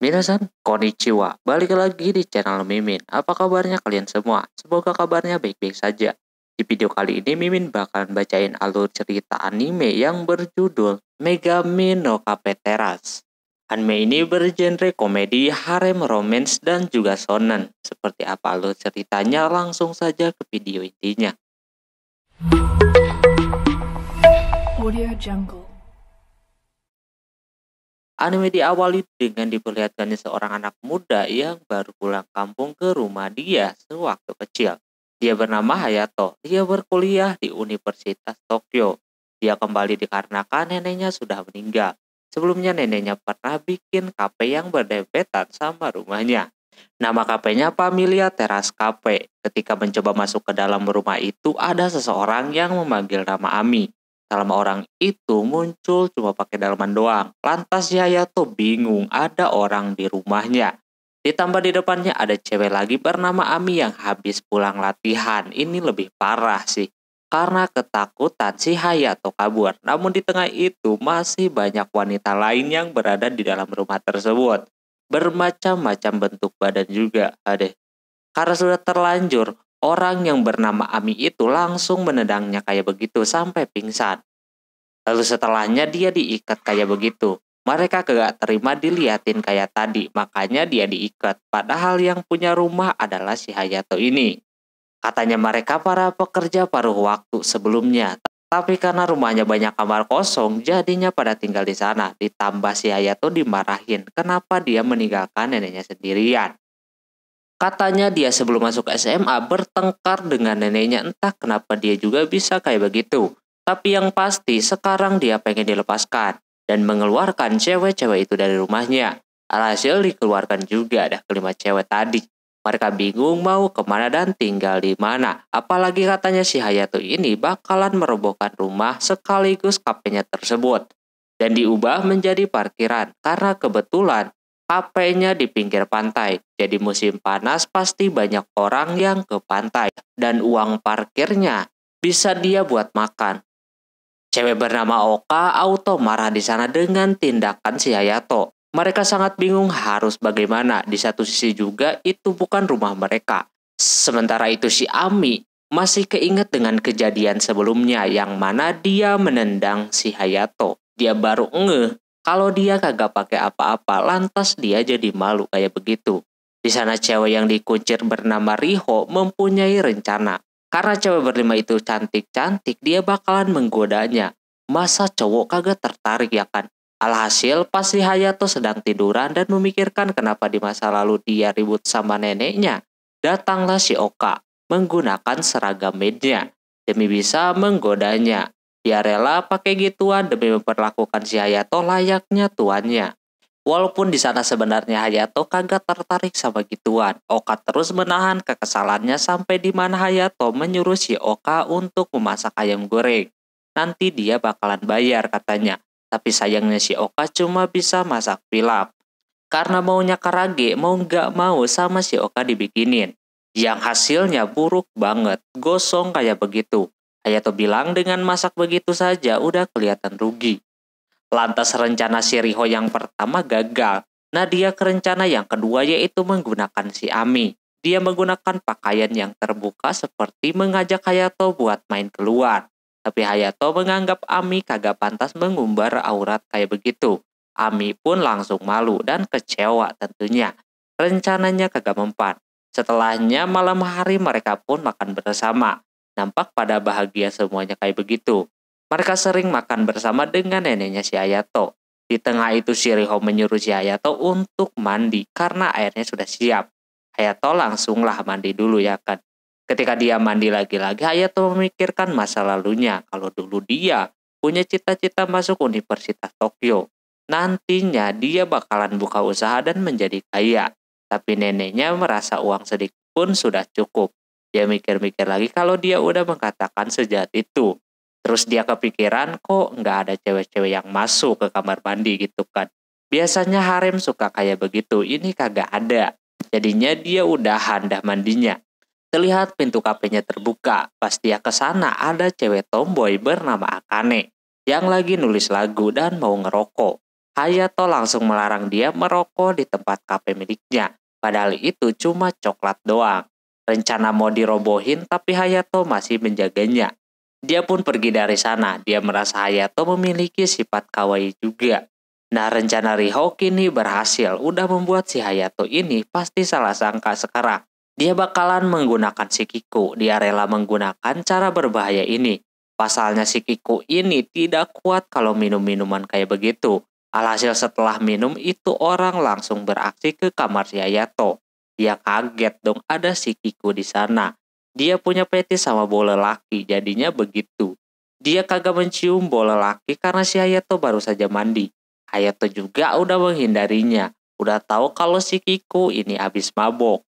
Minasan, konnichiwa. Balik lagi di channel Mimin. Apa kabarnya kalian semua? Semoga kabarnya baik-baik saja. Di video kali ini Mimin bakalan bacain alur cerita anime yang berjudul Megami no Kapeteras. Anime ini bergenre komedi, harem, romance, dan juga sonen. Seperti apa alur ceritanya langsung saja ke video intinya. Audio Jungle Anime diawali dengan diperlihatkannya seorang anak muda yang baru pulang kampung ke rumah dia sewaktu kecil. Dia bernama Hayato. Dia berkuliah di Universitas Tokyo. Dia kembali dikarenakan neneknya sudah meninggal. Sebelumnya neneknya pernah bikin kafe yang berdempetan sama rumahnya. Nama kafenya Pamilia Teras Cafe. Ketika mencoba masuk ke dalam rumah itu, ada seseorang yang memanggil nama Ami dalam orang itu muncul cuma pakai dalaman doang. Lantas Yaya tuh bingung ada orang di rumahnya. Ditambah di depannya ada cewek lagi bernama Ami yang habis pulang latihan. Ini lebih parah sih. Karena ketakutan si Hayato kabur. Namun di tengah itu masih banyak wanita lain yang berada di dalam rumah tersebut. Bermacam-macam bentuk badan juga. Adeh. Karena sudah terlanjur, Orang yang bernama Ami itu langsung menendangnya kayak begitu sampai pingsan. Lalu setelahnya dia diikat kayak begitu. Mereka kagak terima diliatin kayak tadi, makanya dia diikat. Padahal yang punya rumah adalah si Hayato ini. Katanya mereka para pekerja paruh waktu sebelumnya. Tapi karena rumahnya banyak kamar kosong, jadinya pada tinggal di sana. Ditambah si Hayato dimarahin, kenapa dia meninggalkan neneknya sendirian. Katanya dia sebelum masuk SMA bertengkar dengan neneknya entah kenapa dia juga bisa kayak begitu. Tapi yang pasti sekarang dia pengen dilepaskan dan mengeluarkan cewek-cewek itu dari rumahnya. Alhasil dikeluarkan juga ada kelima cewek tadi. Mereka bingung mau kemana dan tinggal di mana. Apalagi katanya si Hayato ini bakalan merobohkan rumah sekaligus kafenya tersebut. Dan diubah menjadi parkiran karena kebetulan Kp-nya di pinggir pantai, jadi musim panas pasti banyak orang yang ke pantai. Dan uang parkirnya bisa dia buat makan. Cewek bernama Oka auto marah di sana dengan tindakan si Hayato. Mereka sangat bingung harus bagaimana, di satu sisi juga itu bukan rumah mereka. Sementara itu si Ami masih keinget dengan kejadian sebelumnya yang mana dia menendang si Hayato. Dia baru ngeh kalau dia kagak pakai apa-apa, lantas dia jadi malu kayak begitu. Di sana cewek yang dikucir bernama Riho mempunyai rencana. Karena cewek berlima itu cantik-cantik, dia bakalan menggodanya. Masa cowok kagak tertarik ya kan? Alhasil, pasti Hayato sedang tiduran dan memikirkan kenapa di masa lalu dia ribut sama neneknya. Datanglah si Oka menggunakan seragam mednya demi bisa menggodanya. Dia ya rela pakai gituan demi memperlakukan si Hayato layaknya tuannya. Walaupun di sana sebenarnya Hayato kagak tertarik sama gituan, Oka terus menahan kekesalannya sampai di mana Hayato menyuruh si Oka untuk memasak ayam goreng. Nanti dia bakalan bayar katanya, tapi sayangnya si Oka cuma bisa masak pilaf. Karena maunya karage, mau nggak mau sama si Oka dibikinin. Yang hasilnya buruk banget, gosong kayak begitu. Hayato bilang dengan masak begitu saja udah kelihatan rugi. Lantas rencana si Riho yang pertama gagal. Nah dia ke rencana yang kedua yaitu menggunakan si Ami. Dia menggunakan pakaian yang terbuka seperti mengajak Hayato buat main keluar. Tapi Hayato menganggap Ami kagak pantas mengumbar aurat kayak begitu. Ami pun langsung malu dan kecewa tentunya. Rencananya kagak mempan. Setelahnya malam hari mereka pun makan bersama. Nampak pada bahagia semuanya kayak begitu. Mereka sering makan bersama dengan neneknya si Ayato. Di tengah itu Riho menyuruh si Ayato untuk mandi karena airnya sudah siap. Ayato langsunglah mandi dulu ya kan. Ketika dia mandi lagi-lagi, Ayato memikirkan masa lalunya. Kalau dulu dia punya cita-cita masuk Universitas Tokyo. Nantinya dia bakalan buka usaha dan menjadi kaya. Tapi neneknya merasa uang sedikit pun sudah cukup dia mikir-mikir lagi kalau dia udah mengatakan sejat itu terus dia kepikiran kok nggak ada cewek-cewek yang masuk ke kamar mandi gitu kan biasanya harem suka kayak begitu ini kagak ada jadinya dia udah handah mandinya terlihat pintu kafenya terbuka pas dia kesana ada cewek tomboy bernama Akane yang lagi nulis lagu dan mau ngerokok Hayato langsung melarang dia merokok di tempat kafe miliknya padahal itu cuma coklat doang Rencana mau dirobohin, tapi Hayato masih menjaganya. Dia pun pergi dari sana. Dia merasa Hayato memiliki sifat kawaii juga. Nah, rencana Riho kini berhasil. Udah membuat si Hayato ini pasti salah sangka sekarang. Dia bakalan menggunakan si Kiku. Dia rela menggunakan cara berbahaya ini. Pasalnya si Kiku ini tidak kuat kalau minum minuman kayak begitu. Alhasil setelah minum itu orang langsung beraksi ke kamar si Hayato. Dia kaget dong ada si Kiko di sana. Dia punya peti sama bola laki, jadinya begitu. Dia kagak mencium bola laki karena si Hayato baru saja mandi. Hayato juga udah menghindarinya. Udah tahu kalau si Kiko ini habis mabok.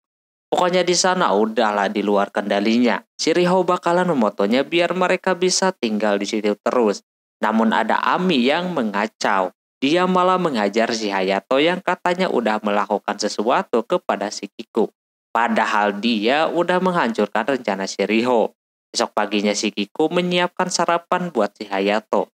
Pokoknya di sana udahlah di luar kendalinya. Si Riho bakalan memotonya biar mereka bisa tinggal di situ terus. Namun ada Ami yang mengacau. Dia malah menghajar si Hayato yang katanya udah melakukan sesuatu kepada si Kiku. Padahal dia udah menghancurkan rencana si Riho. Besok paginya si Kiku menyiapkan sarapan buat si Hayato.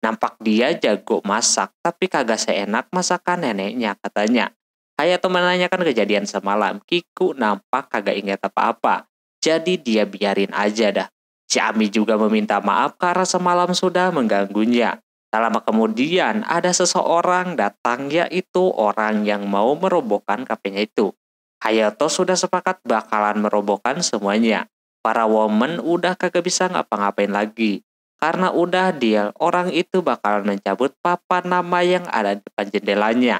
Nampak dia jago masak, tapi kagak seenak masakan neneknya katanya. Hayato menanyakan kejadian semalam, Kiku nampak kagak ingat apa-apa. Jadi dia biarin aja dah. Si Ami juga meminta maaf karena semalam sudah mengganggunya. Tak lama kemudian ada seseorang datang yaitu orang yang mau merobohkan kafenya itu. Hayato sudah sepakat bakalan merobohkan semuanya. Para woman udah kagak bisa ngapa-ngapain lagi. Karena udah deal, orang itu bakalan mencabut papan nama yang ada di depan jendelanya.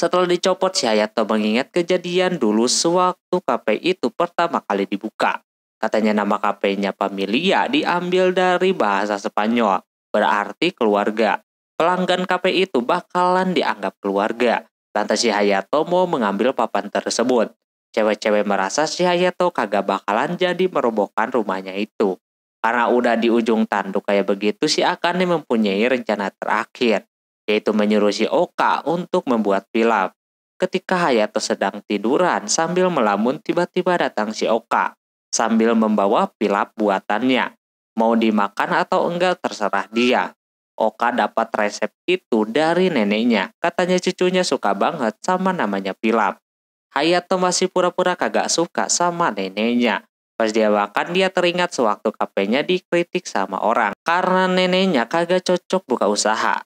Setelah dicopot, si Hayato mengingat kejadian dulu sewaktu kafe itu pertama kali dibuka. Katanya nama kafenya Familia diambil dari bahasa Spanyol berarti keluarga. Pelanggan KPI itu bakalan dianggap keluarga. Lantas si Hayato mau mengambil papan tersebut. Cewek-cewek merasa si Hayato kagak bakalan jadi merobohkan rumahnya itu. Karena udah di ujung tanduk kayak begitu si Akane mempunyai rencana terakhir, yaitu menyuruh si Oka untuk membuat film. Ketika Hayato sedang tiduran sambil melamun tiba-tiba datang si Oka sambil membawa pilap buatannya. Mau dimakan atau enggak terserah dia. Oka dapat resep itu dari neneknya. Katanya cucunya suka banget sama namanya Pilap. Hayato masih pura-pura kagak suka sama neneknya. Pas dia makan, dia teringat sewaktu kafenya dikritik sama orang karena neneknya kagak cocok buka usaha.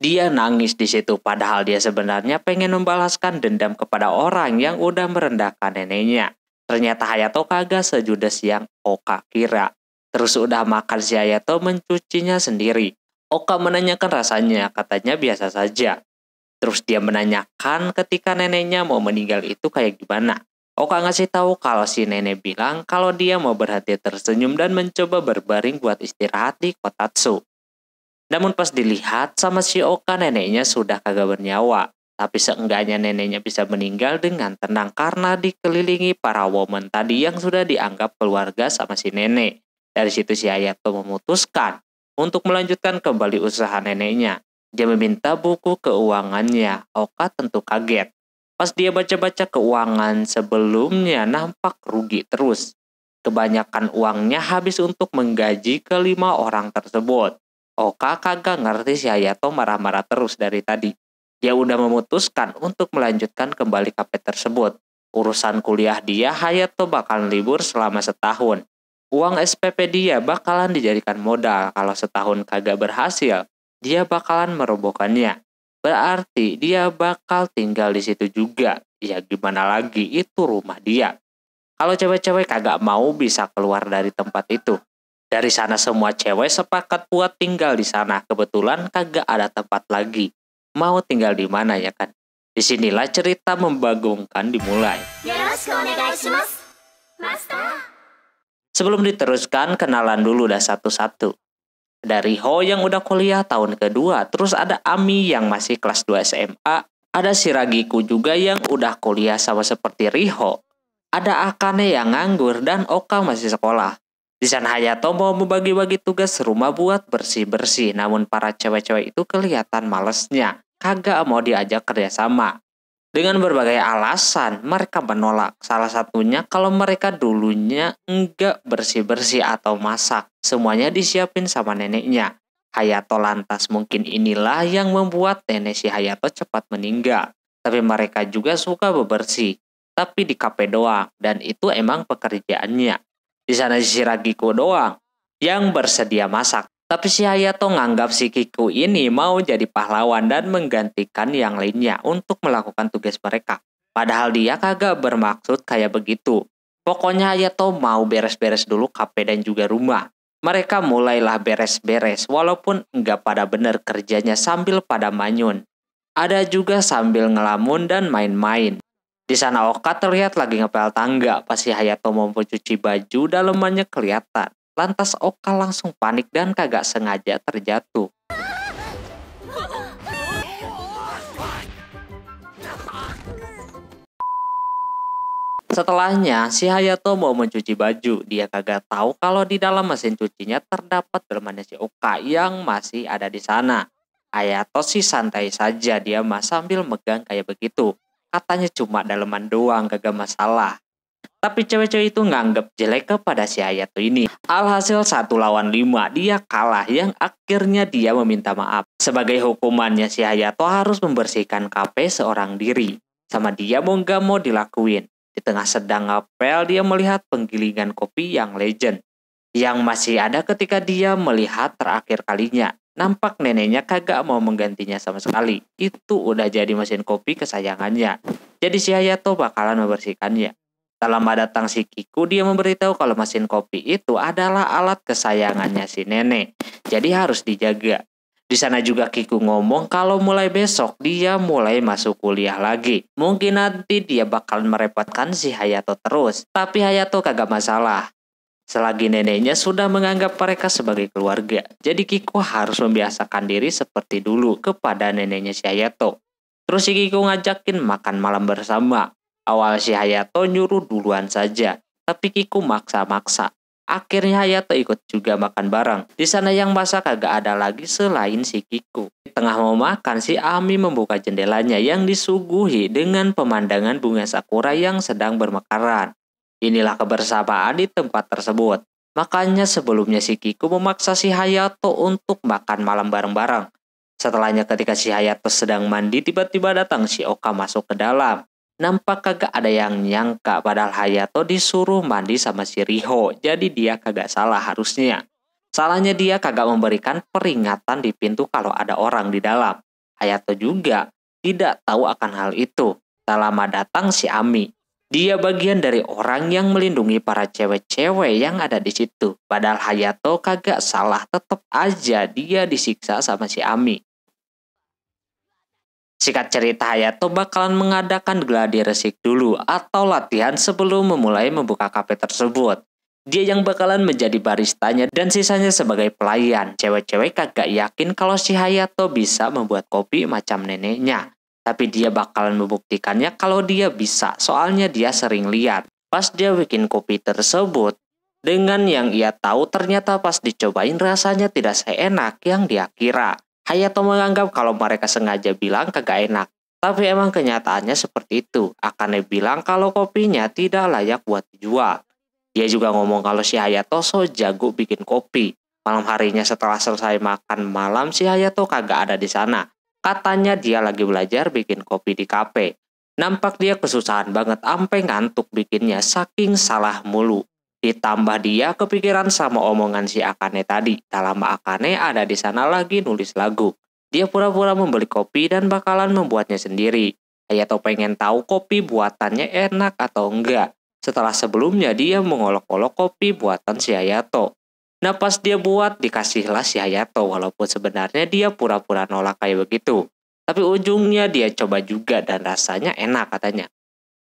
Dia nangis di situ padahal dia sebenarnya pengen membalaskan dendam kepada orang yang udah merendahkan neneknya. Ternyata Hayato kagak sejudes yang Oka kira. Terus udah makan si Hayato mencucinya sendiri. Oka menanyakan rasanya, katanya biasa saja. Terus dia menanyakan ketika neneknya mau meninggal itu kayak gimana. Oka ngasih tahu kalau si nenek bilang kalau dia mau berhati tersenyum dan mencoba berbaring buat istirahat di Kotatsu. Namun pas dilihat sama si Oka neneknya sudah kagak bernyawa. Tapi seenggaknya neneknya bisa meninggal dengan tenang karena dikelilingi para woman tadi yang sudah dianggap keluarga sama si nenek. Dari situ si Hayato memutuskan untuk melanjutkan kembali usaha neneknya. Dia meminta buku keuangannya. Oka tentu kaget. Pas dia baca-baca keuangan sebelumnya nampak rugi terus. Kebanyakan uangnya habis untuk menggaji kelima orang tersebut. Oka kagak ngerti si Hayato marah-marah terus dari tadi. Dia udah memutuskan untuk melanjutkan kembali kafe tersebut. Urusan kuliah dia, Hayato bakal libur selama setahun. Uang SPP dia bakalan dijadikan modal kalau setahun kagak berhasil, dia bakalan merobohkannya. Berarti dia bakal tinggal di situ juga. Ya gimana lagi, itu rumah dia. Kalau cewek-cewek kagak mau bisa keluar dari tempat itu. Dari sana semua cewek sepakat buat tinggal di sana. Kebetulan kagak ada tempat lagi. Mau tinggal di mana ya kan? Disinilah cerita membagongkan dimulai. Yoroshiku Master. Sebelum diteruskan, kenalan dulu dah satu-satu. Dari Ho yang udah kuliah tahun kedua, terus ada Ami yang masih kelas 2 SMA, ada Siragiku juga yang udah kuliah sama seperti Riho, ada Akane yang nganggur dan Oka masih sekolah. Di sana Hayato mau membagi-bagi tugas rumah buat bersih-bersih, namun para cewek-cewek itu kelihatan malesnya, kagak mau diajak kerjasama. Dengan berbagai alasan, mereka menolak. Salah satunya kalau mereka dulunya enggak bersih-bersih atau masak. Semuanya disiapin sama neneknya. Hayato lantas mungkin inilah yang membuat nenek si Hayato cepat meninggal. Tapi mereka juga suka bebersih. Tapi di kafe doang. Dan itu emang pekerjaannya. Di sana si Ragiko doang yang bersedia masak. Tapi si Hayato nganggap si Kiku ini mau jadi pahlawan dan menggantikan yang lainnya untuk melakukan tugas mereka. Padahal dia kagak bermaksud kayak begitu. Pokoknya Hayato mau beres-beres dulu kafe dan juga rumah. Mereka mulailah beres-beres walaupun nggak pada bener kerjanya sambil pada manyun. Ada juga sambil ngelamun dan main-main. Di sana Oka terlihat lagi ngepel tangga pas si Hayato mau cuci baju dalemannya kelihatan. Lantas Oka langsung panik dan kagak sengaja terjatuh. Setelahnya, si Hayato mau mencuci baju. Dia kagak tahu kalau di dalam mesin cucinya terdapat delmannya si Oka yang masih ada di sana. Hayato sih santai saja dia mah sambil megang kayak begitu. Katanya cuma daleman doang kagak masalah. Tapi cewek-cewek itu nganggep jelek kepada si Hayato ini. Alhasil satu lawan lima dia kalah yang akhirnya dia meminta maaf. Sebagai hukumannya si Hayato harus membersihkan kafe seorang diri. Sama dia mau nggak mau dilakuin. Di tengah sedang ngapel dia melihat penggilingan kopi yang legend. Yang masih ada ketika dia melihat terakhir kalinya. Nampak neneknya kagak mau menggantinya sama sekali. Itu udah jadi mesin kopi kesayangannya. Jadi si Hayato bakalan membersihkannya. Dalam datang si Kiku, dia memberitahu kalau mesin kopi itu adalah alat kesayangannya si nenek, jadi harus dijaga. Di sana juga Kiku ngomong kalau mulai besok dia mulai masuk kuliah lagi. Mungkin nanti dia bakal merepotkan si Hayato terus, tapi Hayato kagak masalah. Selagi neneknya sudah menganggap mereka sebagai keluarga, jadi Kiku harus membiasakan diri seperti dulu kepada neneknya si Hayato. Terus si Kiku ngajakin makan malam bersama. Awal si Hayato nyuruh duluan saja, tapi Kiku maksa-maksa. Akhirnya Hayato ikut juga makan bareng. Di sana yang masak kagak ada lagi selain si Kiku. Di Tengah mau makan, si Ami membuka jendelanya yang disuguhi dengan pemandangan bunga sakura yang sedang bermekaran. Inilah kebersamaan di tempat tersebut. Makanya sebelumnya si Kiku memaksa si Hayato untuk makan malam bareng-bareng. Setelahnya ketika si Hayato sedang mandi, tiba-tiba datang si Oka masuk ke dalam. Nampak kagak ada yang nyangka padahal Hayato disuruh mandi sama si Riho, jadi dia kagak salah harusnya. Salahnya dia kagak memberikan peringatan di pintu kalau ada orang di dalam. Hayato juga tidak tahu akan hal itu. Tak lama datang si Ami. Dia bagian dari orang yang melindungi para cewek-cewek yang ada di situ. Padahal Hayato kagak salah tetap aja dia disiksa sama si Ami. Singkat cerita, Hayato bakalan mengadakan gladi resik dulu atau latihan sebelum memulai membuka kafe tersebut. Dia yang bakalan menjadi baristanya dan sisanya sebagai pelayan. Cewek-cewek kagak yakin kalau si Hayato bisa membuat kopi macam neneknya. Tapi dia bakalan membuktikannya kalau dia bisa, soalnya dia sering lihat. Pas dia bikin kopi tersebut, dengan yang ia tahu ternyata pas dicobain rasanya tidak seenak yang dia kira. Hayato menganggap kalau mereka sengaja bilang kagak enak. Tapi emang kenyataannya seperti itu. Akane bilang kalau kopinya tidak layak buat dijual. Dia juga ngomong kalau si Hayato so jago bikin kopi. Malam harinya setelah selesai makan malam, si Hayato kagak ada di sana. Katanya dia lagi belajar bikin kopi di kafe. Nampak dia kesusahan banget, ampe ngantuk bikinnya, saking salah mulu. Ditambah dia kepikiran sama omongan si Akane tadi. Tak lama Akane ada di sana lagi nulis lagu. Dia pura-pura membeli kopi dan bakalan membuatnya sendiri. Hayato pengen tahu kopi buatannya enak atau enggak. Setelah sebelumnya dia mengolok-olok kopi buatan si Hayato. Nah pas dia buat dikasihlah si Hayato walaupun sebenarnya dia pura-pura nolak kayak begitu. Tapi ujungnya dia coba juga dan rasanya enak katanya.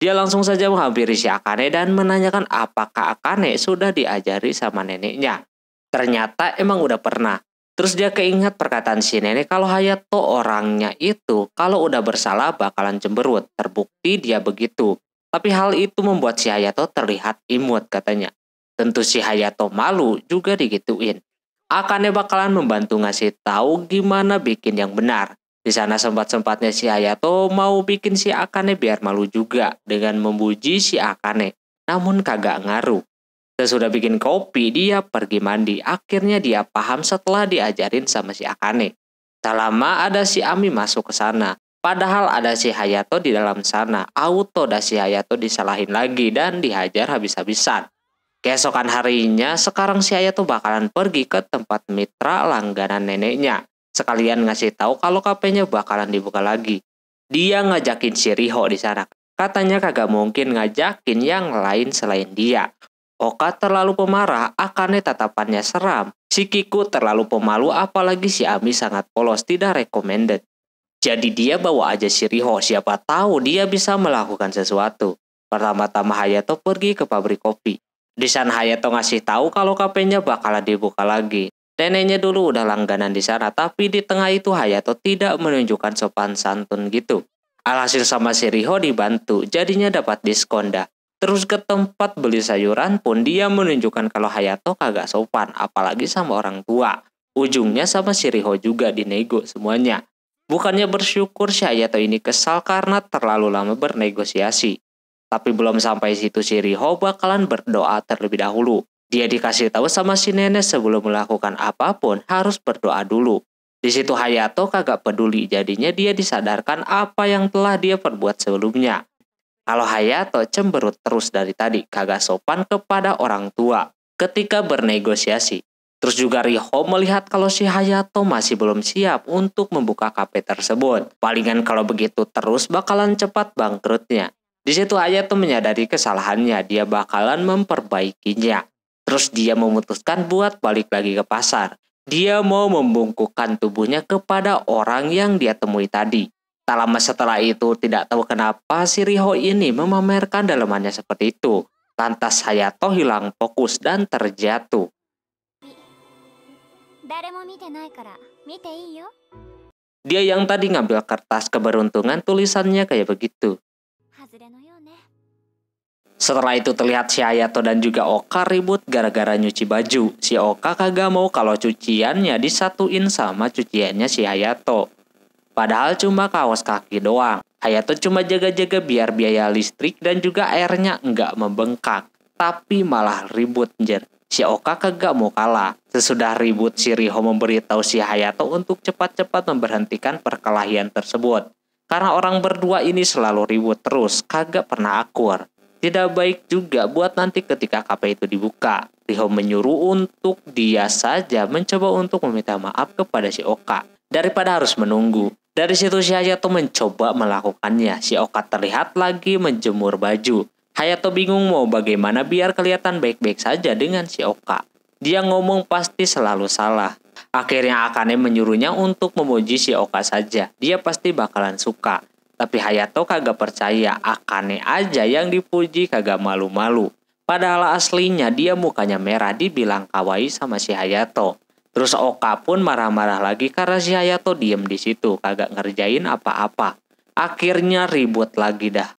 Dia langsung saja menghampiri si Akane dan menanyakan apakah Akane sudah diajari sama neneknya. Ternyata emang udah pernah. Terus dia keingat perkataan si nenek kalau Hayato orangnya itu kalau udah bersalah bakalan cemberut. Terbukti dia begitu. Tapi hal itu membuat si Hayato terlihat imut katanya. Tentu si Hayato malu juga digituin. Akane bakalan membantu ngasih tahu gimana bikin yang benar. Di sana sempat-sempatnya si Hayato mau bikin si Akane biar malu juga dengan memuji si Akane. Namun kagak ngaruh. Sesudah bikin kopi, dia pergi mandi. Akhirnya dia paham setelah diajarin sama si Akane. Tak lama ada si Ami masuk ke sana. Padahal ada si Hayato di dalam sana. Auto dah si Hayato disalahin lagi dan dihajar habis-habisan. Keesokan harinya, sekarang si Hayato bakalan pergi ke tempat mitra langganan neneknya sekalian ngasih tahu kalau kafenya bakalan dibuka lagi. Dia ngajakin si Riho di sana. Katanya kagak mungkin ngajakin yang lain selain dia. Oka terlalu pemarah, Akane tatapannya seram. Si Kiku terlalu pemalu apalagi si Ami sangat polos, tidak recommended. Jadi dia bawa aja si Riho, siapa tahu dia bisa melakukan sesuatu. Pertama-tama Hayato pergi ke pabrik kopi. Di sana Hayato ngasih tahu kalau kafenya bakalan dibuka lagi. Neneknya dulu udah langganan di sana, tapi di tengah itu Hayato tidak menunjukkan sopan santun gitu. Alhasil sama si Riho dibantu, jadinya dapat diskon dah. Terus ke tempat beli sayuran pun dia menunjukkan kalau Hayato kagak sopan, apalagi sama orang tua. Ujungnya sama si Riho juga dinego semuanya. Bukannya bersyukur si Hayato ini kesal karena terlalu lama bernegosiasi. Tapi belum sampai situ si Riho bakalan berdoa terlebih dahulu. Dia dikasih tahu sama si nenek sebelum melakukan apapun harus berdoa dulu. Di situ Hayato kagak peduli jadinya dia disadarkan apa yang telah dia perbuat sebelumnya. Kalau Hayato cemberut terus dari tadi, kagak sopan kepada orang tua ketika bernegosiasi. Terus juga Riho melihat kalau si Hayato masih belum siap untuk membuka kafe tersebut. Palingan kalau begitu terus bakalan cepat bangkrutnya. Di situ Hayato menyadari kesalahannya, dia bakalan memperbaikinya. Terus dia memutuskan buat balik lagi ke pasar. Dia mau membungkukkan tubuhnya kepada orang yang dia temui tadi. Tak lama setelah itu, tidak tahu kenapa si Riho ini memamerkan dalamannya seperti itu. Lantas Hayato hilang fokus dan terjatuh. Dia yang tadi ngambil kertas keberuntungan tulisannya kayak begitu. Setelah itu terlihat si Hayato dan juga Oka ribut gara-gara nyuci baju. Si Oka kagak mau kalau cuciannya disatuin sama cuciannya si Hayato. Padahal cuma kaos kaki doang. Hayato cuma jaga-jaga biar biaya listrik dan juga airnya nggak membengkak. Tapi malah ribut njer. Si Oka kagak mau kalah. Sesudah ribut, si Riho memberitahu si Hayato untuk cepat-cepat memberhentikan perkelahian tersebut. Karena orang berdua ini selalu ribut terus, kagak pernah akur. Tidak baik juga buat nanti ketika kapal itu dibuka. Riho menyuruh untuk dia saja mencoba untuk meminta maaf kepada si Oka. Daripada harus menunggu. Dari situ si Hayato mencoba melakukannya. Si Oka terlihat lagi menjemur baju. Hayato bingung mau bagaimana biar kelihatan baik-baik saja dengan si Oka. Dia ngomong pasti selalu salah. Akhirnya Akane menyuruhnya untuk memuji si Oka saja. Dia pasti bakalan suka. Tapi Hayato kagak percaya Akane aja yang dipuji kagak malu-malu. Padahal aslinya dia mukanya merah dibilang kawaii sama si Hayato. Terus Oka pun marah-marah lagi karena si Hayato diem di situ kagak ngerjain apa-apa. Akhirnya ribut lagi dah.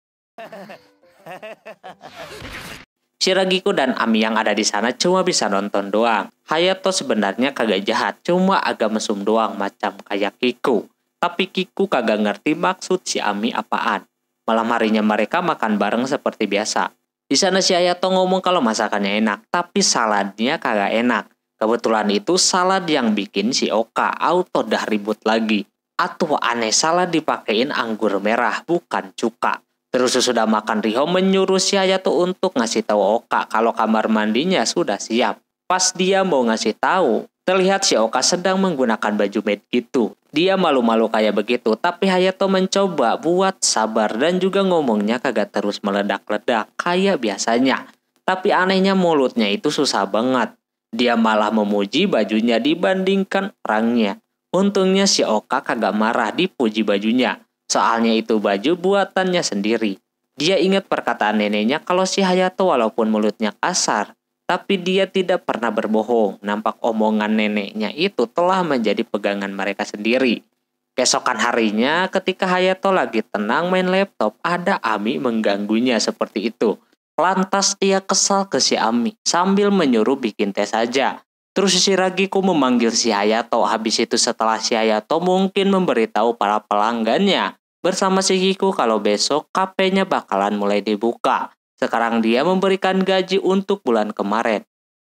Shiragiko dan Ami yang ada di sana cuma bisa nonton doang. Hayato sebenarnya kagak jahat, cuma agak mesum doang macam kayak Kiku tapi Kiku kagak ngerti maksud si Ami apaan. Malam harinya mereka makan bareng seperti biasa. Di sana si Ayato ngomong kalau masakannya enak, tapi saladnya kagak enak. Kebetulan itu salad yang bikin si Oka auto dah ribut lagi. atau aneh salad dipakein anggur merah, bukan cuka. Terus sesudah makan Riho menyuruh si Ayato untuk ngasih tahu Oka kalau kamar mandinya sudah siap. Pas dia mau ngasih tahu, Terlihat Shioka sedang menggunakan baju maid itu. Dia malu-malu kayak begitu, tapi Hayato mencoba buat sabar dan juga ngomongnya kagak terus meledak-ledak kayak biasanya. Tapi anehnya mulutnya itu susah banget. Dia malah memuji bajunya dibandingkan orangnya. Untungnya si Oka kagak marah dipuji bajunya, soalnya itu baju buatannya sendiri. Dia ingat perkataan neneknya kalau si Hayato walaupun mulutnya kasar, tapi dia tidak pernah berbohong. Nampak omongan neneknya itu telah menjadi pegangan mereka sendiri. Kesokan harinya ketika Hayato lagi tenang main laptop, ada Ami mengganggunya seperti itu. Lantas ia kesal ke si Ami sambil menyuruh bikin teh saja. Terus si Ragiku memanggil si Hayato. Habis itu setelah si Hayato mungkin memberitahu para pelanggannya bersama si Kiku kalau besok kafenya bakalan mulai dibuka. Sekarang dia memberikan gaji untuk bulan kemarin.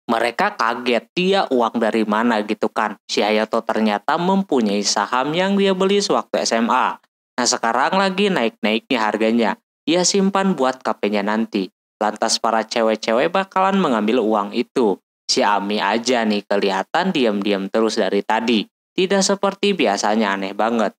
Mereka kaget dia uang dari mana gitu kan. Si Hayato ternyata mempunyai saham yang dia beli sewaktu SMA. Nah sekarang lagi naik-naiknya harganya. Ia simpan buat KP-nya nanti. Lantas para cewek-cewek bakalan mengambil uang itu. Si Ami aja nih kelihatan diam-diam terus dari tadi. Tidak seperti biasanya aneh banget.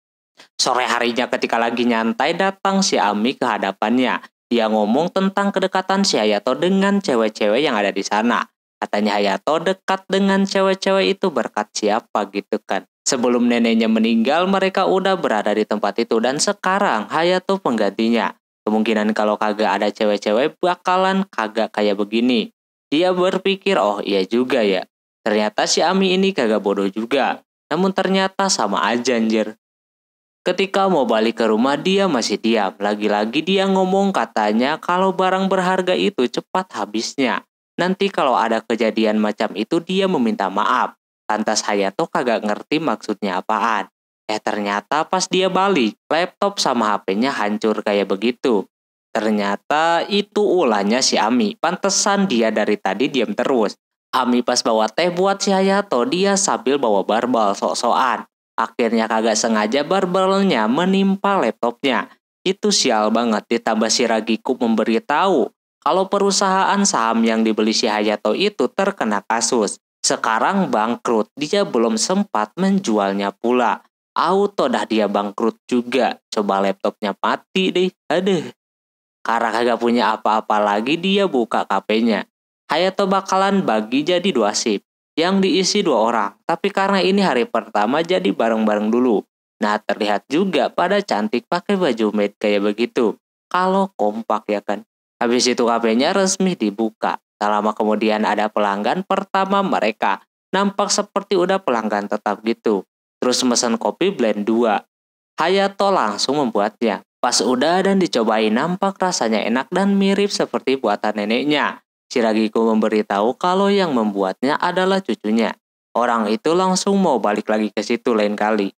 Sore harinya ketika lagi nyantai datang si Ami ke hadapannya. Dia ngomong tentang kedekatan si Hayato dengan cewek-cewek yang ada di sana. Katanya Hayato dekat dengan cewek-cewek itu berkat siapa gitu kan. Sebelum neneknya meninggal, mereka udah berada di tempat itu dan sekarang Hayato penggantinya. Kemungkinan kalau kagak ada cewek-cewek bakalan kagak kayak begini. Dia berpikir, oh iya juga ya. Ternyata si Ami ini kagak bodoh juga. Namun ternyata sama aja anjir. Ketika mau balik ke rumah, dia masih diam. Lagi-lagi dia ngomong katanya kalau barang berharga itu cepat habisnya. Nanti kalau ada kejadian macam itu dia meminta maaf. Tante saya tuh kagak ngerti maksudnya apaan. Eh ternyata pas dia balik, laptop sama HP-nya hancur kayak begitu. Ternyata itu ulahnya si Ami. Pantesan dia dari tadi diam terus. Ami pas bawa teh buat si Hayato, dia sambil bawa barbel sok-sokan. Akhirnya kagak sengaja barbelnya menimpa laptopnya. Itu sial banget ditambah si Ragiku memberitahu kalau perusahaan saham yang dibeli si Hayato itu terkena kasus. Sekarang bangkrut, dia belum sempat menjualnya pula. Auto dah dia bangkrut juga, coba laptopnya mati deh, aduh. Karena kagak punya apa-apa lagi dia buka kafenya. Hayato bakalan bagi jadi dua sip yang diisi dua orang. Tapi karena ini hari pertama jadi bareng-bareng dulu. Nah terlihat juga pada cantik pakai baju maid kayak begitu. Kalau kompak ya kan. Habis itu kafenya resmi dibuka. Tak lama kemudian ada pelanggan pertama mereka. Nampak seperti udah pelanggan tetap gitu. Terus mesen kopi blend 2. Hayato langsung membuatnya. Pas udah dan dicobain nampak rasanya enak dan mirip seperti buatan neneknya. Shiragiku memberitahu kalau yang membuatnya adalah cucunya. Orang itu langsung mau balik lagi ke situ lain kali.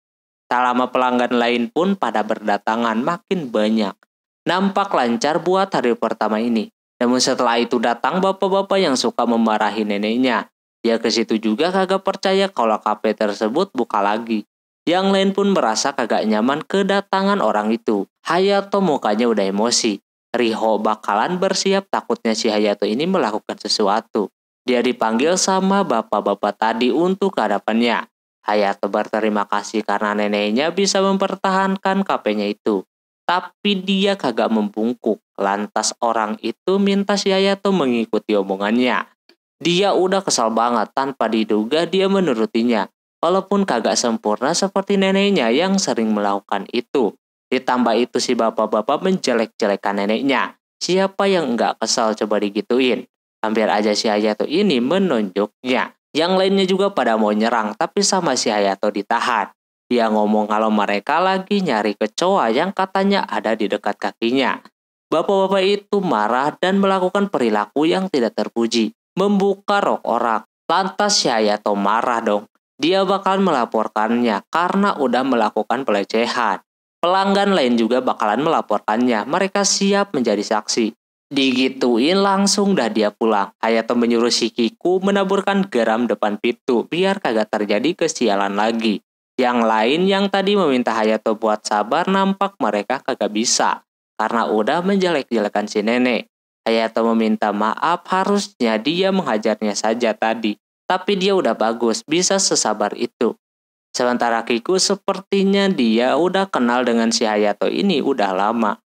Tak lama pelanggan lain pun pada berdatangan makin banyak. Nampak lancar buat hari pertama ini. Namun setelah itu datang bapak-bapak yang suka memarahi neneknya. Dia ke situ juga kagak percaya kalau kafe tersebut buka lagi. Yang lain pun merasa kagak nyaman kedatangan orang itu. Hayato mukanya udah emosi. Riho bakalan bersiap takutnya si Hayato ini melakukan sesuatu. Dia dipanggil sama bapak-bapak tadi untuk hadapannya. Hayato berterima kasih karena neneknya bisa mempertahankan kapenya itu. Tapi dia kagak membungkuk. Lantas orang itu minta si Hayato mengikuti omongannya. Dia udah kesal banget tanpa diduga dia menurutinya. Walaupun kagak sempurna seperti neneknya yang sering melakukan itu. Ditambah itu si bapak-bapak menjelek-jelekan neneknya. Siapa yang nggak kesal coba digituin? Hampir aja si Hayato ini menunjuknya. Yang lainnya juga pada mau nyerang, tapi sama si Hayato ditahan. Dia ngomong kalau mereka lagi nyari kecoa yang katanya ada di dekat kakinya. Bapak-bapak itu marah dan melakukan perilaku yang tidak terpuji, membuka rok orang. Lantas si Hayato marah dong. Dia bakal melaporkannya karena udah melakukan pelecehan. Pelanggan lain juga bakalan melaporkannya. Mereka siap menjadi saksi. Digituin langsung dah dia pulang. Hayato menyuruh si menaburkan garam depan pintu biar kagak terjadi kesialan lagi. Yang lain yang tadi meminta Hayato buat sabar nampak mereka kagak bisa karena udah menjelek-jelekan si nenek. Hayato meminta maaf harusnya dia menghajarnya saja tadi. Tapi dia udah bagus, bisa sesabar itu. Sementara Kiku sepertinya dia udah kenal dengan si Hayato ini udah lama.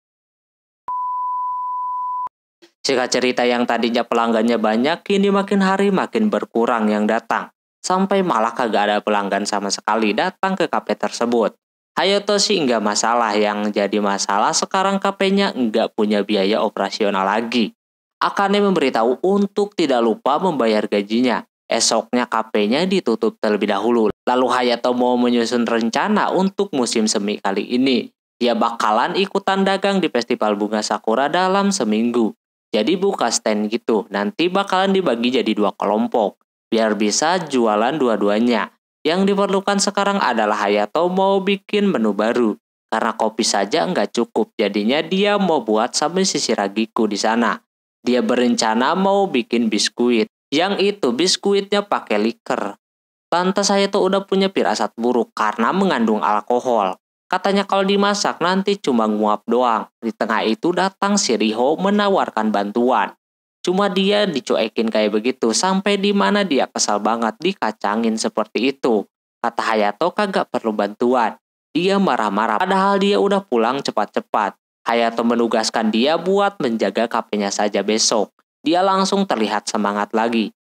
Jika cerita yang tadinya pelanggannya banyak, kini makin hari makin berkurang yang datang. Sampai malah kagak ada pelanggan sama sekali datang ke kafe tersebut. Hayato sih nggak masalah, yang jadi masalah sekarang kafenya nggak punya biaya operasional lagi. Akane memberitahu untuk tidak lupa membayar gajinya. Esoknya kafenya ditutup terlebih dahulu. Lalu Hayato mau menyusun rencana untuk musim semi kali ini. Dia bakalan ikutan dagang di Festival Bunga Sakura dalam seminggu. Jadi buka stand gitu, nanti bakalan dibagi jadi dua kelompok. Biar bisa jualan dua-duanya. Yang diperlukan sekarang adalah Hayato mau bikin menu baru. Karena kopi saja nggak cukup, jadinya dia mau buat sambil sisir ragiku di sana. Dia berencana mau bikin biskuit yang itu biskuitnya pakai liker. Tante saya tuh udah punya pirasat buruk karena mengandung alkohol. Katanya kalau dimasak nanti cuma nguap doang. Di tengah itu datang si Riho menawarkan bantuan. Cuma dia dicuekin kayak begitu sampai di mana dia kesal banget dikacangin seperti itu. Kata Hayato kagak perlu bantuan. Dia marah-marah padahal dia udah pulang cepat-cepat. Hayato menugaskan dia buat menjaga kafenya saja besok dia langsung terlihat semangat lagi.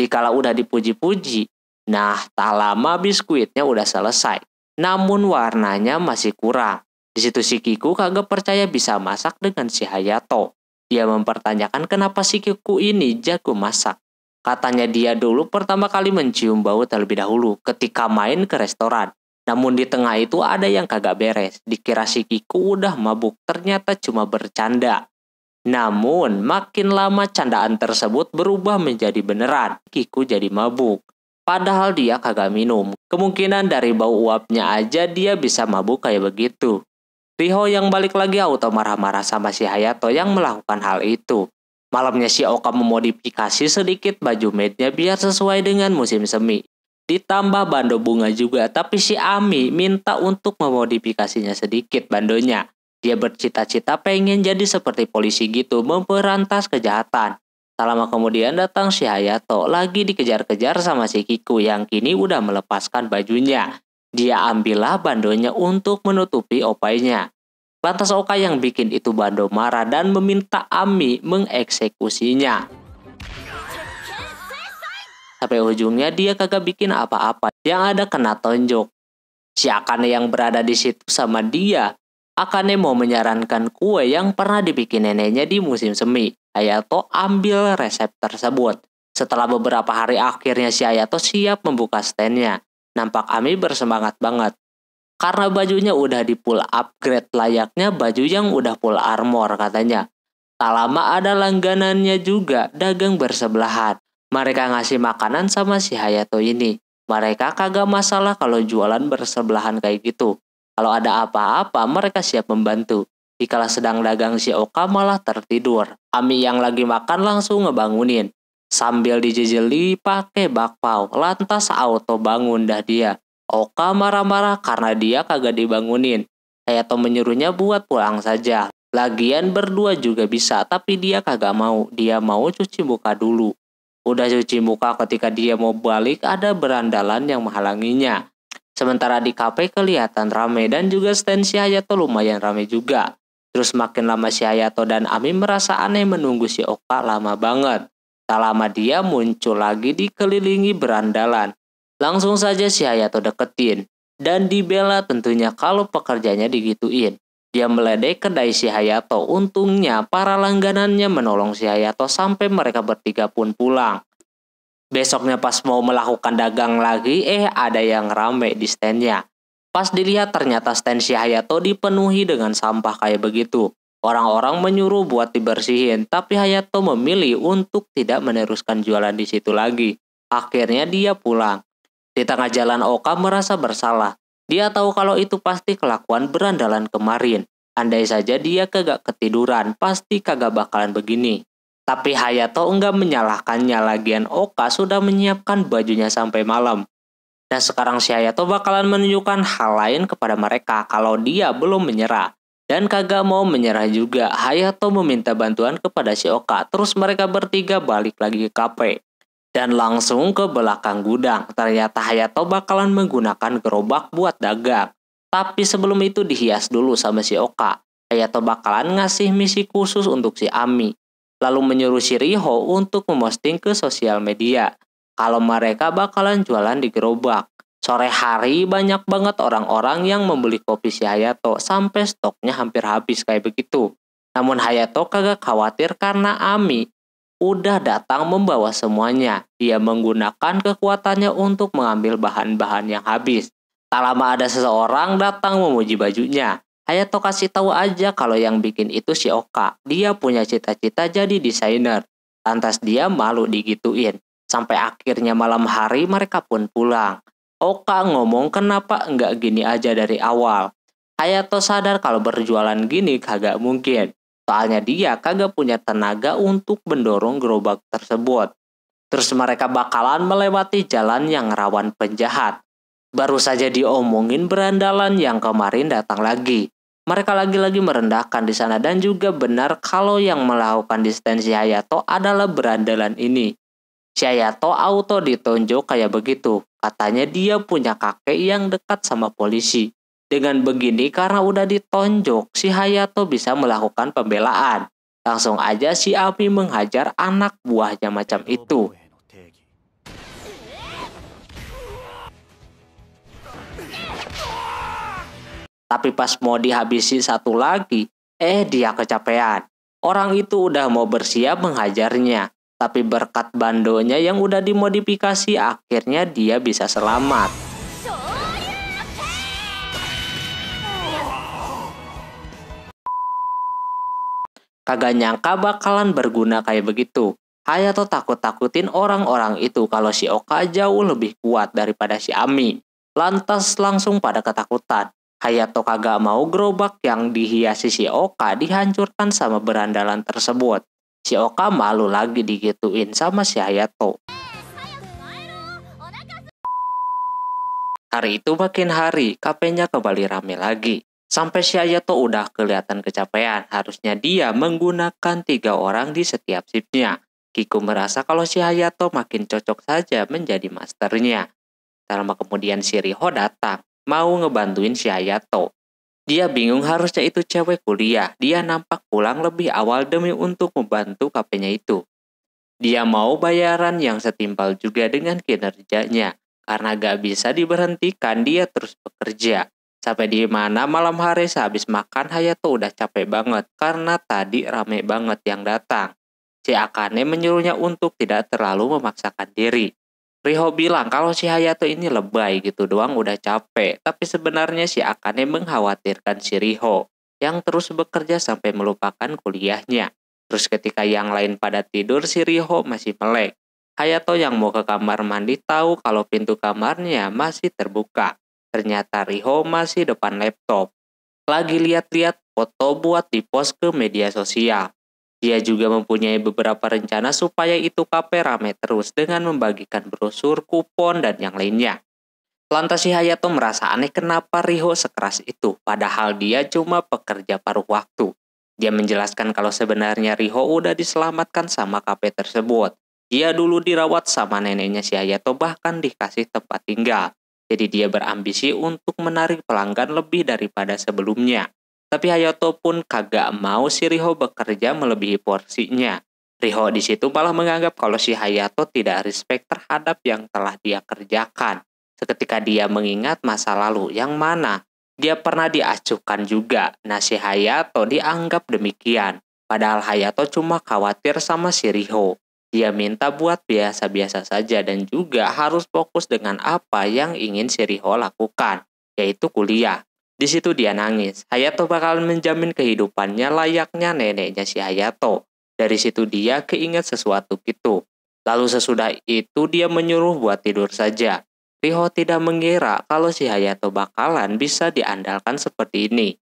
Dikala udah dipuji-puji, nah tak lama biskuitnya udah selesai. Namun warnanya masih kurang. Di situ si Kiku kagak percaya bisa masak dengan si Hayato. Dia mempertanyakan kenapa si Kiku ini jago masak. Katanya dia dulu pertama kali mencium bau terlebih dahulu ketika main ke restoran. Namun di tengah itu ada yang kagak beres. Dikira si Kiku udah mabuk, ternyata cuma bercanda. Namun, makin lama candaan tersebut berubah menjadi beneran. Kiku jadi mabuk. Padahal dia kagak minum. Kemungkinan dari bau uapnya aja dia bisa mabuk kayak begitu. Riho yang balik lagi auto marah-marah sama si Hayato yang melakukan hal itu. Malamnya si Oka memodifikasi sedikit baju mednya biar sesuai dengan musim semi. Ditambah bando bunga juga, tapi si Ami minta untuk memodifikasinya sedikit bandonya. Dia bercita-cita pengen jadi seperti polisi gitu, memperantas kejahatan. Tak lama kemudian datang si Hayato lagi dikejar-kejar sama si Kiku yang kini udah melepaskan bajunya. Dia ambillah bandonya untuk menutupi opainya. Lantas Oka yang bikin itu Bando marah dan meminta Ami mengeksekusinya. Sampai ujungnya dia kagak bikin apa-apa, yang ada kena tonjok. Si Akane yang berada di situ sama dia mau menyarankan kue yang pernah dibikin neneknya di musim semi. Hayato ambil resep tersebut. Setelah beberapa hari akhirnya si Hayato siap membuka standnya. Nampak Ami bersemangat banget. Karena bajunya udah di pull upgrade layaknya baju yang udah full armor katanya. Tak lama ada langganannya juga dagang bersebelahan. Mereka ngasih makanan sama si Hayato ini. Mereka kagak masalah kalau jualan bersebelahan kayak gitu. Kalau ada apa-apa, mereka siap membantu. Dikala sedang dagang si Oka malah tertidur. Ami yang lagi makan langsung ngebangunin. Sambil dijejeli pakai bakpao, lantas auto bangun dah dia. Oka marah-marah karena dia kagak dibangunin. Hayato menyuruhnya buat pulang saja. Lagian berdua juga bisa, tapi dia kagak mau. Dia mau cuci muka dulu. Udah cuci muka ketika dia mau balik, ada berandalan yang menghalanginya. Sementara di KP kelihatan ramai dan juga stand si Hayato lumayan ramai juga. Terus makin lama si Hayato dan Ami merasa aneh menunggu si Oka lama banget. Tak lama dia muncul lagi dikelilingi berandalan. Langsung saja si Hayato deketin. Dan dibela tentunya kalau pekerjanya digituin. Dia meledek kedai si Hayato. Untungnya para langganannya menolong si Hayato sampai mereka bertiga pun pulang. Besoknya pas mau melakukan dagang lagi, eh ada yang rame di standnya. Pas dilihat ternyata stand si Hayato dipenuhi dengan sampah kayak begitu. Orang-orang menyuruh buat dibersihin, tapi Hayato memilih untuk tidak meneruskan jualan di situ lagi. Akhirnya dia pulang. Di tengah jalan Oka merasa bersalah. Dia tahu kalau itu pasti kelakuan berandalan kemarin. Andai saja dia kagak ketiduran, pasti kagak bakalan begini. Tapi Hayato enggak menyalahkannya lagian Oka sudah menyiapkan bajunya sampai malam. Dan sekarang si Hayato bakalan menunjukkan hal lain kepada mereka kalau dia belum menyerah. Dan kagak mau menyerah juga, Hayato meminta bantuan kepada si Oka. Terus mereka bertiga balik lagi ke kafe. Dan langsung ke belakang gudang. Ternyata Hayato bakalan menggunakan gerobak buat dagang. Tapi sebelum itu dihias dulu sama si Oka. Hayato bakalan ngasih misi khusus untuk si Ami lalu menyuruh Shiriho untuk memposting ke sosial media kalau mereka bakalan jualan di gerobak. Sore hari banyak banget orang-orang yang membeli kopi si Hayato sampai stoknya hampir habis kayak begitu. Namun Hayato kagak khawatir karena Ami udah datang membawa semuanya. Dia menggunakan kekuatannya untuk mengambil bahan-bahan yang habis. Tak lama ada seseorang datang memuji bajunya. Hayato kasih tahu aja kalau yang bikin itu si Oka. Dia punya cita-cita jadi desainer. Lantas dia malu digituin. Sampai akhirnya malam hari mereka pun pulang. Oka ngomong kenapa nggak gini aja dari awal. Hayato sadar kalau berjualan gini kagak mungkin. Soalnya dia kagak punya tenaga untuk mendorong gerobak tersebut. Terus mereka bakalan melewati jalan yang rawan penjahat. Baru saja diomongin berandalan yang kemarin datang lagi. Mereka lagi-lagi merendahkan di sana dan juga benar kalau yang melakukan distensi Hayato adalah berandalan ini. Si Hayato auto ditonjok kayak begitu. Katanya dia punya kakek yang dekat sama polisi. Dengan begini karena udah ditonjok, si Hayato bisa melakukan pembelaan. Langsung aja si Api menghajar anak buahnya macam itu. Tapi pas mau dihabisi satu lagi, eh dia kecapean. Orang itu udah mau bersiap menghajarnya, tapi berkat bandonya yang udah dimodifikasi akhirnya dia bisa selamat. Kagak nyangka bakalan berguna kayak begitu. Hayato takut-takutin orang-orang itu kalau si Oka jauh lebih kuat daripada si Ami. Lantas langsung pada ketakutan. Hayato kagak mau gerobak yang dihiasi si Oka dihancurkan sama berandalan tersebut. Si Oka malu lagi digituin sama si Hayato. Hari itu makin hari, kafenya kembali rame lagi. Sampai si Hayato udah kelihatan kecapean, harusnya dia menggunakan tiga orang di setiap shiftnya. Kiku merasa kalau si Hayato makin cocok saja menjadi masternya. Tak lama kemudian si Riho datang mau ngebantuin si Hayato. Dia bingung harusnya itu cewek kuliah. Dia nampak pulang lebih awal demi untuk membantu kafenya itu. Dia mau bayaran yang setimpal juga dengan kinerjanya. Karena gak bisa diberhentikan, dia terus bekerja. Sampai di mana malam hari sehabis makan Hayato udah capek banget karena tadi rame banget yang datang. Si Akane menyuruhnya untuk tidak terlalu memaksakan diri. Riho bilang kalau si Hayato ini lebay gitu doang udah capek, tapi sebenarnya si Akane mengkhawatirkan si Riho yang terus bekerja sampai melupakan kuliahnya. Terus ketika yang lain pada tidur si Riho masih melek. Hayato yang mau ke kamar mandi tahu kalau pintu kamarnya masih terbuka. Ternyata Riho masih depan laptop. Lagi lihat-lihat foto buat di post ke media sosial. Dia juga mempunyai beberapa rencana supaya itu kafe rame terus dengan membagikan brosur, kupon, dan yang lainnya. Lantas si Hayato merasa aneh kenapa Riho sekeras itu, padahal dia cuma pekerja paruh waktu. Dia menjelaskan kalau sebenarnya Riho udah diselamatkan sama kafe tersebut. Dia dulu dirawat sama neneknya si Hayato bahkan dikasih tempat tinggal. Jadi dia berambisi untuk menarik pelanggan lebih daripada sebelumnya. Tapi Hayato pun kagak mau si Riho bekerja melebihi porsinya. Riho di situ malah menganggap kalau si Hayato tidak respect terhadap yang telah dia kerjakan. Seketika dia mengingat masa lalu yang mana dia pernah diacuhkan juga. Nah si Hayato dianggap demikian. Padahal Hayato cuma khawatir sama si Riho. Dia minta buat biasa-biasa saja dan juga harus fokus dengan apa yang ingin si Riho lakukan, yaitu kuliah. Di situ dia nangis. Hayato bakalan menjamin kehidupannya layaknya neneknya si Hayato. Dari situ dia keinget sesuatu gitu. Lalu sesudah itu dia menyuruh buat tidur saja. Riho tidak mengira kalau si Hayato bakalan bisa diandalkan seperti ini.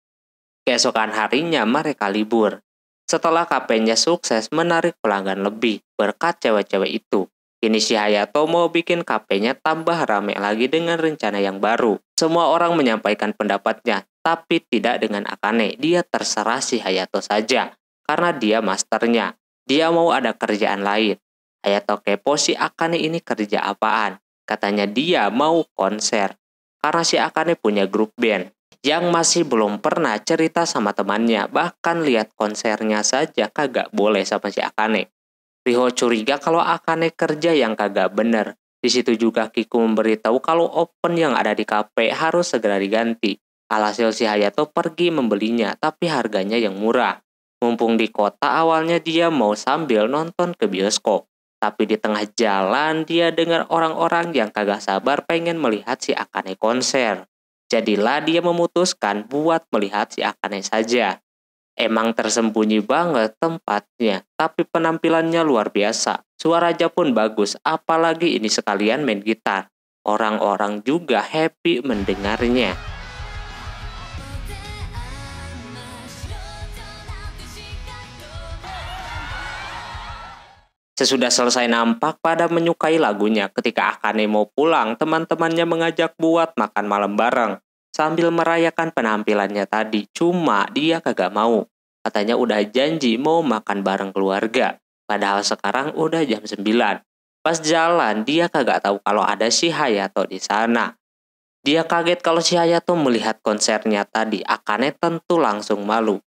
Keesokan harinya mereka libur. Setelah kapenya sukses menarik pelanggan lebih berkat cewek-cewek itu si Hayato mau bikin kafenya tambah rame lagi dengan rencana yang baru. Semua orang menyampaikan pendapatnya, tapi tidak dengan Akane. Dia terserah si Hayato saja, karena dia masternya. Dia mau ada kerjaan lain. Hayato kepo si Akane ini kerja apaan. Katanya dia mau konser, karena si Akane punya grup band yang masih belum pernah cerita sama temannya, bahkan lihat konsernya saja kagak boleh sama si Akane. Riho curiga kalau Akane kerja yang kagak bener. Di situ juga Kiku memberitahu kalau open yang ada di kafe harus segera diganti. Alhasil si Hayato pergi membelinya, tapi harganya yang murah. Mumpung di kota awalnya dia mau sambil nonton ke bioskop. Tapi di tengah jalan dia dengar orang-orang yang kagak sabar pengen melihat si Akane konser. Jadilah dia memutuskan buat melihat si Akane saja. Emang tersembunyi banget tempatnya, tapi penampilannya luar biasa. Suara aja pun bagus, apalagi ini sekalian main gitar. Orang-orang juga happy mendengarnya. Sesudah selesai nampak pada menyukai lagunya, ketika Akane mau pulang, teman-temannya mengajak buat makan malam bareng sambil merayakan penampilannya tadi. Cuma dia kagak mau. Katanya udah janji mau makan bareng keluarga. Padahal sekarang udah jam 9. Pas jalan, dia kagak tahu kalau ada si Hayato di sana. Dia kaget kalau si Hayato melihat konsernya tadi. Akane tentu langsung malu.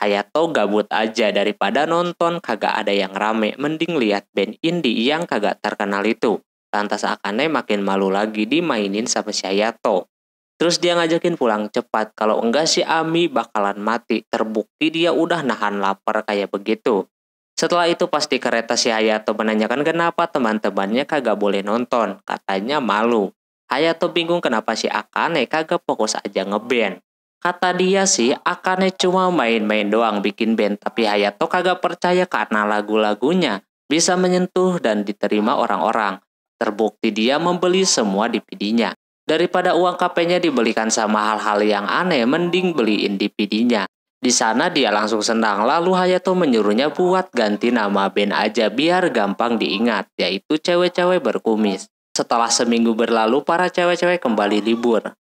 Hayato gabut aja daripada nonton kagak ada yang rame, mending lihat band indie yang kagak terkenal itu. Lantas Akane makin malu lagi dimainin sama si Hayato. Terus dia ngajakin pulang cepat, kalau enggak si Ami bakalan mati. Terbukti dia udah nahan lapar kayak begitu. Setelah itu pasti kereta si Hayato menanyakan kenapa teman-temannya kagak boleh nonton. Katanya malu. Hayato bingung kenapa si Akane kagak fokus aja ngeband. Kata dia sih, Akane cuma main-main doang bikin band, tapi Hayato kagak percaya karena lagu-lagunya bisa menyentuh dan diterima orang-orang. Terbukti dia membeli semua DVD-nya. Daripada uang KP-nya dibelikan sama hal-hal yang aneh, mending beliin DVD-nya. Di sana dia langsung senang, lalu Hayato menyuruhnya buat ganti nama Ben aja biar gampang diingat, yaitu cewek-cewek berkumis. Setelah seminggu berlalu, para cewek-cewek kembali libur.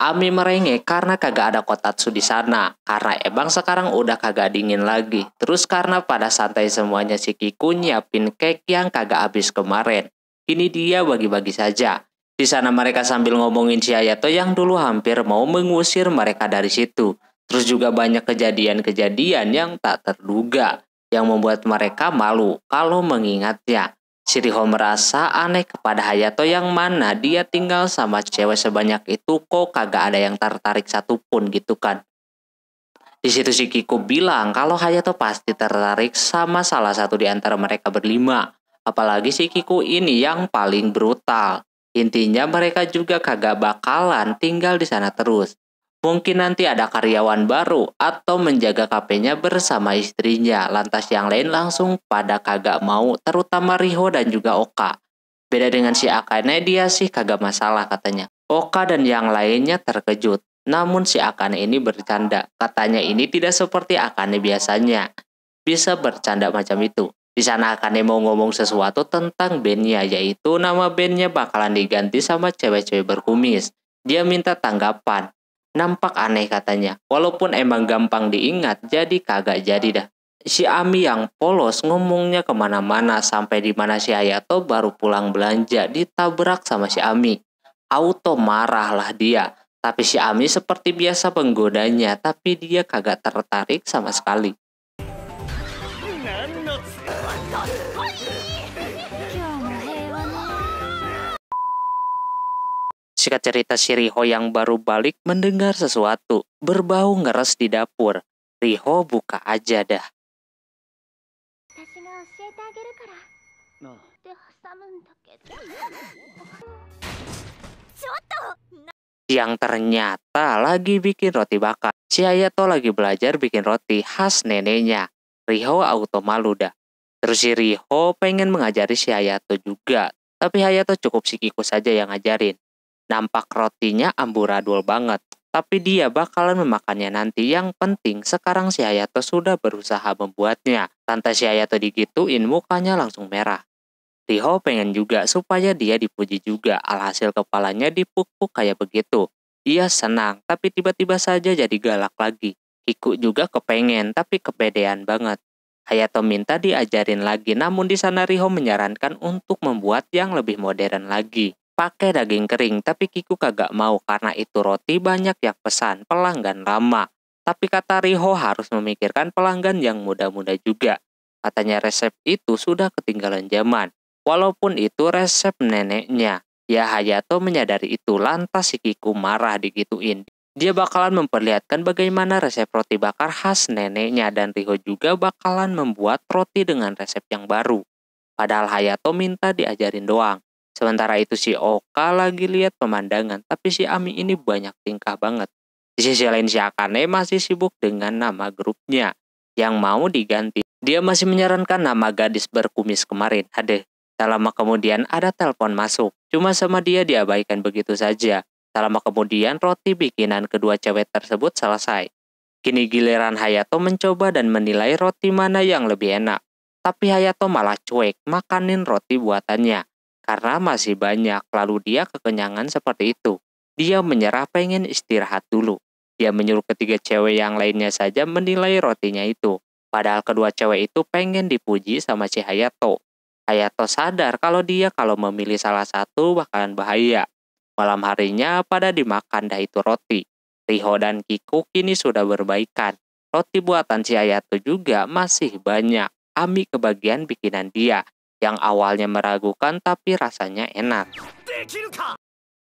Ami merengek karena kagak ada kotatsu di sana, karena Ebang sekarang udah kagak dingin lagi. Terus karena pada santai semuanya si Kiku nyiapin cake yang kagak habis kemarin. Ini dia bagi-bagi saja. Di sana mereka sambil ngomongin si Hayato yang dulu hampir mau mengusir mereka dari situ. Terus juga banyak kejadian-kejadian yang tak terduga yang membuat mereka malu kalau mengingatnya. Shiriho merasa aneh kepada Hayato yang mana dia tinggal sama cewek sebanyak itu kok kagak ada yang tertarik satupun gitu kan. Di situ si Kiko bilang kalau Hayato pasti tertarik sama salah satu di antara mereka berlima. Apalagi si Kiko ini yang paling brutal. Intinya mereka juga kagak bakalan tinggal di sana terus. Mungkin nanti ada karyawan baru atau menjaga kafenya bersama istrinya, lantas yang lain langsung pada kagak mau, terutama Riho dan juga Oka. Beda dengan si Akane, dia sih kagak masalah katanya. Oka dan yang lainnya terkejut. Namun si Akane ini bercanda, katanya ini tidak seperti Akane biasanya. Bisa bercanda macam itu. Di sana Akane mau ngomong sesuatu tentang bandnya, yaitu nama bandnya bakalan diganti sama cewek-cewek berkumis. Dia minta tanggapan. Nampak aneh katanya, walaupun emang gampang diingat, jadi kagak jadi dah. Si Ami yang polos ngomongnya kemana-mana sampai di mana si Ayato baru pulang belanja ditabrak sama si Ami. Auto marahlah dia, tapi si Ami seperti biasa penggodanya, tapi dia kagak tertarik sama sekali. Singkat cerita si Riho yang baru balik mendengar sesuatu berbau ngeres di dapur. Riho buka aja dah. Nah. Yang ternyata lagi bikin roti bakar. Si Ayato lagi belajar bikin roti khas neneknya. Riho auto malu dah. Terus si Riho pengen mengajari si Hayato juga. Tapi Hayato cukup si Kiko saja yang ngajarin. Nampak rotinya amburadul banget, tapi dia bakalan memakannya nanti. Yang penting sekarang si Hayato sudah berusaha membuatnya. Tante si Hayato digituin mukanya langsung merah. Riho pengen juga supaya dia dipuji juga, alhasil kepalanya dipuk kayak begitu. Ia senang, tapi tiba-tiba saja jadi galak lagi. Hiku juga kepengen, tapi kepedean banget. Hayato minta diajarin lagi, namun di sana Riho menyarankan untuk membuat yang lebih modern lagi pakai daging kering, tapi Kiku kagak mau karena itu roti banyak yang pesan pelanggan lama. Tapi kata Riho harus memikirkan pelanggan yang muda-muda juga. Katanya resep itu sudah ketinggalan zaman. Walaupun itu resep neneknya. Ya Hayato menyadari itu lantas si Kiku marah digituin. Dia bakalan memperlihatkan bagaimana resep roti bakar khas neneknya dan Riho juga bakalan membuat roti dengan resep yang baru. Padahal Hayato minta diajarin doang. Sementara itu si Oka lagi lihat pemandangan, tapi si Ami ini banyak tingkah banget. Di sisi lain si Akane masih sibuk dengan nama grupnya yang mau diganti. Dia masih menyarankan nama gadis berkumis kemarin. Hadeh, tak lama kemudian ada telepon masuk. Cuma sama dia diabaikan begitu saja. Tak lama kemudian roti bikinan kedua cewek tersebut selesai. Kini giliran Hayato mencoba dan menilai roti mana yang lebih enak. Tapi Hayato malah cuek makanin roti buatannya karena masih banyak, lalu dia kekenyangan seperti itu. Dia menyerah pengen istirahat dulu. Dia menyuruh ketiga cewek yang lainnya saja menilai rotinya itu. Padahal kedua cewek itu pengen dipuji sama si Hayato. Hayato sadar kalau dia kalau memilih salah satu bakalan bahaya. Malam harinya pada dimakan dah itu roti. Riho dan Kiku kini sudah berbaikan. Roti buatan si Hayato juga masih banyak. Ami kebagian bikinan dia yang awalnya meragukan tapi rasanya enak.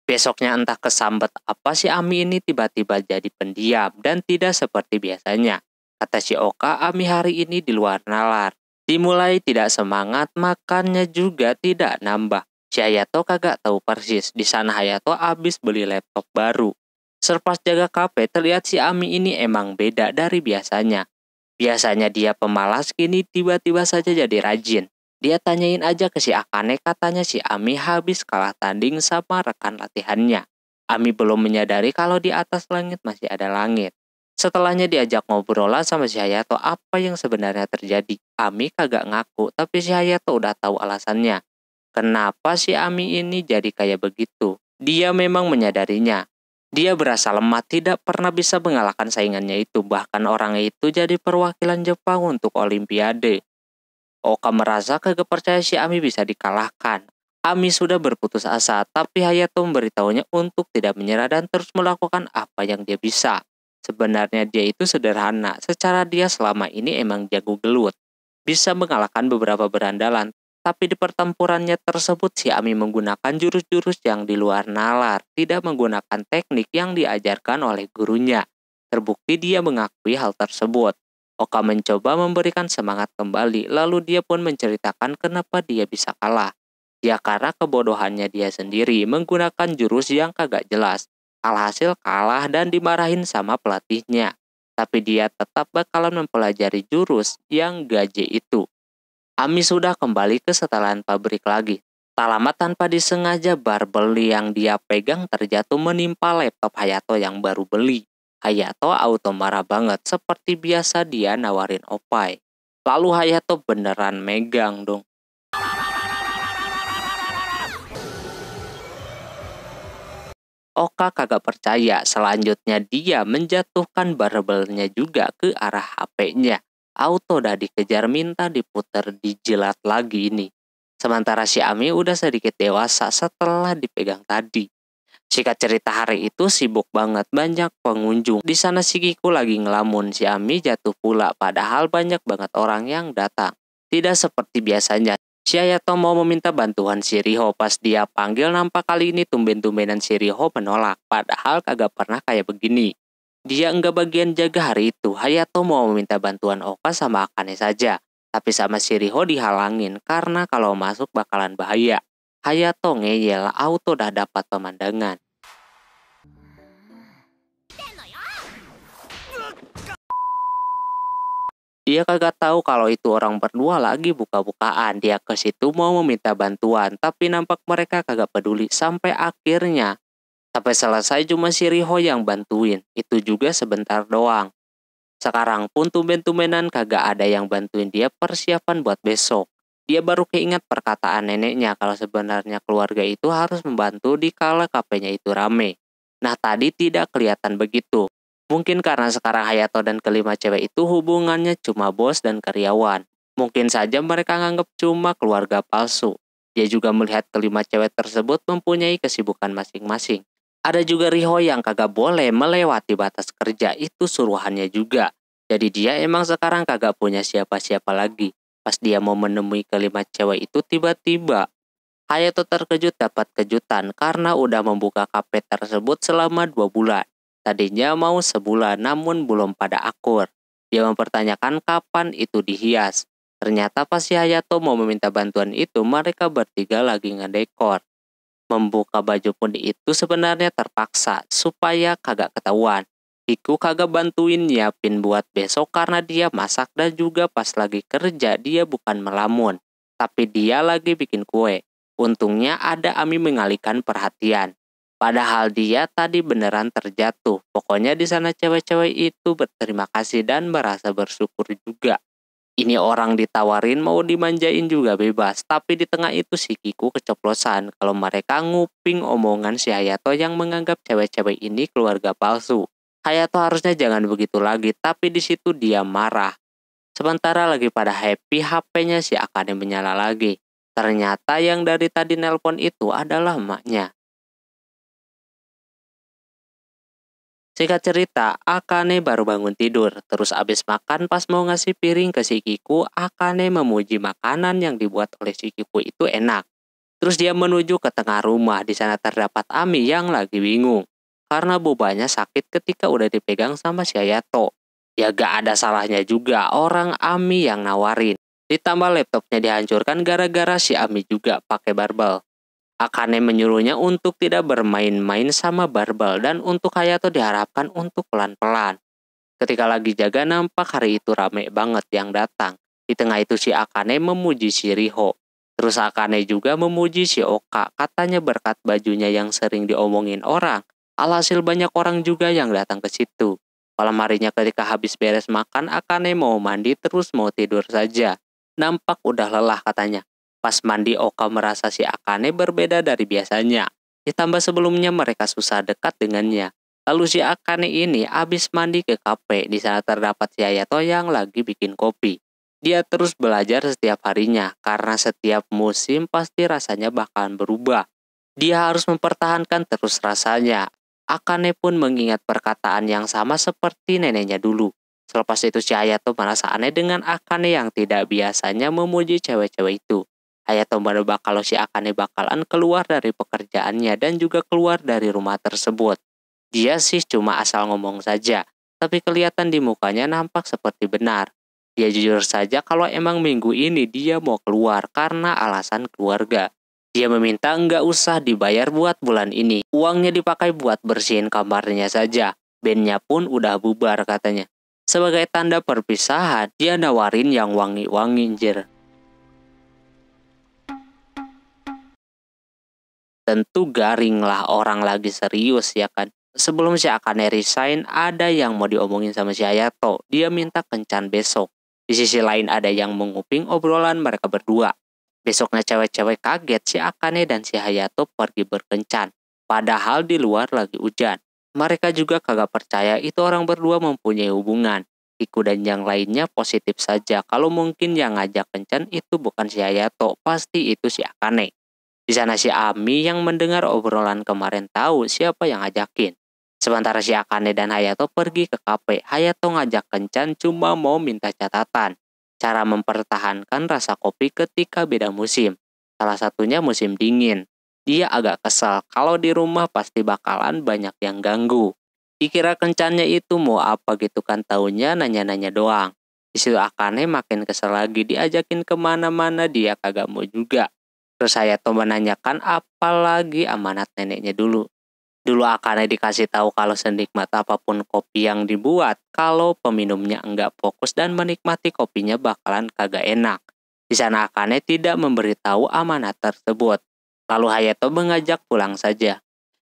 Besoknya entah kesambet apa si Ami ini tiba-tiba jadi pendiam dan tidak seperti biasanya. Kata si Oka, Ami hari ini di luar nalar. Dimulai tidak semangat, makannya juga tidak nambah. Si Hayato kagak tahu persis, di sana Hayato habis beli laptop baru. Serpas jaga kafe, terlihat si Ami ini emang beda dari biasanya. Biasanya dia pemalas, kini tiba-tiba saja jadi rajin. Dia tanyain aja ke si Akane katanya si Ami habis kalah tanding sama rekan latihannya. Ami belum menyadari kalau di atas langit masih ada langit. Setelahnya diajak ngobrolan sama si Hayato apa yang sebenarnya terjadi. Ami kagak ngaku, tapi si Hayato udah tahu alasannya. Kenapa si Ami ini jadi kayak begitu? Dia memang menyadarinya. Dia berasa lemah, tidak pernah bisa mengalahkan saingannya itu. Bahkan orang itu jadi perwakilan Jepang untuk Olimpiade. Oka merasa kagak si Ami bisa dikalahkan. Ami sudah berputus asa, tapi Hayato memberitahunya untuk tidak menyerah dan terus melakukan apa yang dia bisa. Sebenarnya dia itu sederhana, secara dia selama ini emang jago gelut. Bisa mengalahkan beberapa berandalan, tapi di pertempurannya tersebut si Ami menggunakan jurus-jurus yang di luar nalar, tidak menggunakan teknik yang diajarkan oleh gurunya. Terbukti dia mengakui hal tersebut. Oka mencoba memberikan semangat kembali, lalu dia pun menceritakan kenapa dia bisa kalah. Ya karena kebodohannya dia sendiri menggunakan jurus yang kagak jelas. Alhasil kalah dan dimarahin sama pelatihnya. Tapi dia tetap bakalan mempelajari jurus yang gaje itu. Ami sudah kembali ke setelan pabrik lagi. Tak lama tanpa disengaja barbel yang dia pegang terjatuh menimpa laptop Hayato yang baru beli. Hayato auto marah banget seperti biasa dia nawarin opai. Lalu Hayato beneran megang dong. Oka kagak percaya, selanjutnya dia menjatuhkan barbelnya juga ke arah HP-nya. Auto udah dikejar minta diputar dijilat lagi ini. Sementara si Ami udah sedikit dewasa setelah dipegang tadi. Singkat cerita hari itu sibuk banget banyak pengunjung. Di sana si Kiku lagi ngelamun, si Ami jatuh pula padahal banyak banget orang yang datang. Tidak seperti biasanya, si Ayato mau meminta bantuan si Riho pas dia panggil nampak kali ini tumben-tumbenan si Riho menolak padahal kagak pernah kayak begini. Dia enggak bagian jaga hari itu, Hayato mau meminta bantuan Oka sama Akane saja. Tapi sama si Riho dihalangin karena kalau masuk bakalan bahaya. Hayato ngeyel auto dah dapat pemandangan. Dia kagak tahu kalau itu orang berdua lagi buka-bukaan. Dia ke situ mau meminta bantuan, tapi nampak mereka kagak peduli sampai akhirnya. Sampai selesai cuma si Riho yang bantuin. Itu juga sebentar doang. Sekarang pun tumben-tumbenan kagak ada yang bantuin dia persiapan buat besok. Ia baru keingat perkataan neneknya kalau sebenarnya keluarga itu harus membantu di kala kafenya itu rame. Nah tadi tidak kelihatan begitu. Mungkin karena sekarang Hayato dan kelima cewek itu hubungannya cuma bos dan karyawan. Mungkin saja mereka nganggap cuma keluarga palsu. Dia juga melihat kelima cewek tersebut mempunyai kesibukan masing-masing. Ada juga Riho yang kagak boleh melewati batas kerja itu suruhannya juga. Jadi dia emang sekarang kagak punya siapa-siapa lagi. Pas dia mau menemui kelima cewek itu tiba-tiba Hayato terkejut dapat kejutan karena udah membuka kafe tersebut selama dua bulan. Tadinya mau sebulan namun belum pada akur. Dia mempertanyakan kapan itu dihias. Ternyata pas si Hayato mau meminta bantuan itu mereka bertiga lagi ngedekor. Membuka baju pun itu sebenarnya terpaksa supaya kagak ketahuan. Iku kagak bantuin nyiapin buat besok karena dia masak dan juga pas lagi kerja dia bukan melamun. Tapi dia lagi bikin kue. Untungnya ada Ami mengalihkan perhatian. Padahal dia tadi beneran terjatuh. Pokoknya di sana cewek-cewek itu berterima kasih dan merasa bersyukur juga. Ini orang ditawarin mau dimanjain juga bebas, tapi di tengah itu si Kiku keceplosan kalau mereka nguping omongan si Hayato yang menganggap cewek-cewek ini keluarga palsu. Hayato harusnya jangan begitu lagi, tapi di situ dia marah. Sementara lagi pada happy, HP-nya si Akane menyala lagi. Ternyata yang dari tadi nelpon itu adalah maknya. Singkat cerita, Akane baru bangun tidur. Terus abis makan pas mau ngasih piring ke Shikiku, Akane memuji makanan yang dibuat oleh Shikiku itu enak. Terus dia menuju ke tengah rumah, di sana terdapat Ami yang lagi bingung karena bobanya sakit ketika udah dipegang sama si Hayato. Ya gak ada salahnya juga orang Ami yang nawarin. Ditambah laptopnya dihancurkan gara-gara si Ami juga pakai barbel. Akane menyuruhnya untuk tidak bermain-main sama barbel dan untuk Hayato diharapkan untuk pelan-pelan. Ketika lagi jaga nampak hari itu rame banget yang datang. Di tengah itu si Akane memuji si Riho. Terus Akane juga memuji si Oka, katanya berkat bajunya yang sering diomongin orang. Alhasil banyak orang juga yang datang ke situ. Malam harinya ketika habis beres makan, Akane mau mandi terus mau tidur saja. Nampak udah lelah katanya. Pas mandi Oka merasa si Akane berbeda dari biasanya. Ditambah sebelumnya mereka susah dekat dengannya. Lalu si Akane ini habis mandi ke kafe, di sana terdapat si Ayato yang lagi bikin kopi. Dia terus belajar setiap harinya, karena setiap musim pasti rasanya bakalan berubah. Dia harus mempertahankan terus rasanya, Akane pun mengingat perkataan yang sama seperti neneknya dulu. Selepas itu si Hayato merasa aneh dengan Akane yang tidak biasanya memuji cewek-cewek itu. Hayato menebak kalau si Akane bakalan keluar dari pekerjaannya dan juga keluar dari rumah tersebut. Dia sih cuma asal ngomong saja, tapi kelihatan di mukanya nampak seperti benar. Dia jujur saja kalau emang minggu ini dia mau keluar karena alasan keluarga. Dia meminta nggak usah dibayar buat bulan ini. Uangnya dipakai buat bersihin kamarnya saja. Bandnya pun udah bubar katanya. Sebagai tanda perpisahan, dia nawarin yang wangi-wangi jir. Tentu garinglah orang lagi serius ya kan. Sebelum si Akane resign, ada yang mau diomongin sama si Tuh, Dia minta kencan besok. Di sisi lain ada yang menguping obrolan mereka berdua. Besoknya cewek-cewek kaget si Akane dan si Hayato pergi berkencan. Padahal di luar lagi hujan. Mereka juga kagak percaya itu orang berdua mempunyai hubungan. Iku dan yang lainnya positif saja. Kalau mungkin yang ngajak kencan itu bukan si Hayato, pasti itu si Akane. Di sana si Ami yang mendengar obrolan kemarin tahu siapa yang ngajakin. Sementara si Akane dan Hayato pergi ke kafe, Hayato ngajak kencan cuma mau minta catatan cara mempertahankan rasa kopi ketika beda musim. Salah satunya musim dingin. Dia agak kesal kalau di rumah pasti bakalan banyak yang ganggu. Dikira kencannya itu mau apa gitu kan taunya nanya-nanya doang. Di situ Akane makin kesel lagi diajakin kemana-mana dia kagak mau juga. Terus saya tombak nanyakan apalagi amanat neneknya dulu. Dulu Akane dikasih tahu kalau senikmat apapun kopi yang dibuat, kalau peminumnya enggak fokus dan menikmati kopinya bakalan kagak enak. Di sana Akane tidak memberitahu amanah tersebut. Lalu Hayato mengajak pulang saja.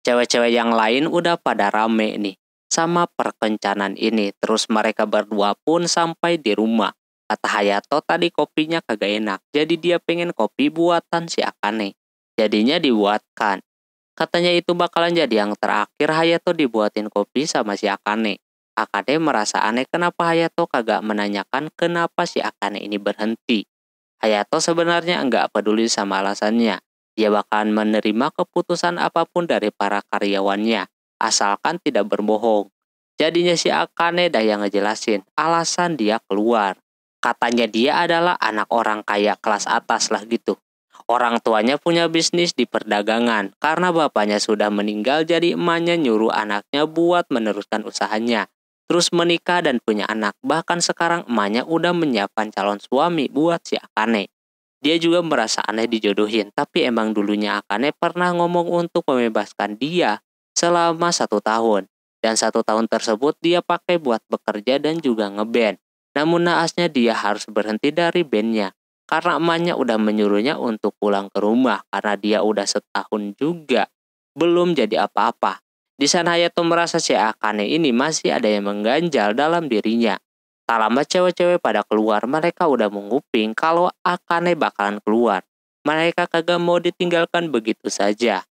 Cewek-cewek yang lain udah pada rame nih sama perkencanan ini. Terus mereka berdua pun sampai di rumah. Kata Hayato tadi kopinya kagak enak, jadi dia pengen kopi buatan si Akane. Jadinya dibuatkan. Katanya itu bakalan jadi yang terakhir Hayato dibuatin kopi sama si Akane. Akane merasa aneh kenapa Hayato kagak menanyakan kenapa si Akane ini berhenti. Hayato sebenarnya nggak peduli sama alasannya. Dia bakalan menerima keputusan apapun dari para karyawannya, asalkan tidak berbohong. Jadinya si Akane dah yang ngejelasin alasan dia keluar. Katanya dia adalah anak orang kaya kelas atas lah gitu. Orang tuanya punya bisnis di perdagangan. Karena bapaknya sudah meninggal jadi emaknya nyuruh anaknya buat meneruskan usahanya. Terus menikah dan punya anak. Bahkan sekarang emaknya udah menyiapkan calon suami buat si Akane. Dia juga merasa aneh dijodohin, tapi emang dulunya Akane pernah ngomong untuk membebaskan dia selama satu tahun. Dan satu tahun tersebut dia pakai buat bekerja dan juga ngeband. Namun naasnya dia harus berhenti dari bandnya karena emaknya udah menyuruhnya untuk pulang ke rumah karena dia udah setahun juga belum jadi apa-apa. Di sana Hayato merasa si Akane ini masih ada yang mengganjal dalam dirinya. Tak lama cewek-cewek pada keluar, mereka udah menguping kalau Akane bakalan keluar. Mereka kagak mau ditinggalkan begitu saja.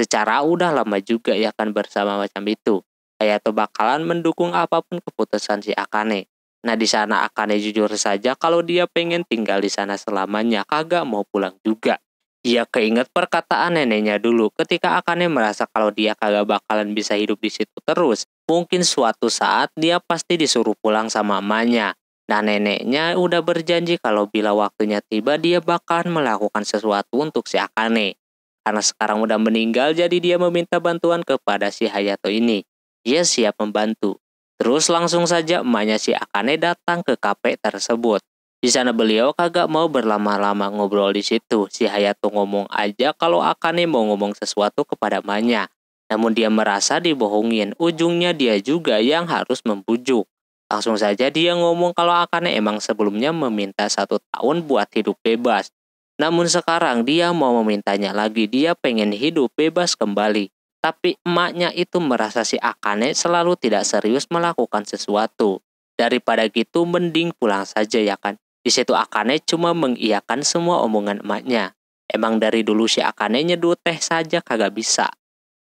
Secara udah lama juga ya kan bersama macam itu. Hayato bakalan mendukung apapun keputusan si Akane. Nah di sana Akane jujur saja kalau dia pengen tinggal di sana selamanya kagak mau pulang juga. Ia keinget perkataan neneknya dulu ketika Akane merasa kalau dia kagak bakalan bisa hidup di situ terus. Mungkin suatu saat dia pasti disuruh pulang sama mamanya. Nah neneknya udah berjanji kalau bila waktunya tiba dia bakalan melakukan sesuatu untuk si Akane. Karena sekarang udah meninggal jadi dia meminta bantuan kepada si Hayato ini. Ia siap membantu. Terus langsung saja emaknya si Akane datang ke kafe tersebut. Di sana beliau kagak mau berlama-lama ngobrol di situ. Si Hayato ngomong aja kalau Akane mau ngomong sesuatu kepada emaknya. Namun dia merasa dibohongin. Ujungnya dia juga yang harus membujuk. Langsung saja dia ngomong kalau Akane emang sebelumnya meminta satu tahun buat hidup bebas. Namun sekarang dia mau memintanya lagi. Dia pengen hidup bebas kembali. Tapi emaknya itu merasa si Akane selalu tidak serius melakukan sesuatu. Daripada gitu mending pulang saja ya kan. Di situ Akane cuma mengiyakan semua omongan emaknya. Emang dari dulu si Akane nyeduh teh saja kagak bisa.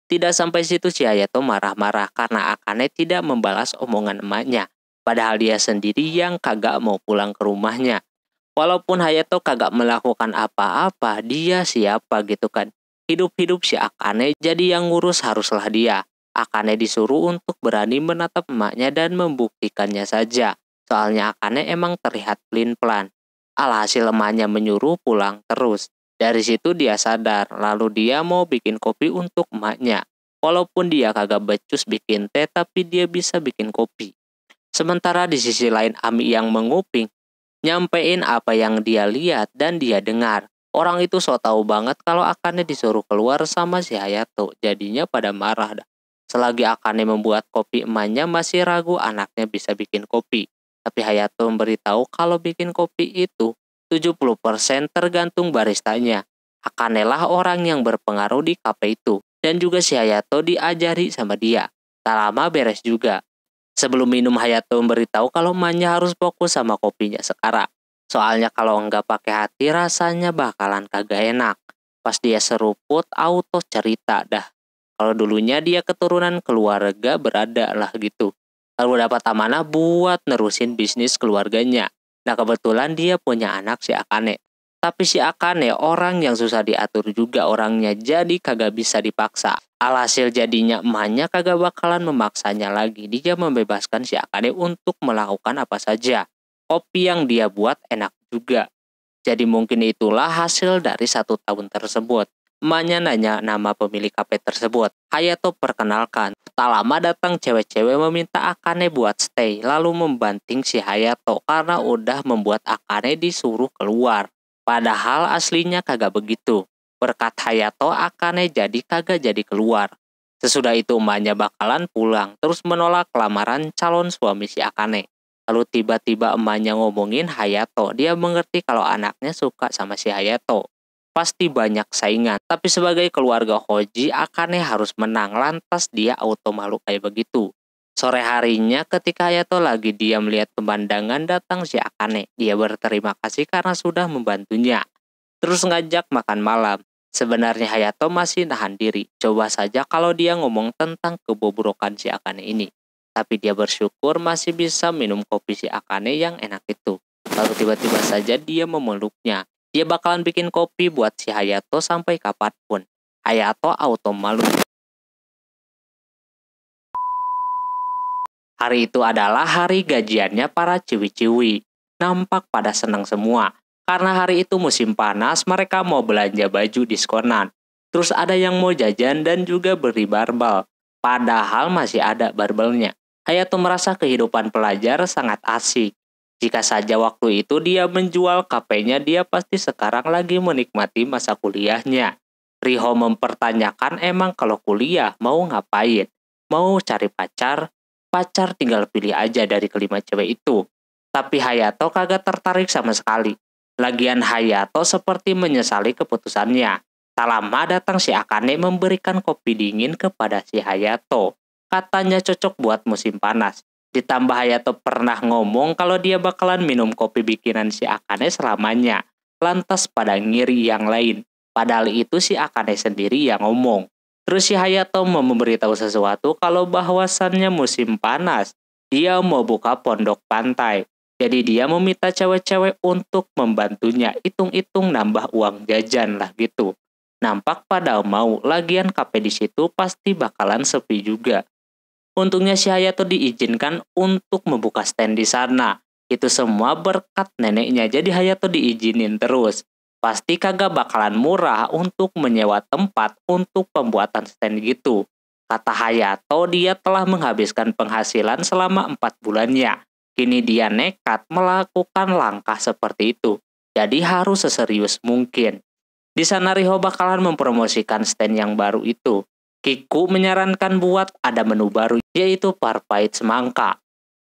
Tidak sampai situ si Hayato marah-marah karena Akane tidak membalas omongan emaknya. Padahal dia sendiri yang kagak mau pulang ke rumahnya. Walaupun Hayato kagak melakukan apa-apa, dia siapa gitu kan. Hidup-hidup si Akane jadi yang ngurus haruslah dia. Akane disuruh untuk berani menatap emaknya dan membuktikannya saja. Soalnya Akane emang terlihat pelin-pelan. Alhasil emaknya menyuruh pulang terus. Dari situ dia sadar, lalu dia mau bikin kopi untuk emaknya. Walaupun dia kagak becus bikin teh, tapi dia bisa bikin kopi. Sementara di sisi lain Ami yang menguping, nyampein apa yang dia lihat dan dia dengar. Orang itu so tahu banget kalau Akane disuruh keluar sama si Hayato, jadinya pada marah dah. Selagi Akane membuat kopi emannya masih ragu anaknya bisa bikin kopi. Tapi Hayato memberitahu kalau bikin kopi itu 70% tergantung baristanya. Akane lah orang yang berpengaruh di kafe itu. Dan juga si Hayato diajari sama dia. Tak lama beres juga. Sebelum minum Hayato memberitahu kalau emannya harus fokus sama kopinya sekarang. Soalnya kalau nggak pakai hati rasanya bakalan kagak enak. Pas dia seruput auto cerita dah. Kalau dulunya dia keturunan keluarga berada lah gitu. Lalu dapat amanah buat nerusin bisnis keluarganya. Nah kebetulan dia punya anak si Akane. Tapi si Akane orang yang susah diatur juga orangnya jadi kagak bisa dipaksa. Alhasil jadinya emaknya kagak bakalan memaksanya lagi. Dia membebaskan si Akane untuk melakukan apa saja kopi yang dia buat enak juga. Jadi mungkin itulah hasil dari satu tahun tersebut. Emaknya nanya nama pemilik kafe tersebut. Hayato perkenalkan. Tak lama datang cewek-cewek meminta Akane buat stay, lalu membanting si Hayato karena udah membuat Akane disuruh keluar. Padahal aslinya kagak begitu. Berkat Hayato, Akane jadi kagak jadi keluar. Sesudah itu emaknya bakalan pulang, terus menolak lamaran calon suami si Akane. Lalu tiba-tiba emaknya ngomongin Hayato. Dia mengerti kalau anaknya suka sama si Hayato. Pasti banyak saingan, tapi sebagai keluarga Hoji, Akane harus menang lantas dia auto malu kayak begitu. Sore harinya ketika Hayato lagi dia melihat pemandangan datang si Akane. Dia berterima kasih karena sudah membantunya. Terus ngajak makan malam. Sebenarnya Hayato masih nahan diri. Coba saja kalau dia ngomong tentang kebobrokan si Akane ini tapi dia bersyukur masih bisa minum kopi si Akane yang enak itu. Lalu tiba-tiba saja dia memeluknya. Dia bakalan bikin kopi buat si Hayato sampai kapanpun. Hayato auto malu. Hari itu adalah hari gajiannya para ciwi-ciwi. Nampak pada senang semua. Karena hari itu musim panas, mereka mau belanja baju diskonan. Terus ada yang mau jajan dan juga beri barbel. Padahal masih ada barbelnya. Hayato merasa kehidupan pelajar sangat asik. Jika saja waktu itu dia menjual kafenya, dia pasti sekarang lagi menikmati masa kuliahnya. Riho mempertanyakan emang kalau kuliah mau ngapain? Mau cari pacar? Pacar tinggal pilih aja dari kelima cewek itu. Tapi Hayato kagak tertarik sama sekali. Lagian Hayato seperti menyesali keputusannya. Tak lama datang si Akane memberikan kopi dingin kepada si Hayato katanya cocok buat musim panas. Ditambah Hayato pernah ngomong kalau dia bakalan minum kopi bikinan si Akane selamanya. Lantas pada ngiri yang lain. Padahal itu si Akane sendiri yang ngomong. Terus si Hayato mau memberitahu sesuatu kalau bahwasannya musim panas. Dia mau buka pondok pantai. Jadi dia meminta cewek-cewek untuk membantunya. Hitung-hitung nambah uang jajan lah gitu. Nampak pada mau, lagian kafe di situ pasti bakalan sepi juga. Untungnya si Hayato diizinkan untuk membuka stand di sana. Itu semua berkat neneknya, jadi Hayato diizinin terus. Pasti kagak bakalan murah untuk menyewa tempat untuk pembuatan stand gitu. Kata Hayato, dia telah menghabiskan penghasilan selama empat bulannya. Kini dia nekat melakukan langkah seperti itu, jadi harus seserius mungkin. Di sana Riho bakalan mempromosikan stand yang baru itu. Kiku menyarankan buat ada menu baru yaitu parpait semangka.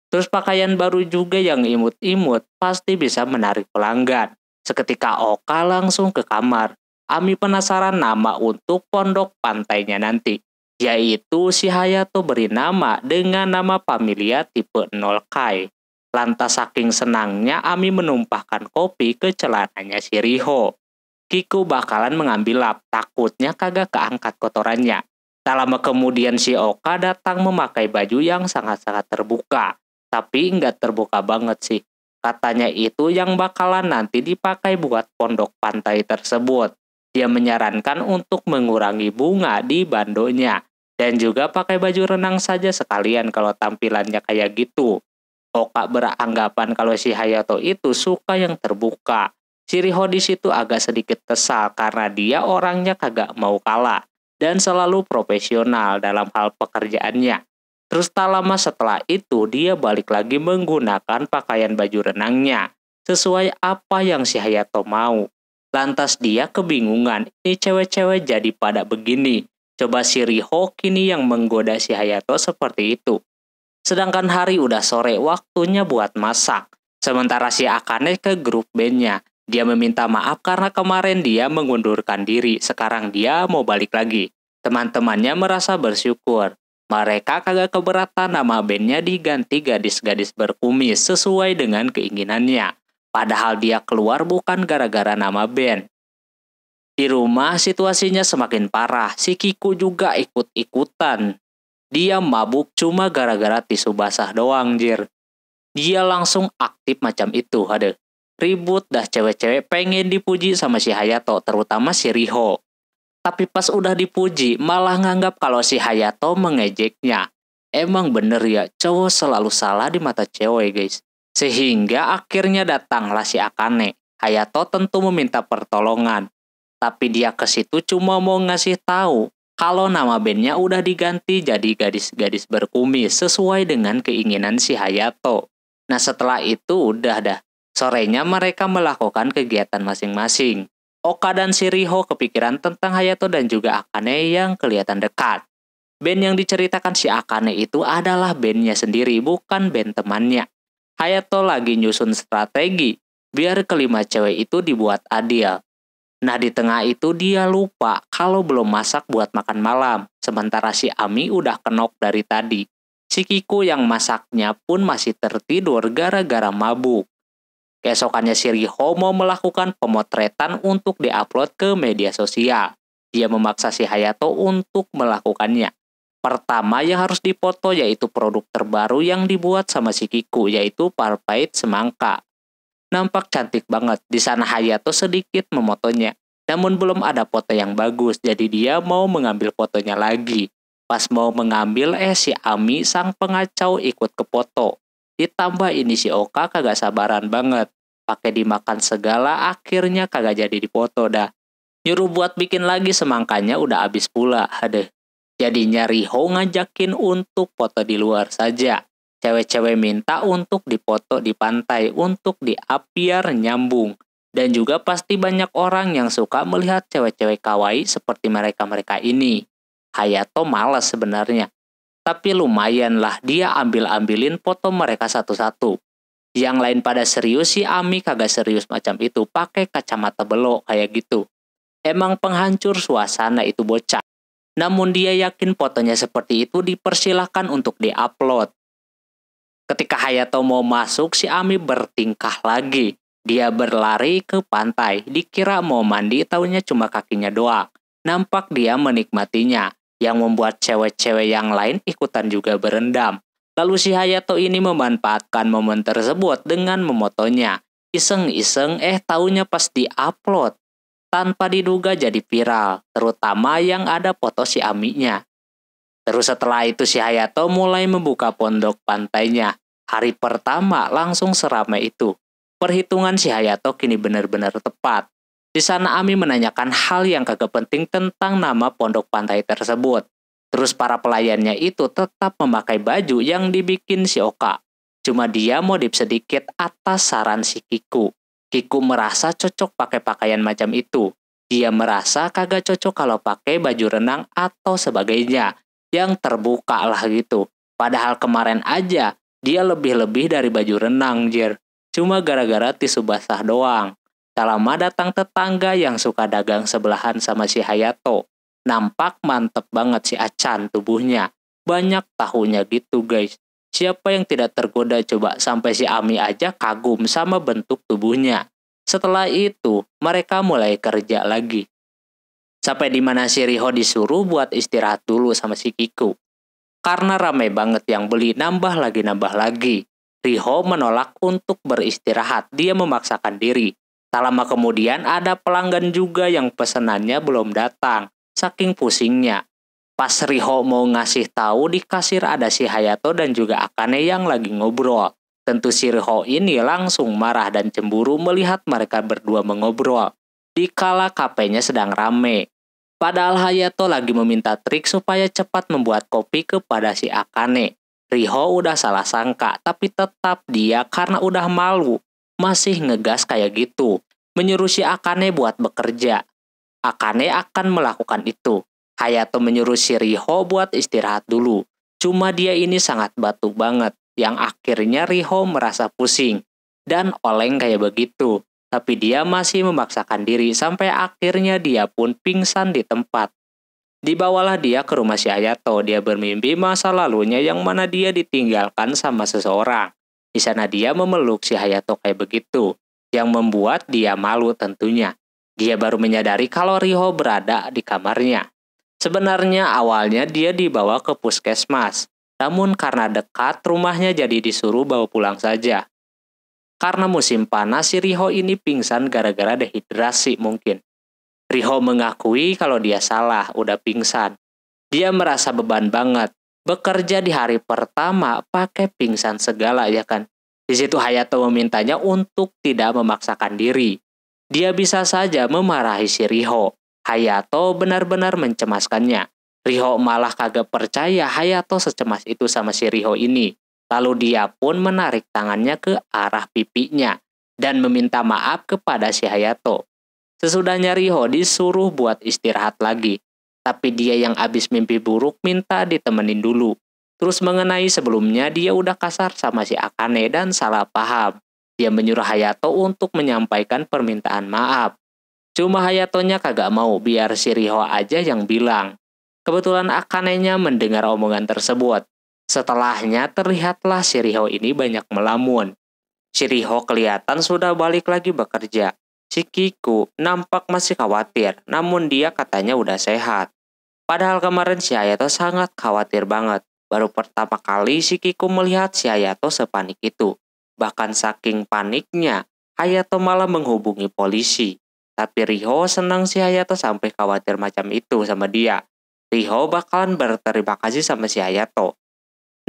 Terus pakaian baru juga yang imut-imut pasti bisa menarik pelanggan. Seketika Oka langsung ke kamar. Ami penasaran nama untuk pondok pantainya nanti. Yaitu si Hayato beri nama dengan nama familia tipe 0 Kai. Lantas saking senangnya Ami menumpahkan kopi ke celananya si Riho. Kiku bakalan mengambil lap, takutnya kagak keangkat kotorannya. Tak lama kemudian si Oka datang memakai baju yang sangat-sangat terbuka. Tapi nggak terbuka banget sih. Katanya itu yang bakalan nanti dipakai buat pondok pantai tersebut. Dia menyarankan untuk mengurangi bunga di bandonya. Dan juga pakai baju renang saja sekalian kalau tampilannya kayak gitu. Oka beranggapan kalau si Hayato itu suka yang terbuka. Si Riho di agak sedikit kesal karena dia orangnya kagak mau kalah dan selalu profesional dalam hal pekerjaannya. Terus tak lama setelah itu dia balik lagi menggunakan pakaian baju renangnya sesuai apa yang si Hayato mau. Lantas dia kebingungan, ini cewek-cewek jadi pada begini. Coba si Riho kini yang menggoda si Hayato seperti itu. Sedangkan hari udah sore, waktunya buat masak. Sementara si Akane ke grup bandnya. Dia meminta maaf karena kemarin dia mengundurkan diri, sekarang dia mau balik lagi. Teman-temannya merasa bersyukur. Mereka kagak keberatan nama bandnya diganti gadis-gadis berkumis sesuai dengan keinginannya. Padahal dia keluar bukan gara-gara nama band. Di rumah situasinya semakin parah, si Kiku juga ikut-ikutan. Dia mabuk cuma gara-gara tisu basah doang, jir. Dia langsung aktif macam itu, aduh ribut dah cewek-cewek pengen dipuji sama si Hayato, terutama si Riho. Tapi pas udah dipuji, malah nganggap kalau si Hayato mengejeknya. Emang bener ya, cowok selalu salah di mata cewek guys. Sehingga akhirnya datanglah si Akane. Hayato tentu meminta pertolongan. Tapi dia ke situ cuma mau ngasih tahu kalau nama bandnya udah diganti jadi gadis-gadis berkumis sesuai dengan keinginan si Hayato. Nah setelah itu udah dah, Sorenya mereka melakukan kegiatan masing-masing. Oka dan Shiriho kepikiran tentang Hayato dan juga Akane yang kelihatan dekat. Band yang diceritakan si Akane itu adalah bandnya sendiri, bukan band temannya. Hayato lagi nyusun strategi, biar kelima cewek itu dibuat adil. Nah di tengah itu dia lupa kalau belum masak buat makan malam, sementara si Ami udah kenok dari tadi. Si Kiku yang masaknya pun masih tertidur gara-gara mabuk. Keesokannya Siri Homo melakukan pemotretan untuk diupload ke media sosial. Dia memaksa si Hayato untuk melakukannya. Pertama yang harus dipoto yaitu produk terbaru yang dibuat sama si Kiku yaitu parpait semangka. Nampak cantik banget, di sana Hayato sedikit memotonya. Namun belum ada foto yang bagus, jadi dia mau mengambil fotonya lagi. Pas mau mengambil, eh si Ami sang pengacau ikut ke foto. Ditambah ini si Oka kagak sabaran banget. Pakai dimakan segala akhirnya kagak jadi dipoto dah. Nyuruh buat bikin lagi semangkanya udah habis pula. Adeh. nyari Riho ngajakin untuk foto di luar saja. Cewek-cewek minta untuk dipoto di pantai untuk di apiar nyambung. Dan juga pasti banyak orang yang suka melihat cewek-cewek kawaii seperti mereka-mereka ini. Hayato malas sebenarnya tapi lumayanlah dia ambil-ambilin foto mereka satu-satu. Yang lain pada serius si Ami kagak serius macam itu, pakai kacamata belok kayak gitu. Emang penghancur suasana itu bocah. Namun dia yakin fotonya seperti itu dipersilahkan untuk diupload. Ketika Hayato mau masuk, si Ami bertingkah lagi. Dia berlari ke pantai, dikira mau mandi, taunya cuma kakinya doang. Nampak dia menikmatinya yang membuat cewek-cewek yang lain ikutan juga berendam. Lalu si Hayato ini memanfaatkan momen tersebut dengan memotonya. Iseng-iseng eh taunya pas di-upload. Tanpa diduga jadi viral, terutama yang ada foto si Amiknya. Terus setelah itu si Hayato mulai membuka pondok pantainya. Hari pertama langsung seramai itu. Perhitungan si Hayato kini benar-benar tepat. Di sana Ami menanyakan hal yang kagak penting tentang nama pondok pantai tersebut. Terus para pelayannya itu tetap memakai baju yang dibikin si Oka. Cuma dia modif sedikit atas saran si Kiku. Kiku merasa cocok pakai pakaian macam itu. Dia merasa kagak cocok kalau pakai baju renang atau sebagainya yang terbuka lah gitu. Padahal kemarin aja dia lebih-lebih dari baju renang, Jir. Cuma gara-gara tisu basah doang. Salama datang tetangga yang suka dagang sebelahan sama si Hayato. Nampak mantep banget si Acan tubuhnya. Banyak tahunya gitu guys. Siapa yang tidak tergoda coba sampai si Ami aja kagum sama bentuk tubuhnya. Setelah itu, mereka mulai kerja lagi. Sampai di mana si Riho disuruh buat istirahat dulu sama si Kiku. Karena ramai banget yang beli, nambah lagi nambah lagi. Riho menolak untuk beristirahat. Dia memaksakan diri Tak lama kemudian ada pelanggan juga yang pesenannya belum datang, saking pusingnya. Pas Riho mau ngasih tahu di kasir ada si Hayato dan juga Akane yang lagi ngobrol. Tentu si Riho ini langsung marah dan cemburu melihat mereka berdua mengobrol. Dikala kafenya sedang rame. Padahal Hayato lagi meminta trik supaya cepat membuat kopi kepada si Akane. Riho udah salah sangka tapi tetap dia karena udah malu masih ngegas kayak gitu, menyuruh si Akane buat bekerja. Akane akan melakukan itu. Hayato menyuruh si Riho buat istirahat dulu. Cuma dia ini sangat batuk banget, yang akhirnya Riho merasa pusing dan oleng kayak begitu. Tapi dia masih memaksakan diri sampai akhirnya dia pun pingsan di tempat. Dibawalah dia ke rumah si Hayato, dia bermimpi masa lalunya yang mana dia ditinggalkan sama seseorang. Di sana dia memeluk si Hayato kayak begitu, yang membuat dia malu tentunya. Dia baru menyadari kalau Riho berada di kamarnya. Sebenarnya awalnya dia dibawa ke puskesmas, namun karena dekat rumahnya jadi disuruh bawa pulang saja. Karena musim panas si Riho ini pingsan gara-gara dehidrasi mungkin. Riho mengakui kalau dia salah, udah pingsan. Dia merasa beban banget, bekerja di hari pertama pakai pingsan segala ya kan. Di situ Hayato memintanya untuk tidak memaksakan diri. Dia bisa saja memarahi si Riho. Hayato benar-benar mencemaskannya. Riho malah kagak percaya Hayato secemas itu sama si Riho ini. Lalu dia pun menarik tangannya ke arah pipinya dan meminta maaf kepada si Hayato. Sesudahnya Riho disuruh buat istirahat lagi. Tapi dia yang abis mimpi buruk minta ditemenin dulu. Terus mengenai sebelumnya dia udah kasar sama si Akane dan salah paham. Dia menyuruh Hayato untuk menyampaikan permintaan maaf. Cuma Hayatonya kagak mau biar si Riho aja yang bilang. Kebetulan Akane nya mendengar omongan tersebut. Setelahnya terlihatlah si Riho ini banyak melamun. Si Riho kelihatan sudah balik lagi bekerja. Si Kiku nampak masih khawatir, namun dia katanya udah sehat. Padahal kemarin si Hayato sangat khawatir banget. Baru pertama kali si Kiku melihat si Hayato sepanik itu. Bahkan saking paniknya, Hayato malah menghubungi polisi. Tapi Riho senang si Hayato sampai khawatir macam itu sama dia. Riho bakalan berterima kasih sama si Hayato.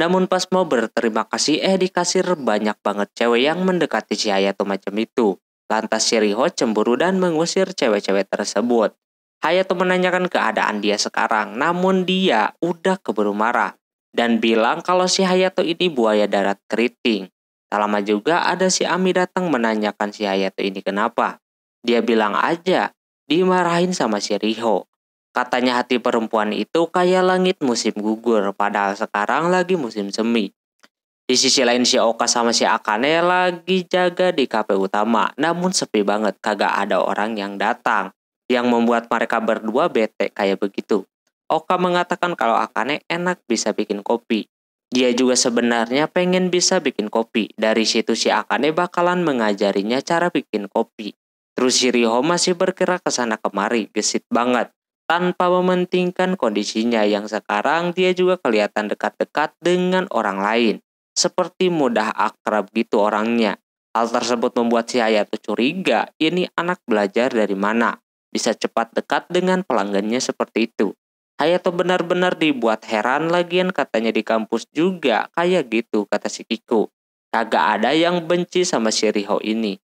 Namun pas mau berterima kasih eh dikasir banyak banget cewek yang mendekati si Hayato macam itu. Lantas si Riho cemburu dan mengusir cewek-cewek tersebut. Hayato menanyakan keadaan dia sekarang, namun dia udah keburu marah dan bilang kalau si Hayato ini buaya darat keriting. Tak lama juga ada si Ami datang menanyakan si Hayato ini kenapa. Dia bilang aja, dimarahin sama si Riho. Katanya hati perempuan itu kayak langit musim gugur, padahal sekarang lagi musim semi. Di sisi lain si Oka sama si Akane lagi jaga di KP utama, namun sepi banget, kagak ada orang yang datang yang membuat mereka berdua bete kayak begitu. Oka mengatakan kalau Akane enak bisa bikin kopi. Dia juga sebenarnya pengen bisa bikin kopi. Dari situ si Akane bakalan mengajarinya cara bikin kopi. Terus Shiriho masih berkira ke sana kemari, gesit banget. Tanpa mementingkan kondisinya yang sekarang dia juga kelihatan dekat-dekat dengan orang lain. Seperti mudah akrab gitu orangnya. Hal tersebut membuat si Hayato curiga, ini anak belajar dari mana bisa cepat dekat dengan pelanggannya seperti itu. Hayato benar-benar dibuat heran lagian katanya di kampus juga kayak gitu kata si Kiko. Kagak ada yang benci sama si Riho ini.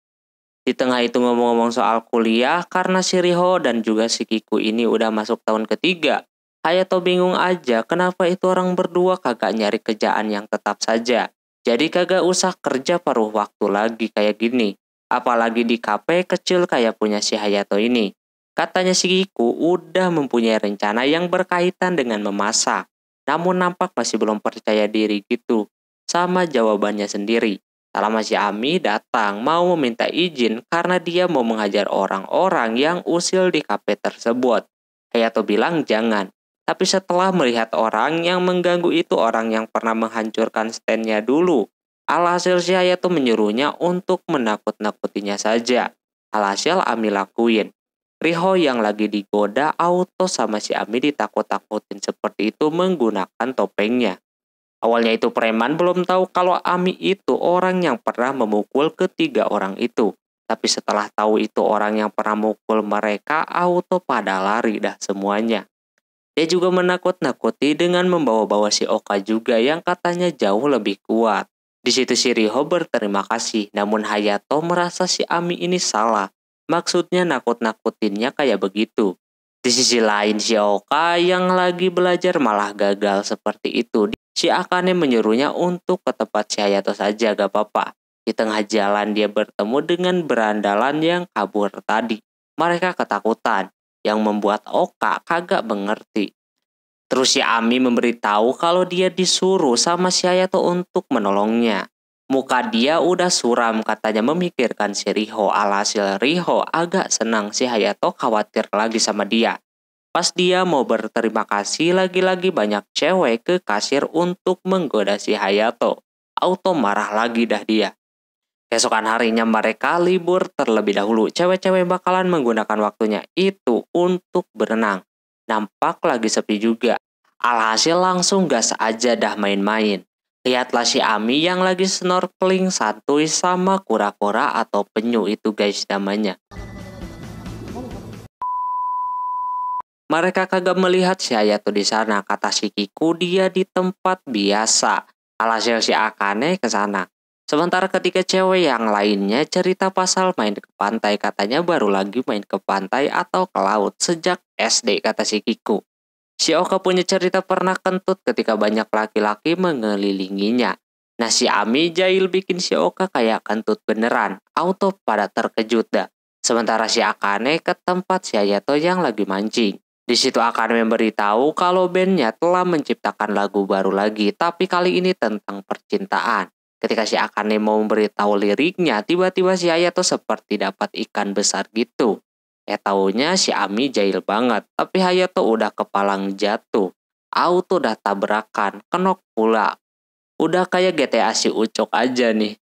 Di tengah itu ngomong-ngomong soal kuliah karena si Riho dan juga si Kiku ini udah masuk tahun ketiga. Hayato bingung aja kenapa itu orang berdua kagak nyari kerjaan yang tetap saja. Jadi kagak usah kerja paruh waktu lagi kayak gini. Apalagi di kafe kecil kayak punya si Hayato ini. Katanya si Kiku udah mempunyai rencana yang berkaitan dengan memasak, namun nampak masih belum percaya diri gitu sama jawabannya sendiri. Salama si Ami datang mau meminta izin karena dia mau menghajar orang-orang yang usil di kafe tersebut. Hayato bilang jangan, tapi setelah melihat orang yang mengganggu itu orang yang pernah menghancurkan standnya dulu. Alhasil si Hayato menyuruhnya untuk menakut-nakutinya saja. Alhasil Ami lakuin. Riho yang lagi digoda auto sama si Ami ditakut-takutin seperti itu menggunakan topengnya. Awalnya itu preman belum tahu kalau Ami itu orang yang pernah memukul ketiga orang itu. Tapi setelah tahu itu orang yang pernah mukul mereka, auto pada lari dah semuanya. Dia juga menakut-nakuti dengan membawa-bawa si Oka juga yang katanya jauh lebih kuat. Di situ si Riho berterima kasih, namun Hayato merasa si Ami ini salah Maksudnya nakut-nakutinnya kayak begitu. Di sisi lain, si Oka yang lagi belajar malah gagal seperti itu. Si Akane menyuruhnya untuk ke tempat si Hayato saja, gak apa-apa. Di tengah jalan dia bertemu dengan berandalan yang kabur tadi. Mereka ketakutan, yang membuat Oka kagak mengerti. Terus si Ami memberitahu kalau dia disuruh sama si Hayato untuk menolongnya. Muka dia udah suram katanya memikirkan si Riho alhasil Riho agak senang si Hayato khawatir lagi sama dia. Pas dia mau berterima kasih lagi-lagi banyak cewek ke kasir untuk menggoda si Hayato. Auto marah lagi dah dia. Keesokan harinya mereka libur terlebih dahulu. Cewek-cewek bakalan menggunakan waktunya itu untuk berenang. Nampak lagi sepi juga. Alhasil langsung gas aja dah main-main. Lihatlah si Ami yang lagi snorkeling santuy sama kura-kura atau penyu itu guys namanya. Mereka kagak melihat si Hayato di sana, kata si Kiku dia di tempat biasa. Alhasil si Akane ke sana. Sementara ketika cewek yang lainnya cerita pasal main ke pantai, katanya baru lagi main ke pantai atau ke laut sejak SD, kata si Kiku. Si Oka punya cerita pernah kentut ketika banyak laki-laki mengelilinginya. Nah si Ami jahil bikin si Oka kayak kentut beneran. Auto pada terkejut dah. Sementara si Akane ke tempat si Ayato yang lagi mancing. Di situ Akane memberitahu kalau bandnya telah menciptakan lagu baru lagi, tapi kali ini tentang percintaan. Ketika si Akane mau memberitahu liriknya, tiba-tiba si Ayato seperti dapat ikan besar gitu. Eh taunya si Ami jahil banget, tapi Hayato udah kepalang jatuh. Auto udah tabrakan, kenok pula. Udah kayak GTA si Ucok aja nih.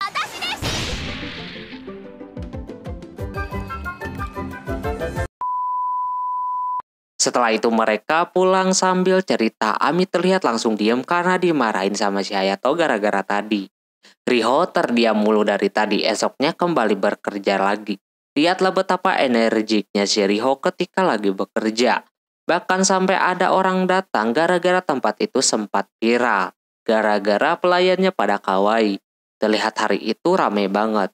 Setelah itu mereka pulang sambil cerita Ami terlihat langsung diam karena dimarahin sama si Hayato gara-gara tadi. Riho terdiam mulu dari tadi, esoknya kembali bekerja lagi. Lihatlah betapa energiknya Riho ketika lagi bekerja. Bahkan sampai ada orang datang gara-gara tempat itu sempat viral. Gara-gara pelayannya pada kawai Terlihat hari itu ramai banget.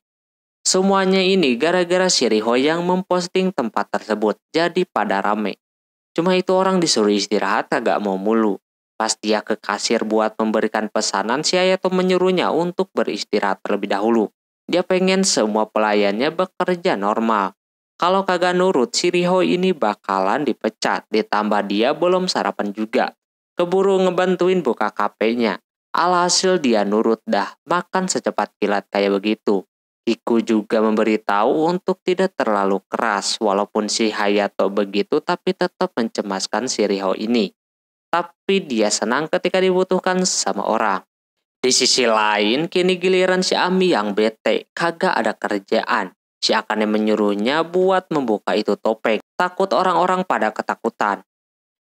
Semuanya ini gara-gara Riho yang memposting tempat tersebut, jadi pada rame. Cuma itu orang disuruh istirahat agak mau mulu. Pas dia ke kasir buat memberikan pesanan, si Ayato menyuruhnya untuk beristirahat terlebih dahulu. Dia pengen semua pelayannya bekerja normal. Kalau kagak nurut, si Riho ini bakalan dipecat, ditambah dia belum sarapan juga. Keburu ngebantuin buka kafenya. Alhasil dia nurut dah, makan secepat kilat kayak begitu. Iku juga memberitahu untuk tidak terlalu keras, walaupun si Hayato begitu tapi tetap mencemaskan si Riho ini. Tapi dia senang ketika dibutuhkan sama orang. Di sisi lain, kini giliran si Ami yang bete, kagak ada kerjaan. Si Akane menyuruhnya buat membuka itu topeng, takut orang-orang pada ketakutan.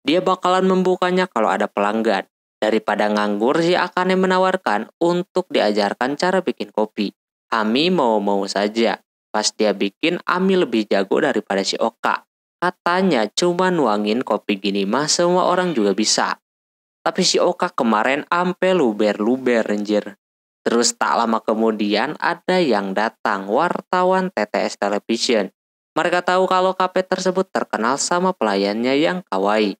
Dia bakalan membukanya kalau ada pelanggan. Daripada nganggur, si Akane menawarkan untuk diajarkan cara bikin kopi. Ami mau-mau saja. Pas dia bikin, Ami lebih jago daripada si Oka. Katanya cuman nuangin kopi gini mah semua orang juga bisa. Tapi si Oka kemarin ampe luber-luber anjir. Terus tak lama kemudian ada yang datang wartawan TTS Television. Mereka tahu kalau kafe tersebut terkenal sama pelayannya yang kawaii.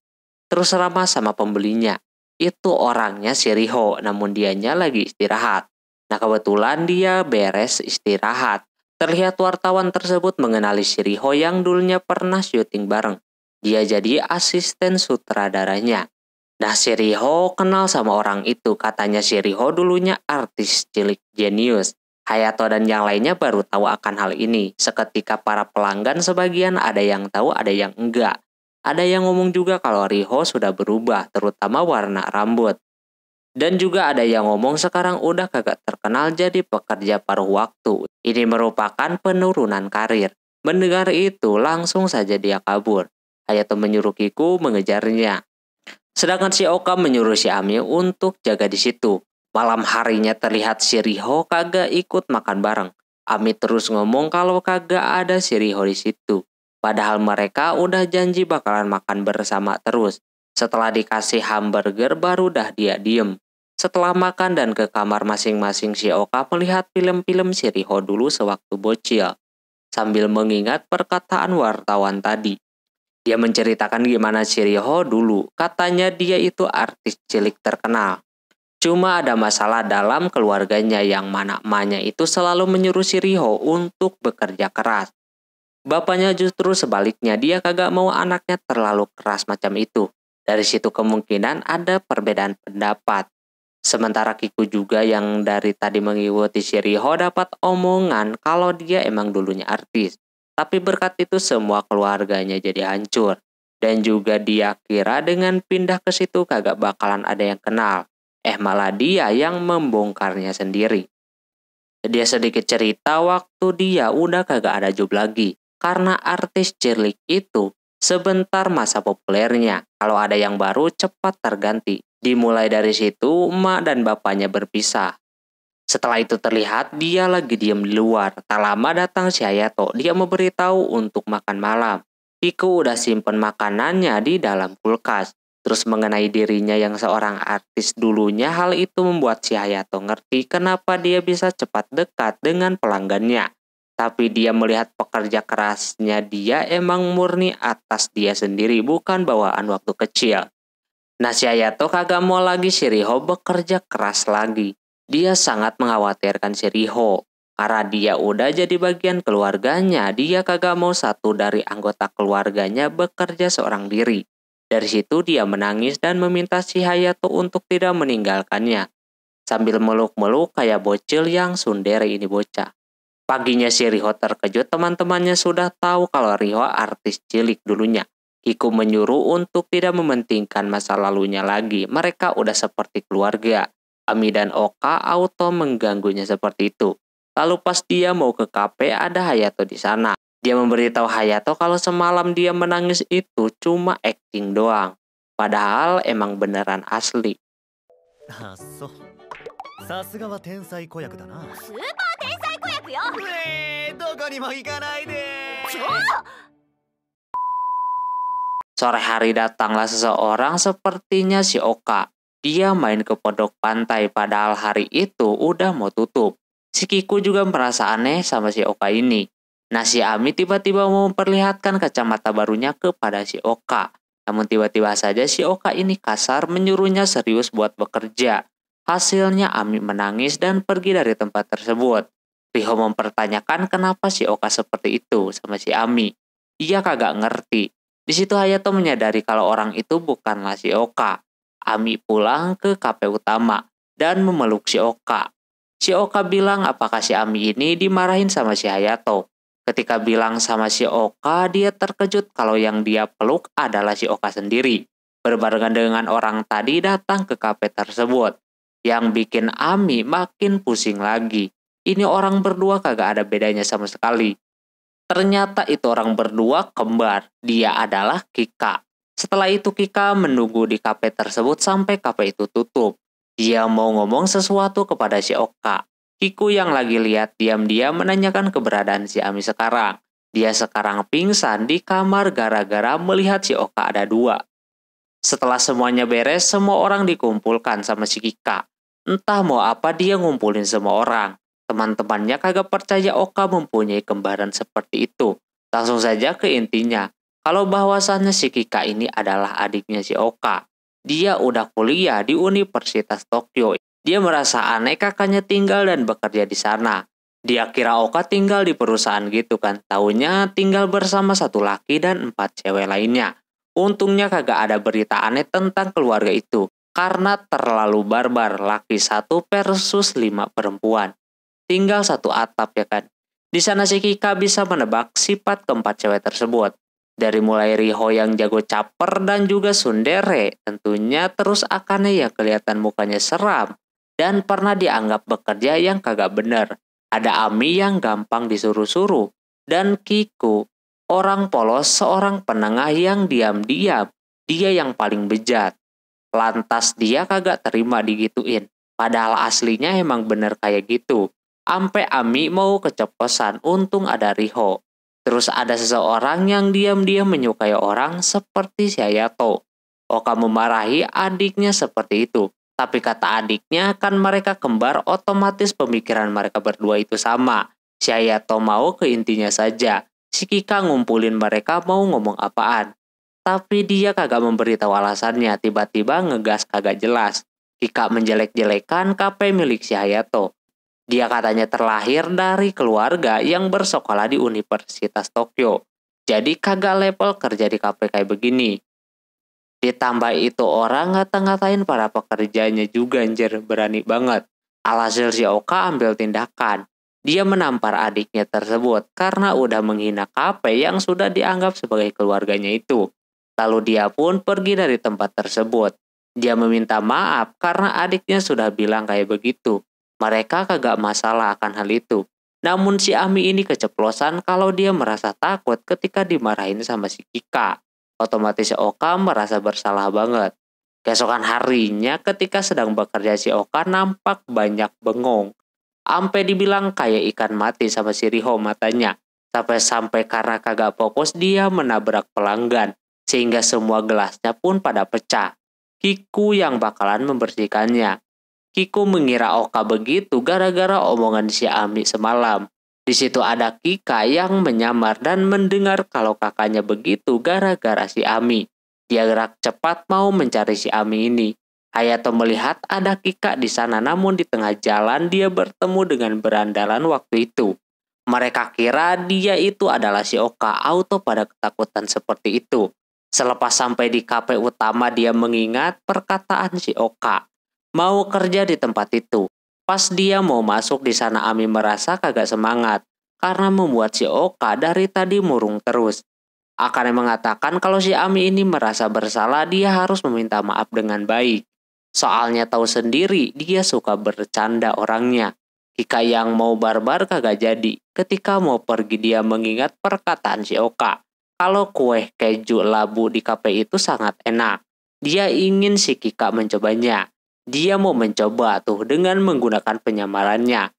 Terus ramah sama pembelinya. Itu orangnya si Riho, namun dianya lagi istirahat. Nah kebetulan dia beres istirahat. Terlihat wartawan tersebut mengenali si Riho yang dulunya pernah syuting bareng. Dia jadi asisten sutradaranya. Nah, Shiriho kenal sama orang itu. Katanya Shiriho dulunya artis cilik jenius. Hayato dan yang lainnya baru tahu akan hal ini. Seketika para pelanggan sebagian ada yang tahu, ada yang enggak. Ada yang ngomong juga kalau Riho sudah berubah, terutama warna rambut. Dan juga ada yang ngomong sekarang udah kagak terkenal jadi pekerja paruh waktu. Ini merupakan penurunan karir. Mendengar itu langsung saja dia kabur. Hayato menyuruh Kiku mengejarnya. Sedangkan si Oka menyuruh si Ami untuk jaga di situ. Malam harinya terlihat si Riho kagak ikut makan bareng. Ami terus ngomong kalau kagak ada si Riho di situ. Padahal mereka udah janji bakalan makan bersama terus. Setelah dikasih hamburger baru dah dia diem. Setelah makan dan ke kamar masing-masing si Oka melihat film-film si Riho dulu sewaktu bocil. Sambil mengingat perkataan wartawan tadi. Dia menceritakan gimana Shiriho dulu, katanya dia itu artis cilik terkenal. Cuma ada masalah dalam keluarganya yang mana emaknya itu selalu menyuruh Shiriho untuk bekerja keras. Bapaknya justru sebaliknya, dia kagak mau anaknya terlalu keras macam itu. Dari situ kemungkinan ada perbedaan pendapat. Sementara Kiku juga yang dari tadi mengikuti Shiriho dapat omongan kalau dia emang dulunya artis. Tapi berkat itu semua keluarganya jadi hancur. Dan juga dia kira dengan pindah ke situ kagak bakalan ada yang kenal. Eh malah dia yang membongkarnya sendiri. Dia sedikit cerita waktu dia udah kagak ada job lagi. Karena artis cilik itu sebentar masa populernya. Kalau ada yang baru cepat terganti. Dimulai dari situ, emak dan bapaknya berpisah. Setelah itu terlihat dia lagi diam di luar. Tak lama datang si Hayato. Dia memberitahu untuk makan malam. Piku udah simpen makanannya di dalam kulkas. Terus mengenai dirinya yang seorang artis dulunya, hal itu membuat si Hayato ngerti kenapa dia bisa cepat dekat dengan pelanggannya. Tapi dia melihat pekerja kerasnya dia emang murni atas dia sendiri, bukan bawaan waktu kecil. Nah si Hayato kagak mau lagi si Riho bekerja keras lagi. Dia sangat mengkhawatirkan si Riho. Karena dia udah jadi bagian keluarganya, dia kagak mau satu dari anggota keluarganya bekerja seorang diri. Dari situ dia menangis dan meminta si Hayato untuk tidak meninggalkannya. Sambil meluk-meluk kayak bocil yang sundere ini bocah. Paginya si Riho terkejut teman-temannya sudah tahu kalau Riho artis cilik dulunya. Hiku menyuruh untuk tidak mementingkan masa lalunya lagi. Mereka udah seperti keluarga. Ami dan Oka auto mengganggunya seperti itu. Lalu pas dia mau ke kafe ada Hayato di sana. Dia memberitahu Hayato kalau semalam dia menangis itu cuma acting doang. Padahal emang beneran asli. Ah, Sore hari datanglah seseorang sepertinya si Oka dia main ke pondok pantai padahal hari itu udah mau tutup. Si Kiku juga merasa aneh sama si Oka ini. Nah si Ami tiba-tiba mau memperlihatkan kacamata barunya kepada si Oka. Namun tiba-tiba saja si Oka ini kasar menyuruhnya serius buat bekerja. Hasilnya Ami menangis dan pergi dari tempat tersebut. Riho mempertanyakan kenapa si Oka seperti itu sama si Ami. Ia kagak ngerti. Di situ Hayato menyadari kalau orang itu bukanlah si Oka. Ami pulang ke kafe utama dan memeluk si Oka. Si Oka bilang apakah si Ami ini dimarahin sama si Hayato. Ketika bilang sama si Oka, dia terkejut kalau yang dia peluk adalah si Oka sendiri. Berbarengan dengan orang tadi datang ke kafe tersebut. Yang bikin Ami makin pusing lagi. Ini orang berdua kagak ada bedanya sama sekali. Ternyata itu orang berdua kembar. Dia adalah Kika. Setelah itu Kika menunggu di kafe tersebut sampai kafe itu tutup. Dia mau ngomong sesuatu kepada si Oka. Kiku yang lagi lihat diam-diam menanyakan keberadaan si Ami sekarang. Dia sekarang pingsan di kamar gara-gara melihat si Oka ada dua. Setelah semuanya beres, semua orang dikumpulkan sama si Kika. Entah mau apa dia ngumpulin semua orang. Teman-temannya kagak percaya Oka mempunyai kembaran seperti itu. Langsung saja ke intinya, kalau bahwasannya si Kika ini adalah adiknya si Oka. Dia udah kuliah di Universitas Tokyo. Dia merasa aneh kakaknya tinggal dan bekerja di sana. Dia kira Oka tinggal di perusahaan gitu kan. Taunya tinggal bersama satu laki dan empat cewek lainnya. Untungnya kagak ada berita aneh tentang keluarga itu. Karena terlalu barbar laki satu versus lima perempuan. Tinggal satu atap ya kan. Di sana si Kika bisa menebak sifat keempat cewek tersebut. Dari mulai Riho yang jago caper dan juga Sundere, tentunya terus Akane ya kelihatan mukanya seram dan pernah dianggap bekerja yang kagak bener. Ada Ami yang gampang disuruh-suruh, dan Kiku, orang polos seorang penengah yang diam-diam, dia yang paling bejat. Lantas dia kagak terima digituin, padahal aslinya emang bener kayak gitu. Ampe Ami mau keceposan, untung ada Riho. Terus ada seseorang yang diam-diam menyukai orang seperti si Hayato. Oka oh, memarahi adiknya seperti itu. Tapi kata adiknya kan mereka kembar otomatis pemikiran mereka berdua itu sama. Si Hayato mau ke intinya saja. Si Kika ngumpulin mereka mau ngomong apaan. Tapi dia kagak memberitahu alasannya, tiba-tiba ngegas kagak jelas. Kika menjelek-jelekan kape milik si Hayato. Dia katanya terlahir dari keluarga yang bersekolah di Universitas Tokyo. Jadi kagak level kerja di KPK begini. Ditambah itu orang ngata-ngatain para pekerjanya juga anjir berani banget. Alhasil si Oka ambil tindakan. Dia menampar adiknya tersebut karena udah menghina KP yang sudah dianggap sebagai keluarganya itu. Lalu dia pun pergi dari tempat tersebut. Dia meminta maaf karena adiknya sudah bilang kayak begitu. Mereka kagak masalah akan hal itu. Namun si Ami ini keceplosan kalau dia merasa takut ketika dimarahin sama si Kika. Otomatis si Oka merasa bersalah banget. Keesokan harinya ketika sedang bekerja si Oka nampak banyak bengong. Ampe dibilang kayak ikan mati sama si Riho matanya. Sampai-sampai karena kagak fokus dia menabrak pelanggan. Sehingga semua gelasnya pun pada pecah. Kiku yang bakalan membersihkannya. Kiku mengira Oka begitu gara-gara omongan si Ami semalam. Di situ ada Kika yang menyamar dan mendengar kalau kakaknya begitu gara-gara si Ami. Dia gerak cepat mau mencari si Ami ini. Hayato melihat ada Kika di sana namun di tengah jalan dia bertemu dengan berandalan waktu itu. Mereka kira dia itu adalah si Oka auto pada ketakutan seperti itu. Selepas sampai di kafe utama dia mengingat perkataan si Oka mau kerja di tempat itu. Pas dia mau masuk di sana Ami merasa kagak semangat karena membuat si Oka dari tadi murung terus. Akane mengatakan kalau si Ami ini merasa bersalah dia harus meminta maaf dengan baik. Soalnya tahu sendiri dia suka bercanda orangnya. Kika yang mau barbar kagak jadi. Ketika mau pergi dia mengingat perkataan si Oka. Kalau kue keju labu di kafe itu sangat enak. Dia ingin si Kika mencobanya. Dia mau mencoba tuh dengan menggunakan penyamarannya.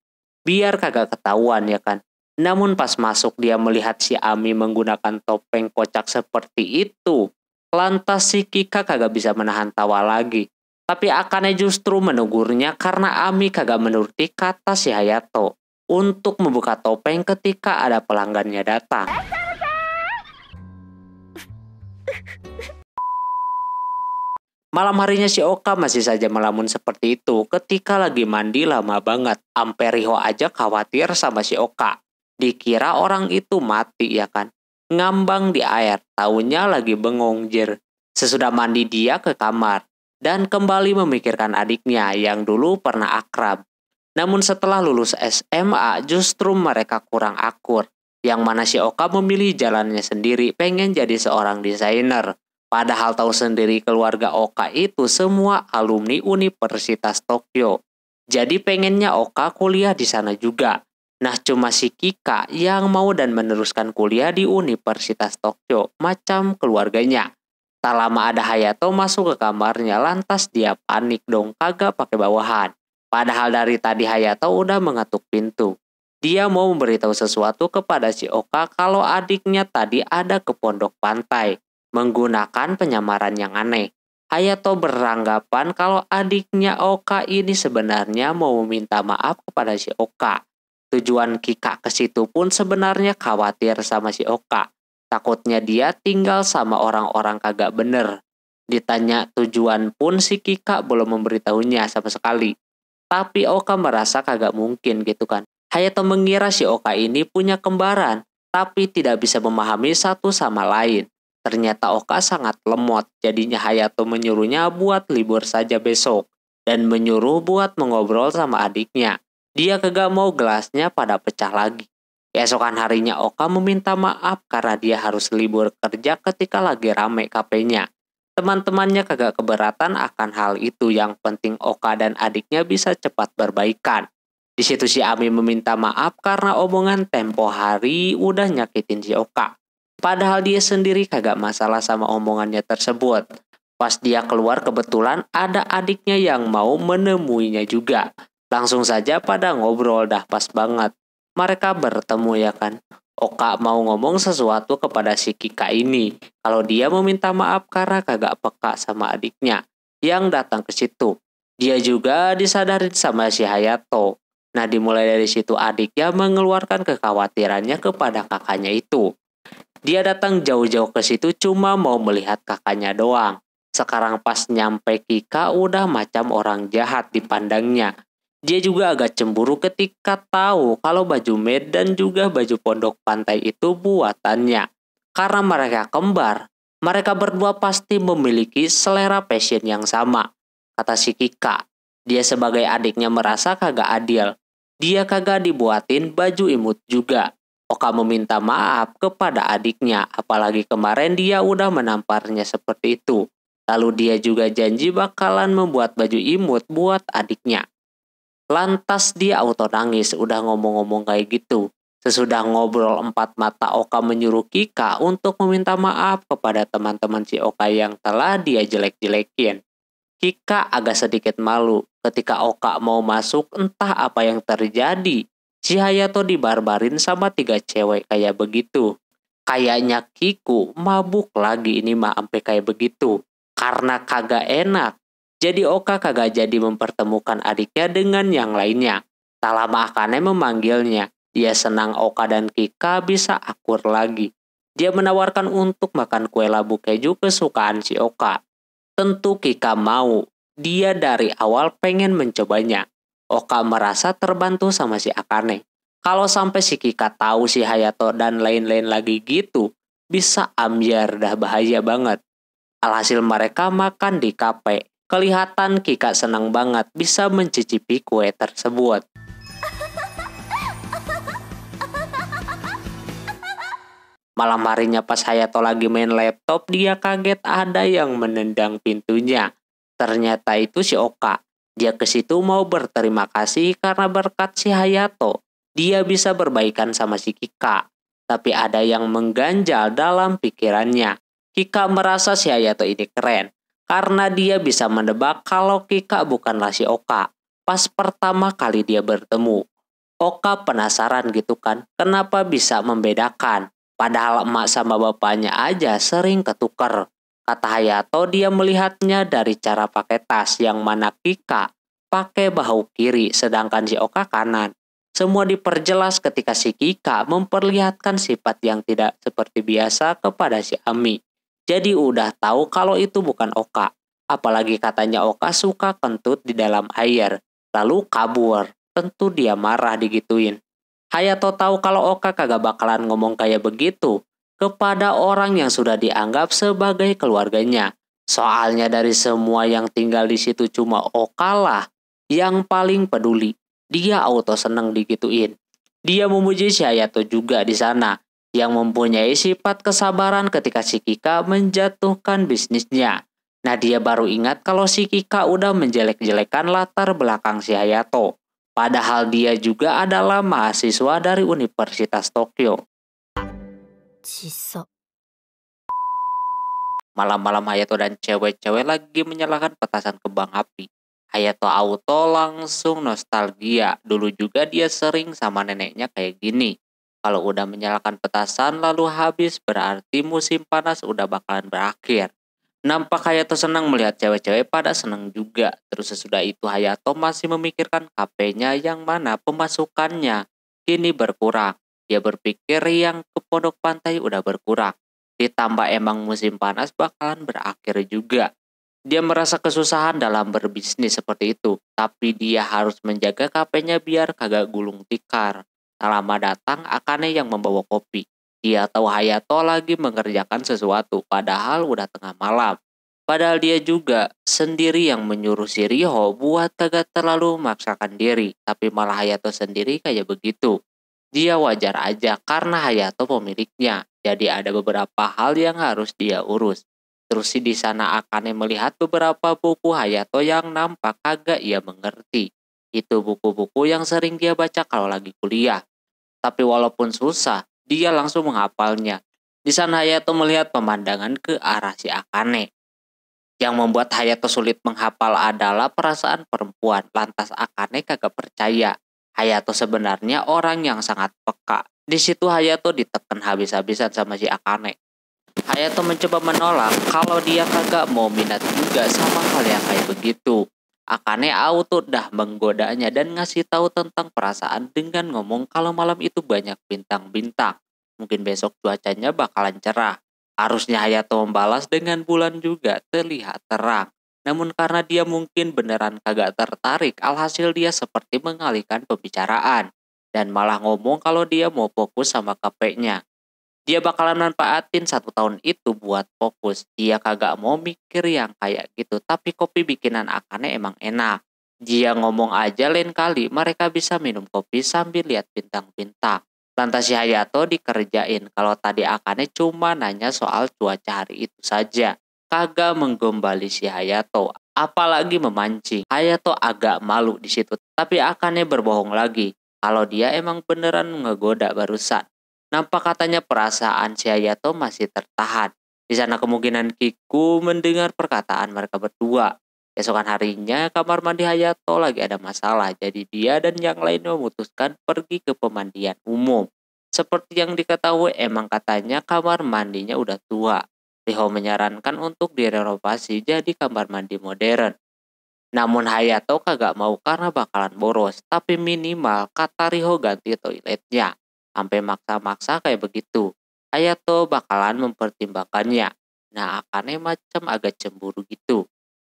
Biar kagak ketahuan ya kan. Namun pas masuk dia melihat si Ami menggunakan topeng kocak seperti itu. Lantas si Kika kagak bisa menahan tawa lagi. Tapi Akane justru menegurnya karena Ami kagak menuruti kata si Hayato untuk membuka topeng ketika ada pelanggannya datang. Malam harinya si Oka masih saja melamun seperti itu ketika lagi mandi lama banget. Amperiho aja khawatir sama si Oka. Dikira orang itu mati ya kan. Ngambang di air, taunya lagi bengong jir. Sesudah mandi dia ke kamar dan kembali memikirkan adiknya yang dulu pernah akrab. Namun setelah lulus SMA justru mereka kurang akur. Yang mana si Oka memilih jalannya sendiri pengen jadi seorang desainer Padahal tahu sendiri keluarga Oka itu semua alumni Universitas Tokyo. Jadi pengennya Oka kuliah di sana juga. Nah cuma si Kika yang mau dan meneruskan kuliah di Universitas Tokyo, macam keluarganya. Tak lama ada Hayato masuk ke kamarnya lantas dia panik dong kagak pakai bawahan. Padahal dari tadi Hayato udah mengetuk pintu. Dia mau memberitahu sesuatu kepada si Oka kalau adiknya tadi ada ke pondok pantai menggunakan penyamaran yang aneh. Hayato beranggapan kalau adiknya Oka ini sebenarnya mau meminta maaf kepada si Oka. Tujuan Kika ke situ pun sebenarnya khawatir sama si Oka. Takutnya dia tinggal sama orang-orang kagak bener. Ditanya tujuan pun si Kika belum memberitahunya sama sekali. Tapi Oka merasa kagak mungkin gitu kan. Hayato mengira si Oka ini punya kembaran, tapi tidak bisa memahami satu sama lain. Ternyata Oka sangat lemot, jadinya Hayato menyuruhnya buat libur saja besok, dan menyuruh buat mengobrol sama adiknya. Dia kagak mau gelasnya pada pecah lagi. Keesokan harinya Oka meminta maaf karena dia harus libur kerja ketika lagi rame kafenya. Teman-temannya kagak keberatan akan hal itu yang penting Oka dan adiknya bisa cepat berbaikan. Di situ si Ami meminta maaf karena omongan tempo hari udah nyakitin si Oka. Padahal dia sendiri kagak masalah sama omongannya tersebut. Pas dia keluar kebetulan ada adiknya yang mau menemuinya juga. Langsung saja pada ngobrol dah pas banget. Mereka bertemu ya kan. Oka mau ngomong sesuatu kepada si Kika ini. Kalau dia meminta maaf karena kagak peka sama adiknya yang datang ke situ. Dia juga disadari sama si Hayato. Nah dimulai dari situ adiknya mengeluarkan kekhawatirannya kepada kakaknya itu. Dia datang jauh-jauh ke situ cuma mau melihat kakaknya doang. Sekarang pas nyampe Kika udah macam orang jahat dipandangnya. Dia juga agak cemburu ketika tahu kalau baju Medan juga baju pondok pantai itu buatannya. Karena mereka kembar, mereka berdua pasti memiliki selera fashion yang sama. Kata si Kika, dia sebagai adiknya merasa kagak adil. Dia kagak dibuatin baju imut juga. Oka oh, meminta maaf kepada adiknya, apalagi kemarin dia udah menamparnya seperti itu. Lalu dia juga janji bakalan membuat baju imut buat adiknya. Lantas dia auto nangis, udah ngomong-ngomong kayak gitu. Sesudah ngobrol empat mata Oka menyuruh Kika untuk meminta maaf kepada teman-teman si Oka yang telah dia jelek-jelekin. Kika agak sedikit malu ketika Oka mau masuk entah apa yang terjadi Si Hayato dibarbarin sama tiga cewek kayak begitu. Kayaknya Kiku mabuk lagi ini mah ampe kayak begitu. Karena kagak enak. Jadi Oka kagak jadi mempertemukan adiknya dengan yang lainnya. Tak lama Akane memanggilnya. Dia senang Oka dan Kika bisa akur lagi. Dia menawarkan untuk makan kue labu keju kesukaan si Oka. Tentu Kika mau. Dia dari awal pengen mencobanya. Oka merasa terbantu sama si Akane. Kalau sampai si Kika tahu si Hayato dan lain-lain lagi gitu, bisa ambiar dah bahaya banget. Alhasil mereka makan di kafe. Kelihatan Kika senang banget bisa mencicipi kue tersebut. Malam harinya pas Hayato lagi main laptop, dia kaget ada yang menendang pintunya. Ternyata itu si Oka. Dia ke situ mau berterima kasih karena berkat si Hayato, dia bisa berbaikan sama si Kika. Tapi ada yang mengganjal dalam pikirannya. Kika merasa si Hayato ini keren, karena dia bisa menebak kalau Kika bukanlah si Oka. Pas pertama kali dia bertemu, Oka penasaran gitu kan, kenapa bisa membedakan. Padahal emak sama bapaknya aja sering ketukar. Kata Hayato dia melihatnya dari cara pakai tas yang mana Kika pakai bahu kiri sedangkan si Oka kanan. Semua diperjelas ketika si Kika memperlihatkan sifat yang tidak seperti biasa kepada si Ami. Jadi udah tahu kalau itu bukan Oka. Apalagi katanya Oka suka kentut di dalam air, lalu kabur. Tentu dia marah digituin. Hayato tahu kalau Oka kagak bakalan ngomong kayak begitu kepada orang yang sudah dianggap sebagai keluarganya. Soalnya dari semua yang tinggal di situ cuma Okalah yang paling peduli. Dia auto seneng digituin. Dia memuji Hayato juga di sana yang mempunyai sifat kesabaran ketika si Kika menjatuhkan bisnisnya. Nah dia baru ingat kalau si Kika udah menjelek-jelekan latar belakang si Hayato. Padahal dia juga adalah mahasiswa dari Universitas Tokyo. Ciso. Malam-malam Hayato dan cewek-cewek lagi menyalakan petasan kembang api. Hayato auto langsung nostalgia. Dulu juga dia sering sama neneknya kayak gini. Kalau udah menyalakan petasan lalu habis berarti musim panas udah bakalan berakhir. Nampak Hayato senang melihat cewek-cewek pada senang juga. Terus sesudah itu Hayato masih memikirkan kafenya yang mana pemasukannya kini berkurang. Dia berpikir yang ke pondok pantai udah berkurang. Ditambah emang musim panas bakalan berakhir juga. Dia merasa kesusahan dalam berbisnis seperti itu, tapi dia harus menjaga kafenya biar kagak gulung tikar. Lama datang, Akane yang membawa kopi. Dia tahu Hayato lagi mengerjakan sesuatu, padahal udah tengah malam. Padahal dia juga sendiri yang menyuruh si Riho buat kagak terlalu memaksakan diri, tapi malah Hayato sendiri kayak begitu dia wajar aja karena Hayato pemiliknya. Jadi ada beberapa hal yang harus dia urus. Terus di sana Akane melihat beberapa buku Hayato yang nampak kagak ia mengerti. Itu buku-buku yang sering dia baca kalau lagi kuliah. Tapi walaupun susah, dia langsung menghafalnya. Di sana Hayato melihat pemandangan ke arah si Akane. Yang membuat Hayato sulit menghapal adalah perasaan perempuan. Lantas Akane kagak percaya Hayato sebenarnya orang yang sangat peka. Di situ Hayato ditekan habis-habisan sama si Akane. Hayato mencoba menolak kalau dia kagak mau minat juga sama hal yang kayak begitu. Akane auto dah menggodanya dan ngasih tahu tentang perasaan dengan ngomong kalau malam itu banyak bintang-bintang. Mungkin besok cuacanya bakalan cerah. Harusnya Hayato membalas dengan bulan juga terlihat terang. Namun karena dia mungkin beneran kagak tertarik, alhasil dia seperti mengalihkan pembicaraan dan malah ngomong kalau dia mau fokus sama kepeknya. Dia bakalan manfaatin satu tahun itu buat fokus. Dia kagak mau mikir yang kayak gitu, tapi kopi bikinan Akane emang enak. Dia ngomong aja lain kali mereka bisa minum kopi sambil lihat bintang-bintang. Lantas si Hayato dikerjain kalau tadi Akane cuma nanya soal cuaca hari itu saja kagak menggombali si Hayato, apalagi memancing. Hayato agak malu di situ, tapi akannya berbohong lagi kalau dia emang beneran ngegoda barusan. Nampak katanya perasaan si Hayato masih tertahan. Di sana kemungkinan Kiku mendengar perkataan mereka berdua. Besokan harinya kamar mandi Hayato lagi ada masalah, jadi dia dan yang lain memutuskan pergi ke pemandian umum. Seperti yang diketahui emang katanya kamar mandinya udah tua. Liho menyarankan untuk direnovasi jadi kamar mandi modern. Namun Hayato kagak mau karena bakalan boros, tapi minimal kata Riho ganti toiletnya. Sampai maksa-maksa kayak begitu. Hayato bakalan mempertimbangkannya. Nah Akane macam agak cemburu gitu.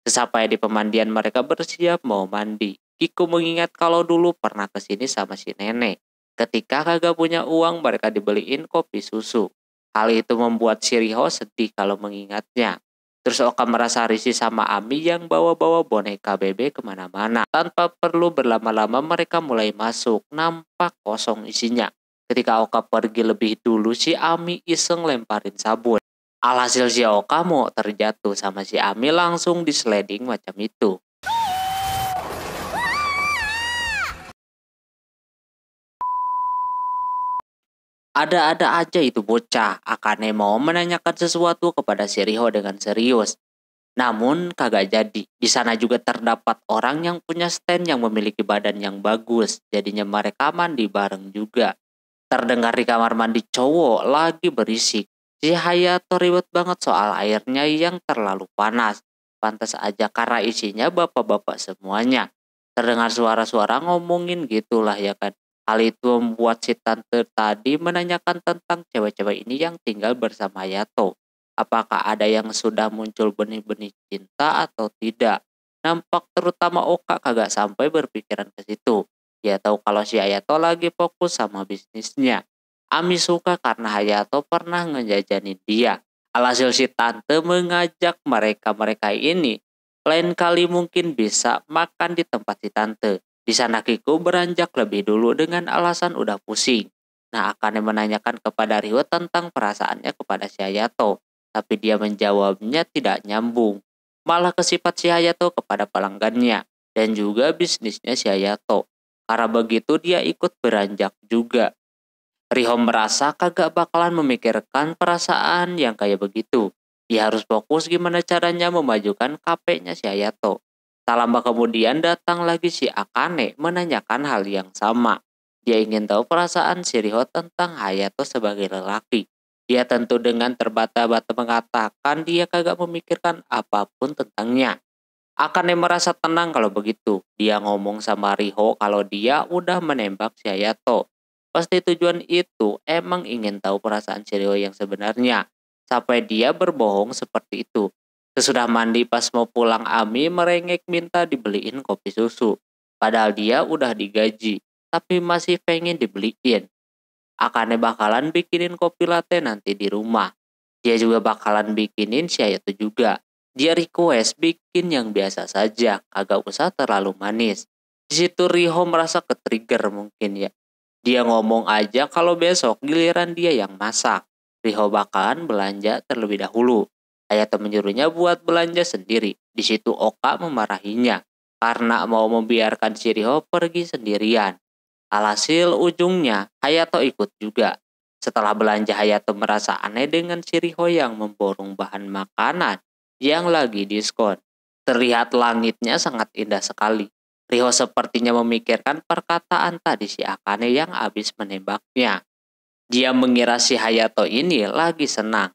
Sesampai di pemandian mereka bersiap mau mandi. Kiko mengingat kalau dulu pernah kesini sama si nenek. Ketika kagak punya uang mereka dibeliin kopi susu. Hal itu membuat Shiriho sedih kalau mengingatnya. Terus Oka merasa risih sama Ami yang bawa-bawa boneka bebek kemana-mana. Tanpa perlu berlama-lama mereka mulai masuk, nampak kosong isinya. Ketika Oka pergi lebih dulu, si Ami iseng lemparin sabun. Alhasil si Oka mau terjatuh sama si Ami langsung disleding macam itu. Ada-ada aja itu bocah, Akane mau menanyakan sesuatu kepada Seriho dengan serius. Namun kagak jadi, di sana juga terdapat orang yang punya stand yang memiliki badan yang bagus, jadinya mereka mandi bareng juga. Terdengar di kamar mandi cowok lagi berisik. Si Hayato ribet banget soal airnya yang terlalu panas. Pantas aja karena isinya bapak-bapak semuanya. Terdengar suara-suara ngomongin gitulah ya kan. Hal itu membuat si tante tadi menanyakan tentang cewek-cewek ini yang tinggal bersama Yato. Apakah ada yang sudah muncul benih-benih cinta atau tidak? Nampak terutama Oka kagak sampai berpikiran ke situ. Dia tahu kalau si Hayato lagi fokus sama bisnisnya. Ami suka karena Hayato pernah ngejajani dia. Alhasil si tante mengajak mereka-mereka ini lain kali mungkin bisa makan di tempat si tante. Di sana Kiku beranjak lebih dulu dengan alasan udah pusing. Nah, akan menanyakan kepada Ryo tentang perasaannya kepada si Hayato, tapi dia menjawabnya tidak nyambung. Malah kesipat si Hayato kepada pelanggannya dan juga bisnisnya si Hayato. Karena begitu dia ikut beranjak juga. Riho merasa kagak bakalan memikirkan perasaan yang kayak begitu. Dia harus fokus gimana caranya memajukan kapeknya si Hayato. Tak lama kemudian datang lagi si Akane menanyakan hal yang sama. Dia ingin tahu perasaan Shiriho tentang Hayato sebagai lelaki. Dia tentu dengan terbata-bata mengatakan dia kagak memikirkan apapun tentangnya. Akane merasa tenang kalau begitu. Dia ngomong sama Riho kalau dia udah menembak si Hayato. Pasti tujuan itu emang ingin tahu perasaan Shiryo yang sebenarnya. Sampai dia berbohong seperti itu. Sesudah mandi pas mau pulang Ami merengek minta dibeliin kopi susu. Padahal dia udah digaji, tapi masih pengen dibeliin. Akane bakalan bikinin kopi latte nanti di rumah. Dia juga bakalan bikinin si itu juga. Dia request bikin yang biasa saja, kagak usah terlalu manis. Di situ Riho merasa ketrigger mungkin ya. Dia ngomong aja kalau besok giliran dia yang masak. Riho bakalan belanja terlebih dahulu. Ayata menyuruhnya buat belanja sendiri. Di situ Oka memarahinya karena mau membiarkan Shiriho pergi sendirian. Alhasil ujungnya Hayato ikut juga. Setelah belanja Hayato merasa aneh dengan Shiriho yang memborong bahan makanan yang lagi diskon. Terlihat langitnya sangat indah sekali. Riho sepertinya memikirkan perkataan tadi si Akane yang habis menembaknya. Dia mengira si Hayato ini lagi senang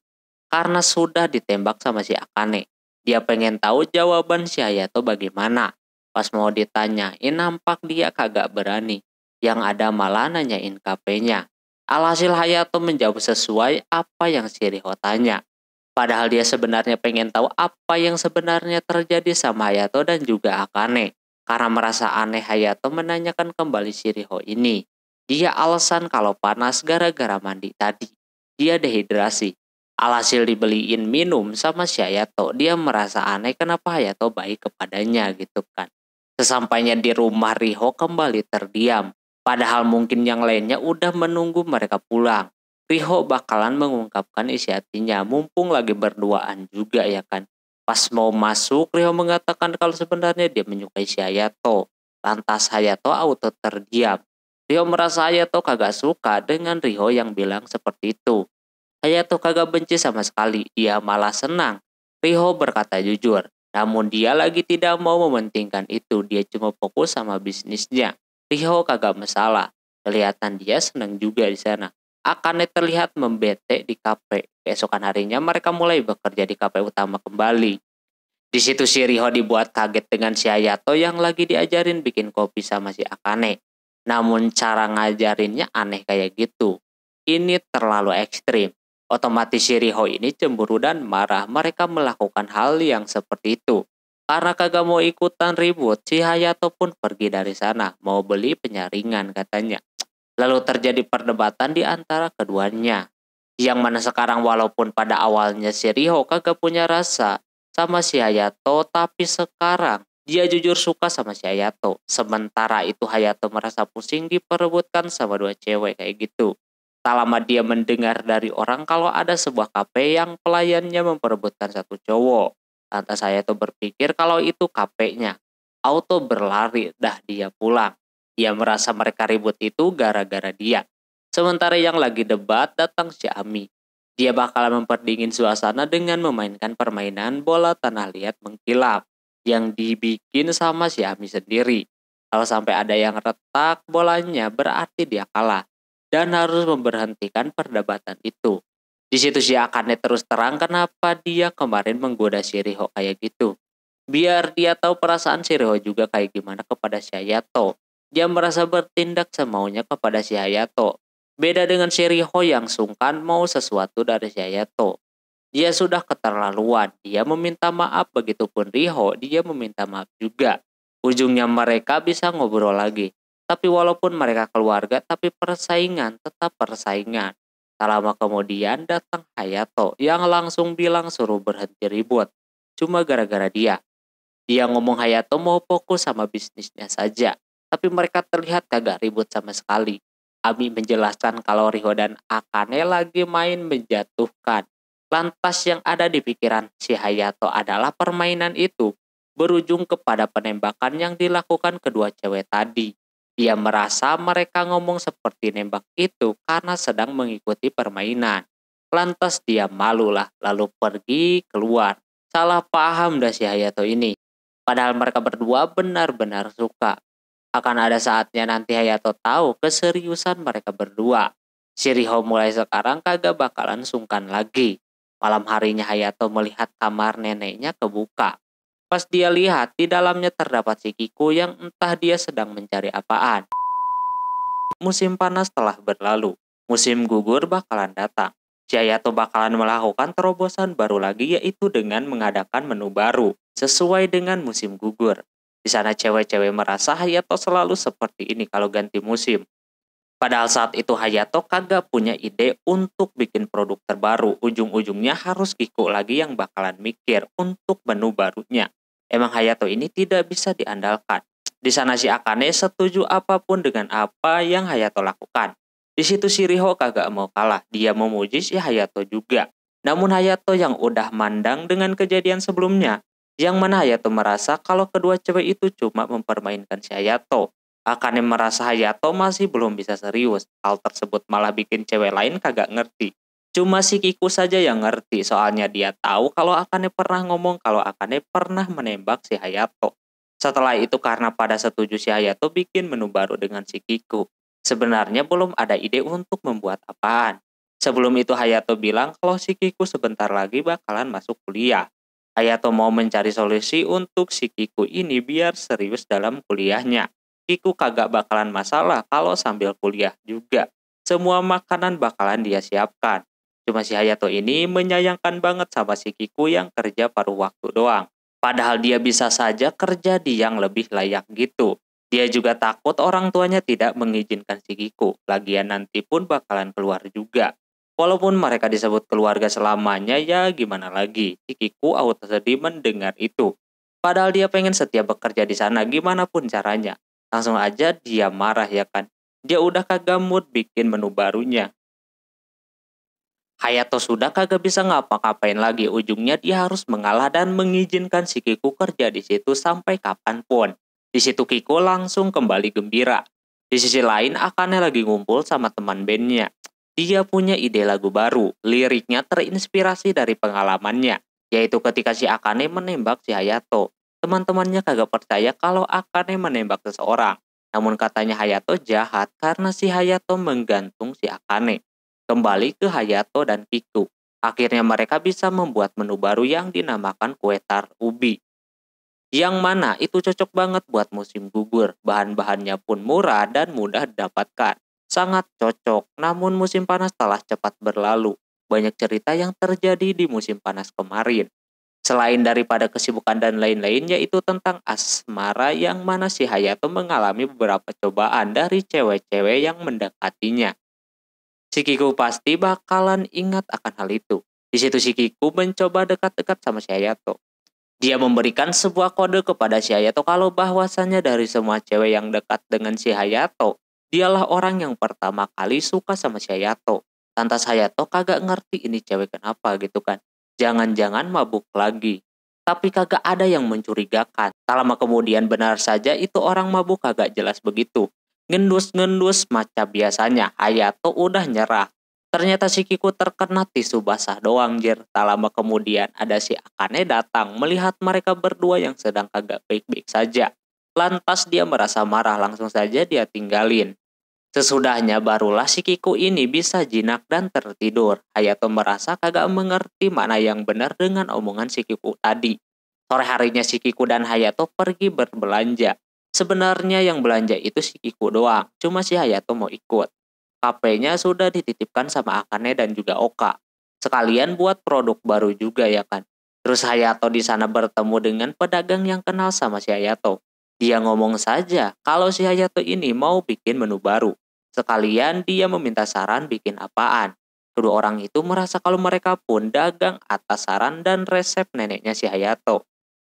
karena sudah ditembak sama si Akane. Dia pengen tahu jawaban si Hayato bagaimana. Pas mau ditanyain nampak dia kagak berani. Yang ada malah nanyain KP-nya. Alhasil Hayato menjawab sesuai apa yang si Riho tanya. Padahal dia sebenarnya pengen tahu apa yang sebenarnya terjadi sama Hayato dan juga Akane. Karena merasa aneh Hayato menanyakan kembali si Riho ini. Dia alasan kalau panas gara-gara mandi tadi. Dia dehidrasi. Alhasil dibeliin minum sama si Hayato, dia merasa aneh kenapa Hayato baik kepadanya gitu kan. Sesampainya di rumah Riho kembali terdiam, padahal mungkin yang lainnya udah menunggu mereka pulang. Riho bakalan mengungkapkan isi hatinya, mumpung lagi berduaan juga ya kan. Pas mau masuk, Riho mengatakan kalau sebenarnya dia menyukai si Hayato. Lantas Hayato auto terdiam. Rio merasa Hayato kagak suka dengan Riho yang bilang seperti itu. Saya tuh kagak benci sama sekali, ia malah senang. Riho berkata jujur, namun dia lagi tidak mau mementingkan itu, dia cuma fokus sama bisnisnya. Riho kagak masalah, kelihatan dia senang juga di sana. Akane terlihat membete di kafe. Keesokan harinya mereka mulai bekerja di kafe utama kembali. Di situ si Riho dibuat kaget dengan si Hayato yang lagi diajarin bikin kopi sama si Akane. Namun cara ngajarinnya aneh kayak gitu. Ini terlalu ekstrim. Otomatis Shiriho ini cemburu dan marah mereka melakukan hal yang seperti itu. Karena kagak mau ikutan ribut, si Hayato pun pergi dari sana, mau beli penyaringan katanya. Lalu terjadi perdebatan di antara keduanya. Yang mana sekarang walaupun pada awalnya si kagak punya rasa sama si Hayato, tapi sekarang dia jujur suka sama si Hayato. Sementara itu Hayato merasa pusing diperebutkan sama dua cewek kayak gitu. Tak lama dia mendengar dari orang kalau ada sebuah kafe yang pelayannya memperebutkan satu cowok. Tante saya itu berpikir kalau itu kafenya. Auto berlari, dah dia pulang. Dia merasa mereka ribut itu gara-gara dia. Sementara yang lagi debat datang si Ami. Dia bakal memperdingin suasana dengan memainkan permainan bola tanah liat mengkilap yang dibikin sama si Ami sendiri. Kalau sampai ada yang retak bolanya berarti dia kalah dan harus memberhentikan perdebatan itu. Di situ si Akane terus terang kenapa dia kemarin menggoda Shiriho kayak gitu. Biar dia tahu perasaan Shiriho juga kayak gimana kepada si Hayato. Dia merasa bertindak semaunya kepada si Hayato. Beda dengan Shiriho yang sungkan mau sesuatu dari si Hayato. Dia sudah keterlaluan, dia meminta maaf begitupun Riho, dia meminta maaf juga. Ujungnya mereka bisa ngobrol lagi. Tapi walaupun mereka keluarga, tapi persaingan tetap persaingan. Tak lama kemudian datang Hayato yang langsung bilang suruh berhenti ribut. Cuma gara-gara dia. Dia ngomong Hayato mau fokus sama bisnisnya saja. Tapi mereka terlihat kagak ribut sama sekali. Ami menjelaskan kalau Riho dan Akane lagi main menjatuhkan. Lantas yang ada di pikiran si Hayato adalah permainan itu berujung kepada penembakan yang dilakukan kedua cewek tadi. Dia merasa mereka ngomong seperti nembak itu karena sedang mengikuti permainan. Lantas dia malulah lalu pergi keluar. Salah paham dah si Hayato ini. Padahal mereka berdua benar-benar suka. Akan ada saatnya nanti Hayato tahu keseriusan mereka berdua. Shiriho mulai sekarang kagak bakalan sungkan lagi. Malam harinya Hayato melihat kamar neneknya kebuka. Pas dia lihat, di dalamnya terdapat si Kiku yang entah dia sedang mencari apaan. Musim panas telah berlalu. Musim gugur bakalan datang. Jayato bakalan melakukan terobosan baru lagi yaitu dengan mengadakan menu baru sesuai dengan musim gugur. Di sana cewek-cewek merasa Hayato selalu seperti ini kalau ganti musim. Padahal saat itu Hayato kagak punya ide untuk bikin produk terbaru. Ujung-ujungnya harus Kiko lagi yang bakalan mikir untuk menu barunya. Emang Hayato ini tidak bisa diandalkan. Di sana si Akane setuju apapun dengan apa yang Hayato lakukan. Di situ si Riho kagak mau kalah. Dia memuji si Hayato juga. Namun Hayato yang udah mandang dengan kejadian sebelumnya, yang mana Hayato merasa kalau kedua cewek itu cuma mempermainkan si Hayato. Akane merasa Hayato masih belum bisa serius. Hal tersebut malah bikin cewek lain kagak ngerti. Cuma si Kiku saja yang ngerti, soalnya dia tahu kalau Akane pernah ngomong kalau Akane pernah menembak si Hayato. Setelah itu karena pada setuju si Hayato bikin menu baru dengan si Kiku. Sebenarnya belum ada ide untuk membuat apaan. Sebelum itu Hayato bilang kalau si Kiku sebentar lagi bakalan masuk kuliah. Hayato mau mencari solusi untuk si Kiku ini biar serius dalam kuliahnya iku kagak bakalan masalah kalau sambil kuliah juga. Semua makanan bakalan dia siapkan. Cuma si Hayato ini menyayangkan banget sama si Kiku yang kerja paruh waktu doang. Padahal dia bisa saja kerja di yang lebih layak gitu. Dia juga takut orang tuanya tidak mengizinkan si Kiku. Lagian nanti pun bakalan keluar juga. Walaupun mereka disebut keluarga selamanya ya gimana lagi. Si Kiku auto sedih mendengar itu. Padahal dia pengen setiap bekerja di sana gimana pun caranya. Langsung aja dia marah ya kan. Dia udah kagak mood bikin menu barunya. Hayato sudah kagak bisa ngapa-ngapain lagi. Ujungnya dia harus mengalah dan mengizinkan si Kiku kerja di situ sampai kapanpun. Di situ Kiko langsung kembali gembira. Di sisi lain, Akane lagi ngumpul sama teman bandnya. Dia punya ide lagu baru. Liriknya terinspirasi dari pengalamannya, yaitu ketika si Akane menembak si Hayato. Teman-temannya kagak percaya kalau Akane menembak seseorang. Namun katanya Hayato jahat karena si Hayato menggantung si Akane. Kembali ke Hayato dan Kiku. Akhirnya mereka bisa membuat menu baru yang dinamakan kue tar ubi. Yang mana itu cocok banget buat musim gugur. Bahan-bahannya pun murah dan mudah didapatkan. Sangat cocok, namun musim panas telah cepat berlalu. Banyak cerita yang terjadi di musim panas kemarin. Selain daripada kesibukan dan lain-lainnya itu tentang asmara yang mana si Hayato mengalami beberapa cobaan dari cewek-cewek yang mendekatinya. Si Kiku pasti bakalan ingat akan hal itu. Di situ si Kiku mencoba dekat-dekat sama si Hayato. Dia memberikan sebuah kode kepada si Hayato kalau bahwasannya dari semua cewek yang dekat dengan si Hayato, dialah orang yang pertama kali suka sama si Hayato. Lantas Hayato kagak ngerti ini cewek kenapa gitu kan. Jangan-jangan mabuk lagi. Tapi kagak ada yang mencurigakan. Tak lama kemudian benar saja itu orang mabuk kagak jelas begitu. Ngendus-ngendus macam biasanya, Hayato udah nyerah. Ternyata si Kiku terkena tisu basah doang, Jir. Tak lama kemudian ada si Akane datang melihat mereka berdua yang sedang kagak baik-baik saja. Lantas dia merasa marah langsung saja dia tinggalin. Sesudahnya barulah si Kiku ini bisa jinak dan tertidur. Hayato merasa kagak mengerti mana yang benar dengan omongan si Kiku tadi. Sore harinya si Kiku dan Hayato pergi berbelanja. Sebenarnya yang belanja itu si Kiku doang, cuma si Hayato mau ikut. KP-nya sudah dititipkan sama Akane dan juga Oka. Sekalian buat produk baru juga ya kan. Terus Hayato di sana bertemu dengan pedagang yang kenal sama si Hayato. Dia ngomong saja kalau si Hayato ini mau bikin menu baru. Sekalian dia meminta saran bikin apaan. Kedua orang itu merasa kalau mereka pun dagang atas saran dan resep neneknya si Hayato.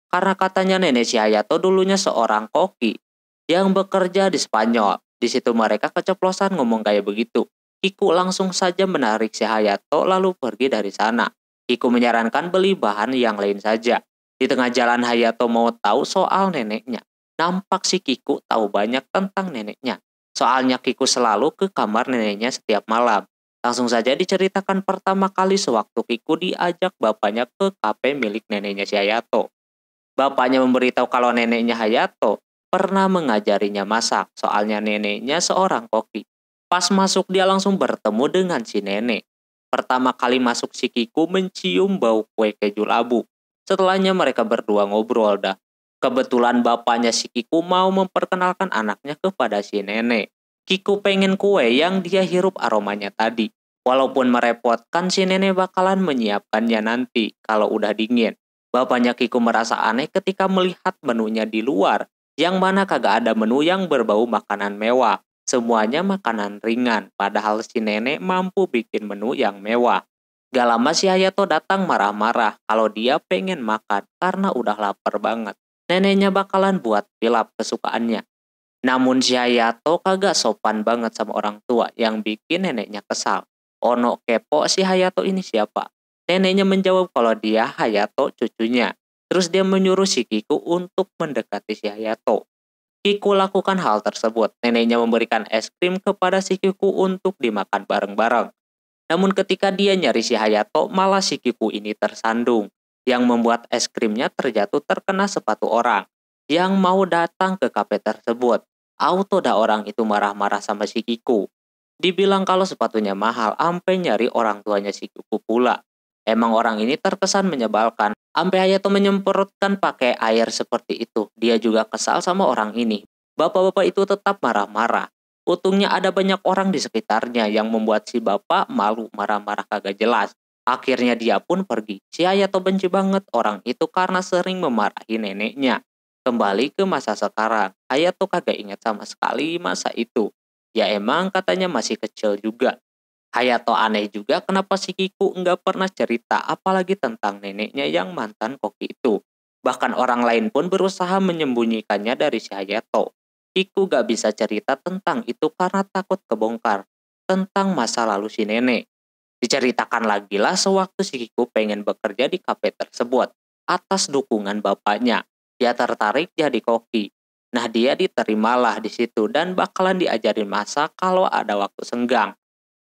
Karena katanya nenek si Hayato dulunya seorang koki yang bekerja di Spanyol. Di situ mereka keceplosan ngomong kayak begitu. Kiku langsung saja menarik si Hayato lalu pergi dari sana. Kiku menyarankan beli bahan yang lain saja. Di tengah jalan Hayato mau tahu soal neneknya. Nampak si Kiku tahu banyak tentang neneknya. Soalnya Kiku selalu ke kamar neneknya setiap malam. Langsung saja diceritakan pertama kali sewaktu Kiku diajak bapaknya ke kafe milik neneknya si Hayato. Bapaknya memberitahu kalau neneknya Hayato pernah mengajarinya masak, soalnya neneknya seorang koki. Pas masuk dia langsung bertemu dengan si nenek. Pertama kali masuk si Kiku mencium bau kue keju labu. Setelahnya mereka berdua ngobrol dah. Kebetulan bapaknya si Kiku mau memperkenalkan anaknya kepada si nenek. Kiku pengen kue yang dia hirup aromanya tadi. Walaupun merepotkan, si nenek bakalan menyiapkannya nanti kalau udah dingin. Bapaknya Kiku merasa aneh ketika melihat menunya di luar, yang mana kagak ada menu yang berbau makanan mewah. Semuanya makanan ringan, padahal si nenek mampu bikin menu yang mewah. Gak lama si Hayato datang marah-marah kalau dia pengen makan karena udah lapar banget neneknya bakalan buat pilap kesukaannya. Namun si Hayato kagak sopan banget sama orang tua yang bikin neneknya kesal. Ono kepo si Hayato ini siapa? Neneknya menjawab kalau dia Hayato cucunya. Terus dia menyuruh si Kiku untuk mendekati si Hayato. Kiku lakukan hal tersebut. Neneknya memberikan es krim kepada si Kiku untuk dimakan bareng-bareng. Namun ketika dia nyari si Hayato, malah si Kiku ini tersandung yang membuat es krimnya terjatuh terkena sepatu orang yang mau datang ke kafe tersebut. Auto dah orang itu marah-marah sama si Kiku. Dibilang kalau sepatunya mahal, ampe nyari orang tuanya si Kiku pula. Emang orang ini terkesan menyebalkan. Ampe Hayato menyemprotkan pakai air seperti itu. Dia juga kesal sama orang ini. Bapak-bapak itu tetap marah-marah. Untungnya ada banyak orang di sekitarnya yang membuat si bapak malu marah-marah kagak jelas. Akhirnya dia pun pergi. Si Hayato benci banget orang itu karena sering memarahi neneknya. Kembali ke masa sekarang, Hayato kagak ingat sama sekali masa itu. Ya emang katanya masih kecil juga. Hayato aneh juga kenapa si Kiku nggak pernah cerita apalagi tentang neneknya yang mantan koki itu. Bahkan orang lain pun berusaha menyembunyikannya dari si Hayato. Kiku gak bisa cerita tentang itu karena takut kebongkar tentang masa lalu si nenek. Diceritakan lagi lah sewaktu si kiku pengen bekerja di kafe tersebut atas dukungan bapaknya. Dia tertarik jadi koki. Nah dia diterimalah di situ dan bakalan diajarin masak kalau ada waktu senggang.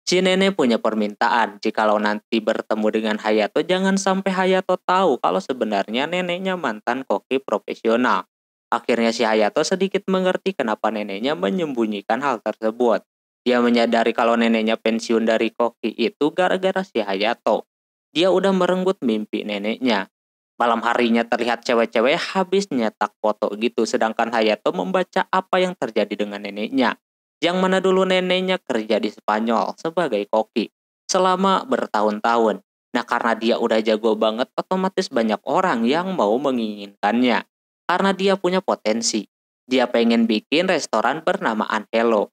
Si nenek punya permintaan, jikalau nanti bertemu dengan Hayato jangan sampai Hayato tahu kalau sebenarnya neneknya mantan koki profesional. Akhirnya si Hayato sedikit mengerti kenapa neneknya menyembunyikan hal tersebut. Dia menyadari kalau neneknya pensiun dari koki itu gara-gara si Hayato. Dia udah merenggut mimpi neneknya. Malam harinya terlihat cewek-cewek habis nyetak foto gitu, sedangkan Hayato membaca apa yang terjadi dengan neneknya. Yang mana dulu neneknya kerja di Spanyol sebagai koki selama bertahun-tahun. Nah karena dia udah jago banget, otomatis banyak orang yang mau menginginkannya. Karena dia punya potensi. Dia pengen bikin restoran bernama Angelo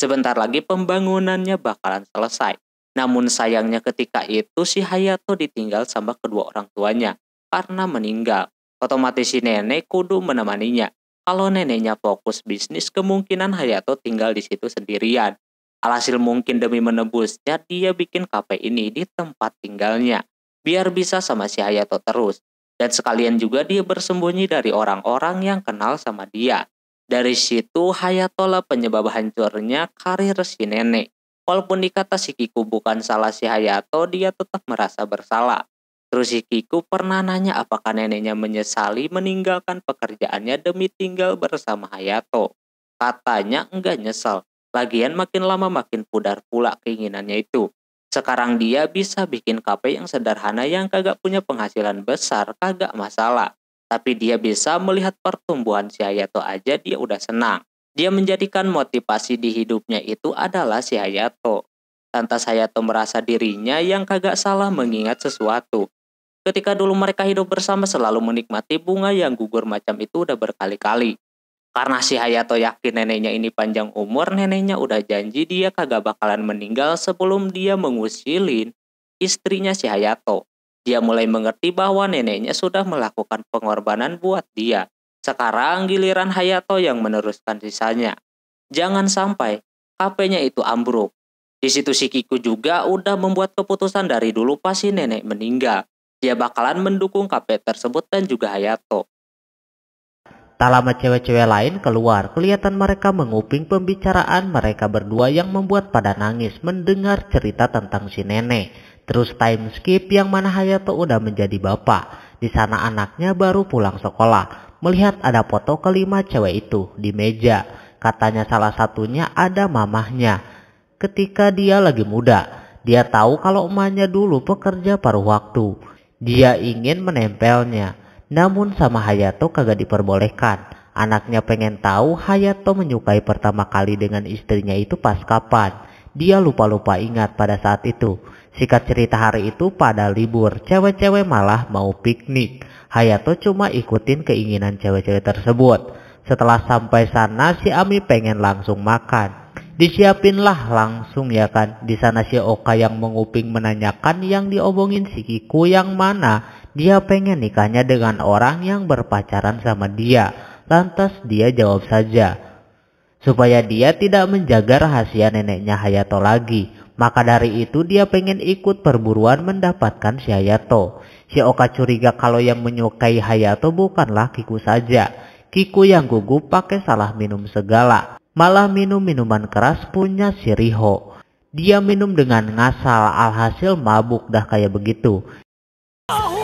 Sebentar lagi pembangunannya bakalan selesai. Namun sayangnya ketika itu si Hayato ditinggal sama kedua orang tuanya karena meninggal. Otomatis si nenek kudu menemaninya. Kalau neneknya fokus bisnis, kemungkinan Hayato tinggal di situ sendirian. Alhasil mungkin demi menebusnya, dia bikin kafe ini di tempat tinggalnya. Biar bisa sama si Hayato terus. Dan sekalian juga dia bersembunyi dari orang-orang yang kenal sama dia. Dari situ Hayatola penyebab hancurnya karir si nenek. Walaupun dikata si Kiku bukan salah si Hayato, dia tetap merasa bersalah. Terus si Kiku pernah nanya apakah neneknya menyesali meninggalkan pekerjaannya demi tinggal bersama Hayato. Katanya enggak nyesel, lagian makin lama makin pudar pula keinginannya itu. Sekarang dia bisa bikin kafe yang sederhana yang kagak punya penghasilan besar, kagak masalah tapi dia bisa melihat pertumbuhan si Hayato aja dia udah senang. Dia menjadikan motivasi di hidupnya itu adalah si Hayato. Lantas Hayato merasa dirinya yang kagak salah mengingat sesuatu. Ketika dulu mereka hidup bersama selalu menikmati bunga yang gugur macam itu udah berkali-kali. Karena si Hayato yakin neneknya ini panjang umur, neneknya udah janji dia kagak bakalan meninggal sebelum dia mengusilin istrinya si Hayato. Dia mulai mengerti bahwa neneknya sudah melakukan pengorbanan buat dia. Sekarang giliran Hayato yang meneruskan sisanya. Jangan sampai hp itu ambruk. Di situ si Kiku juga udah membuat keputusan dari dulu pas si nenek meninggal. Dia bakalan mendukung KP tersebut dan juga Hayato. Tak lama cewek-cewek lain keluar, kelihatan mereka menguping pembicaraan mereka berdua yang membuat pada nangis mendengar cerita tentang si nenek. Terus time skip yang mana Hayato udah menjadi bapak. Di sana anaknya baru pulang sekolah. Melihat ada foto kelima cewek itu di meja. Katanya salah satunya ada mamahnya. Ketika dia lagi muda, dia tahu kalau emaknya dulu pekerja paruh waktu. Dia ingin menempelnya. Namun sama Hayato kagak diperbolehkan. Anaknya pengen tahu Hayato menyukai pertama kali dengan istrinya itu pas kapan. Dia lupa-lupa ingat pada saat itu. Sikat cerita hari itu pada libur, cewek-cewek malah mau piknik. Hayato cuma ikutin keinginan cewek-cewek tersebut. Setelah sampai sana, si Ami pengen langsung makan. Disiapinlah langsung ya kan. Di sana si Oka yang menguping menanyakan yang diobongin si Kiku yang mana. Dia pengen nikahnya dengan orang yang berpacaran sama dia. Lantas dia jawab saja. Supaya dia tidak menjaga rahasia neneknya Hayato lagi. Maka dari itu dia pengen ikut perburuan mendapatkan si Hayato. Si Oka curiga kalau yang menyukai Hayato bukanlah Kiku saja. Kiku yang gugup pakai salah minum segala. Malah minum minuman keras punya si Riho. Dia minum dengan ngasal alhasil mabuk dah kayak begitu. Oh.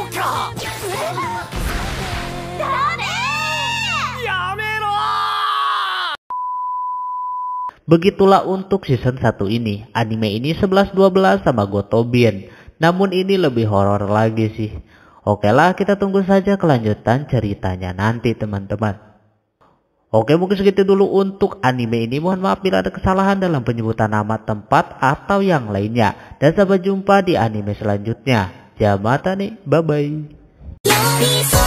Begitulah untuk season 1 ini. Anime ini 11-12 sama Gotobien. Namun ini lebih horor lagi sih. Oke lah kita tunggu saja kelanjutan ceritanya nanti teman-teman. Oke mungkin segitu dulu untuk anime ini. Mohon maaf bila ada kesalahan dalam penyebutan nama tempat atau yang lainnya. Dan sampai jumpa di anime selanjutnya. Jamata nih, bye-bye.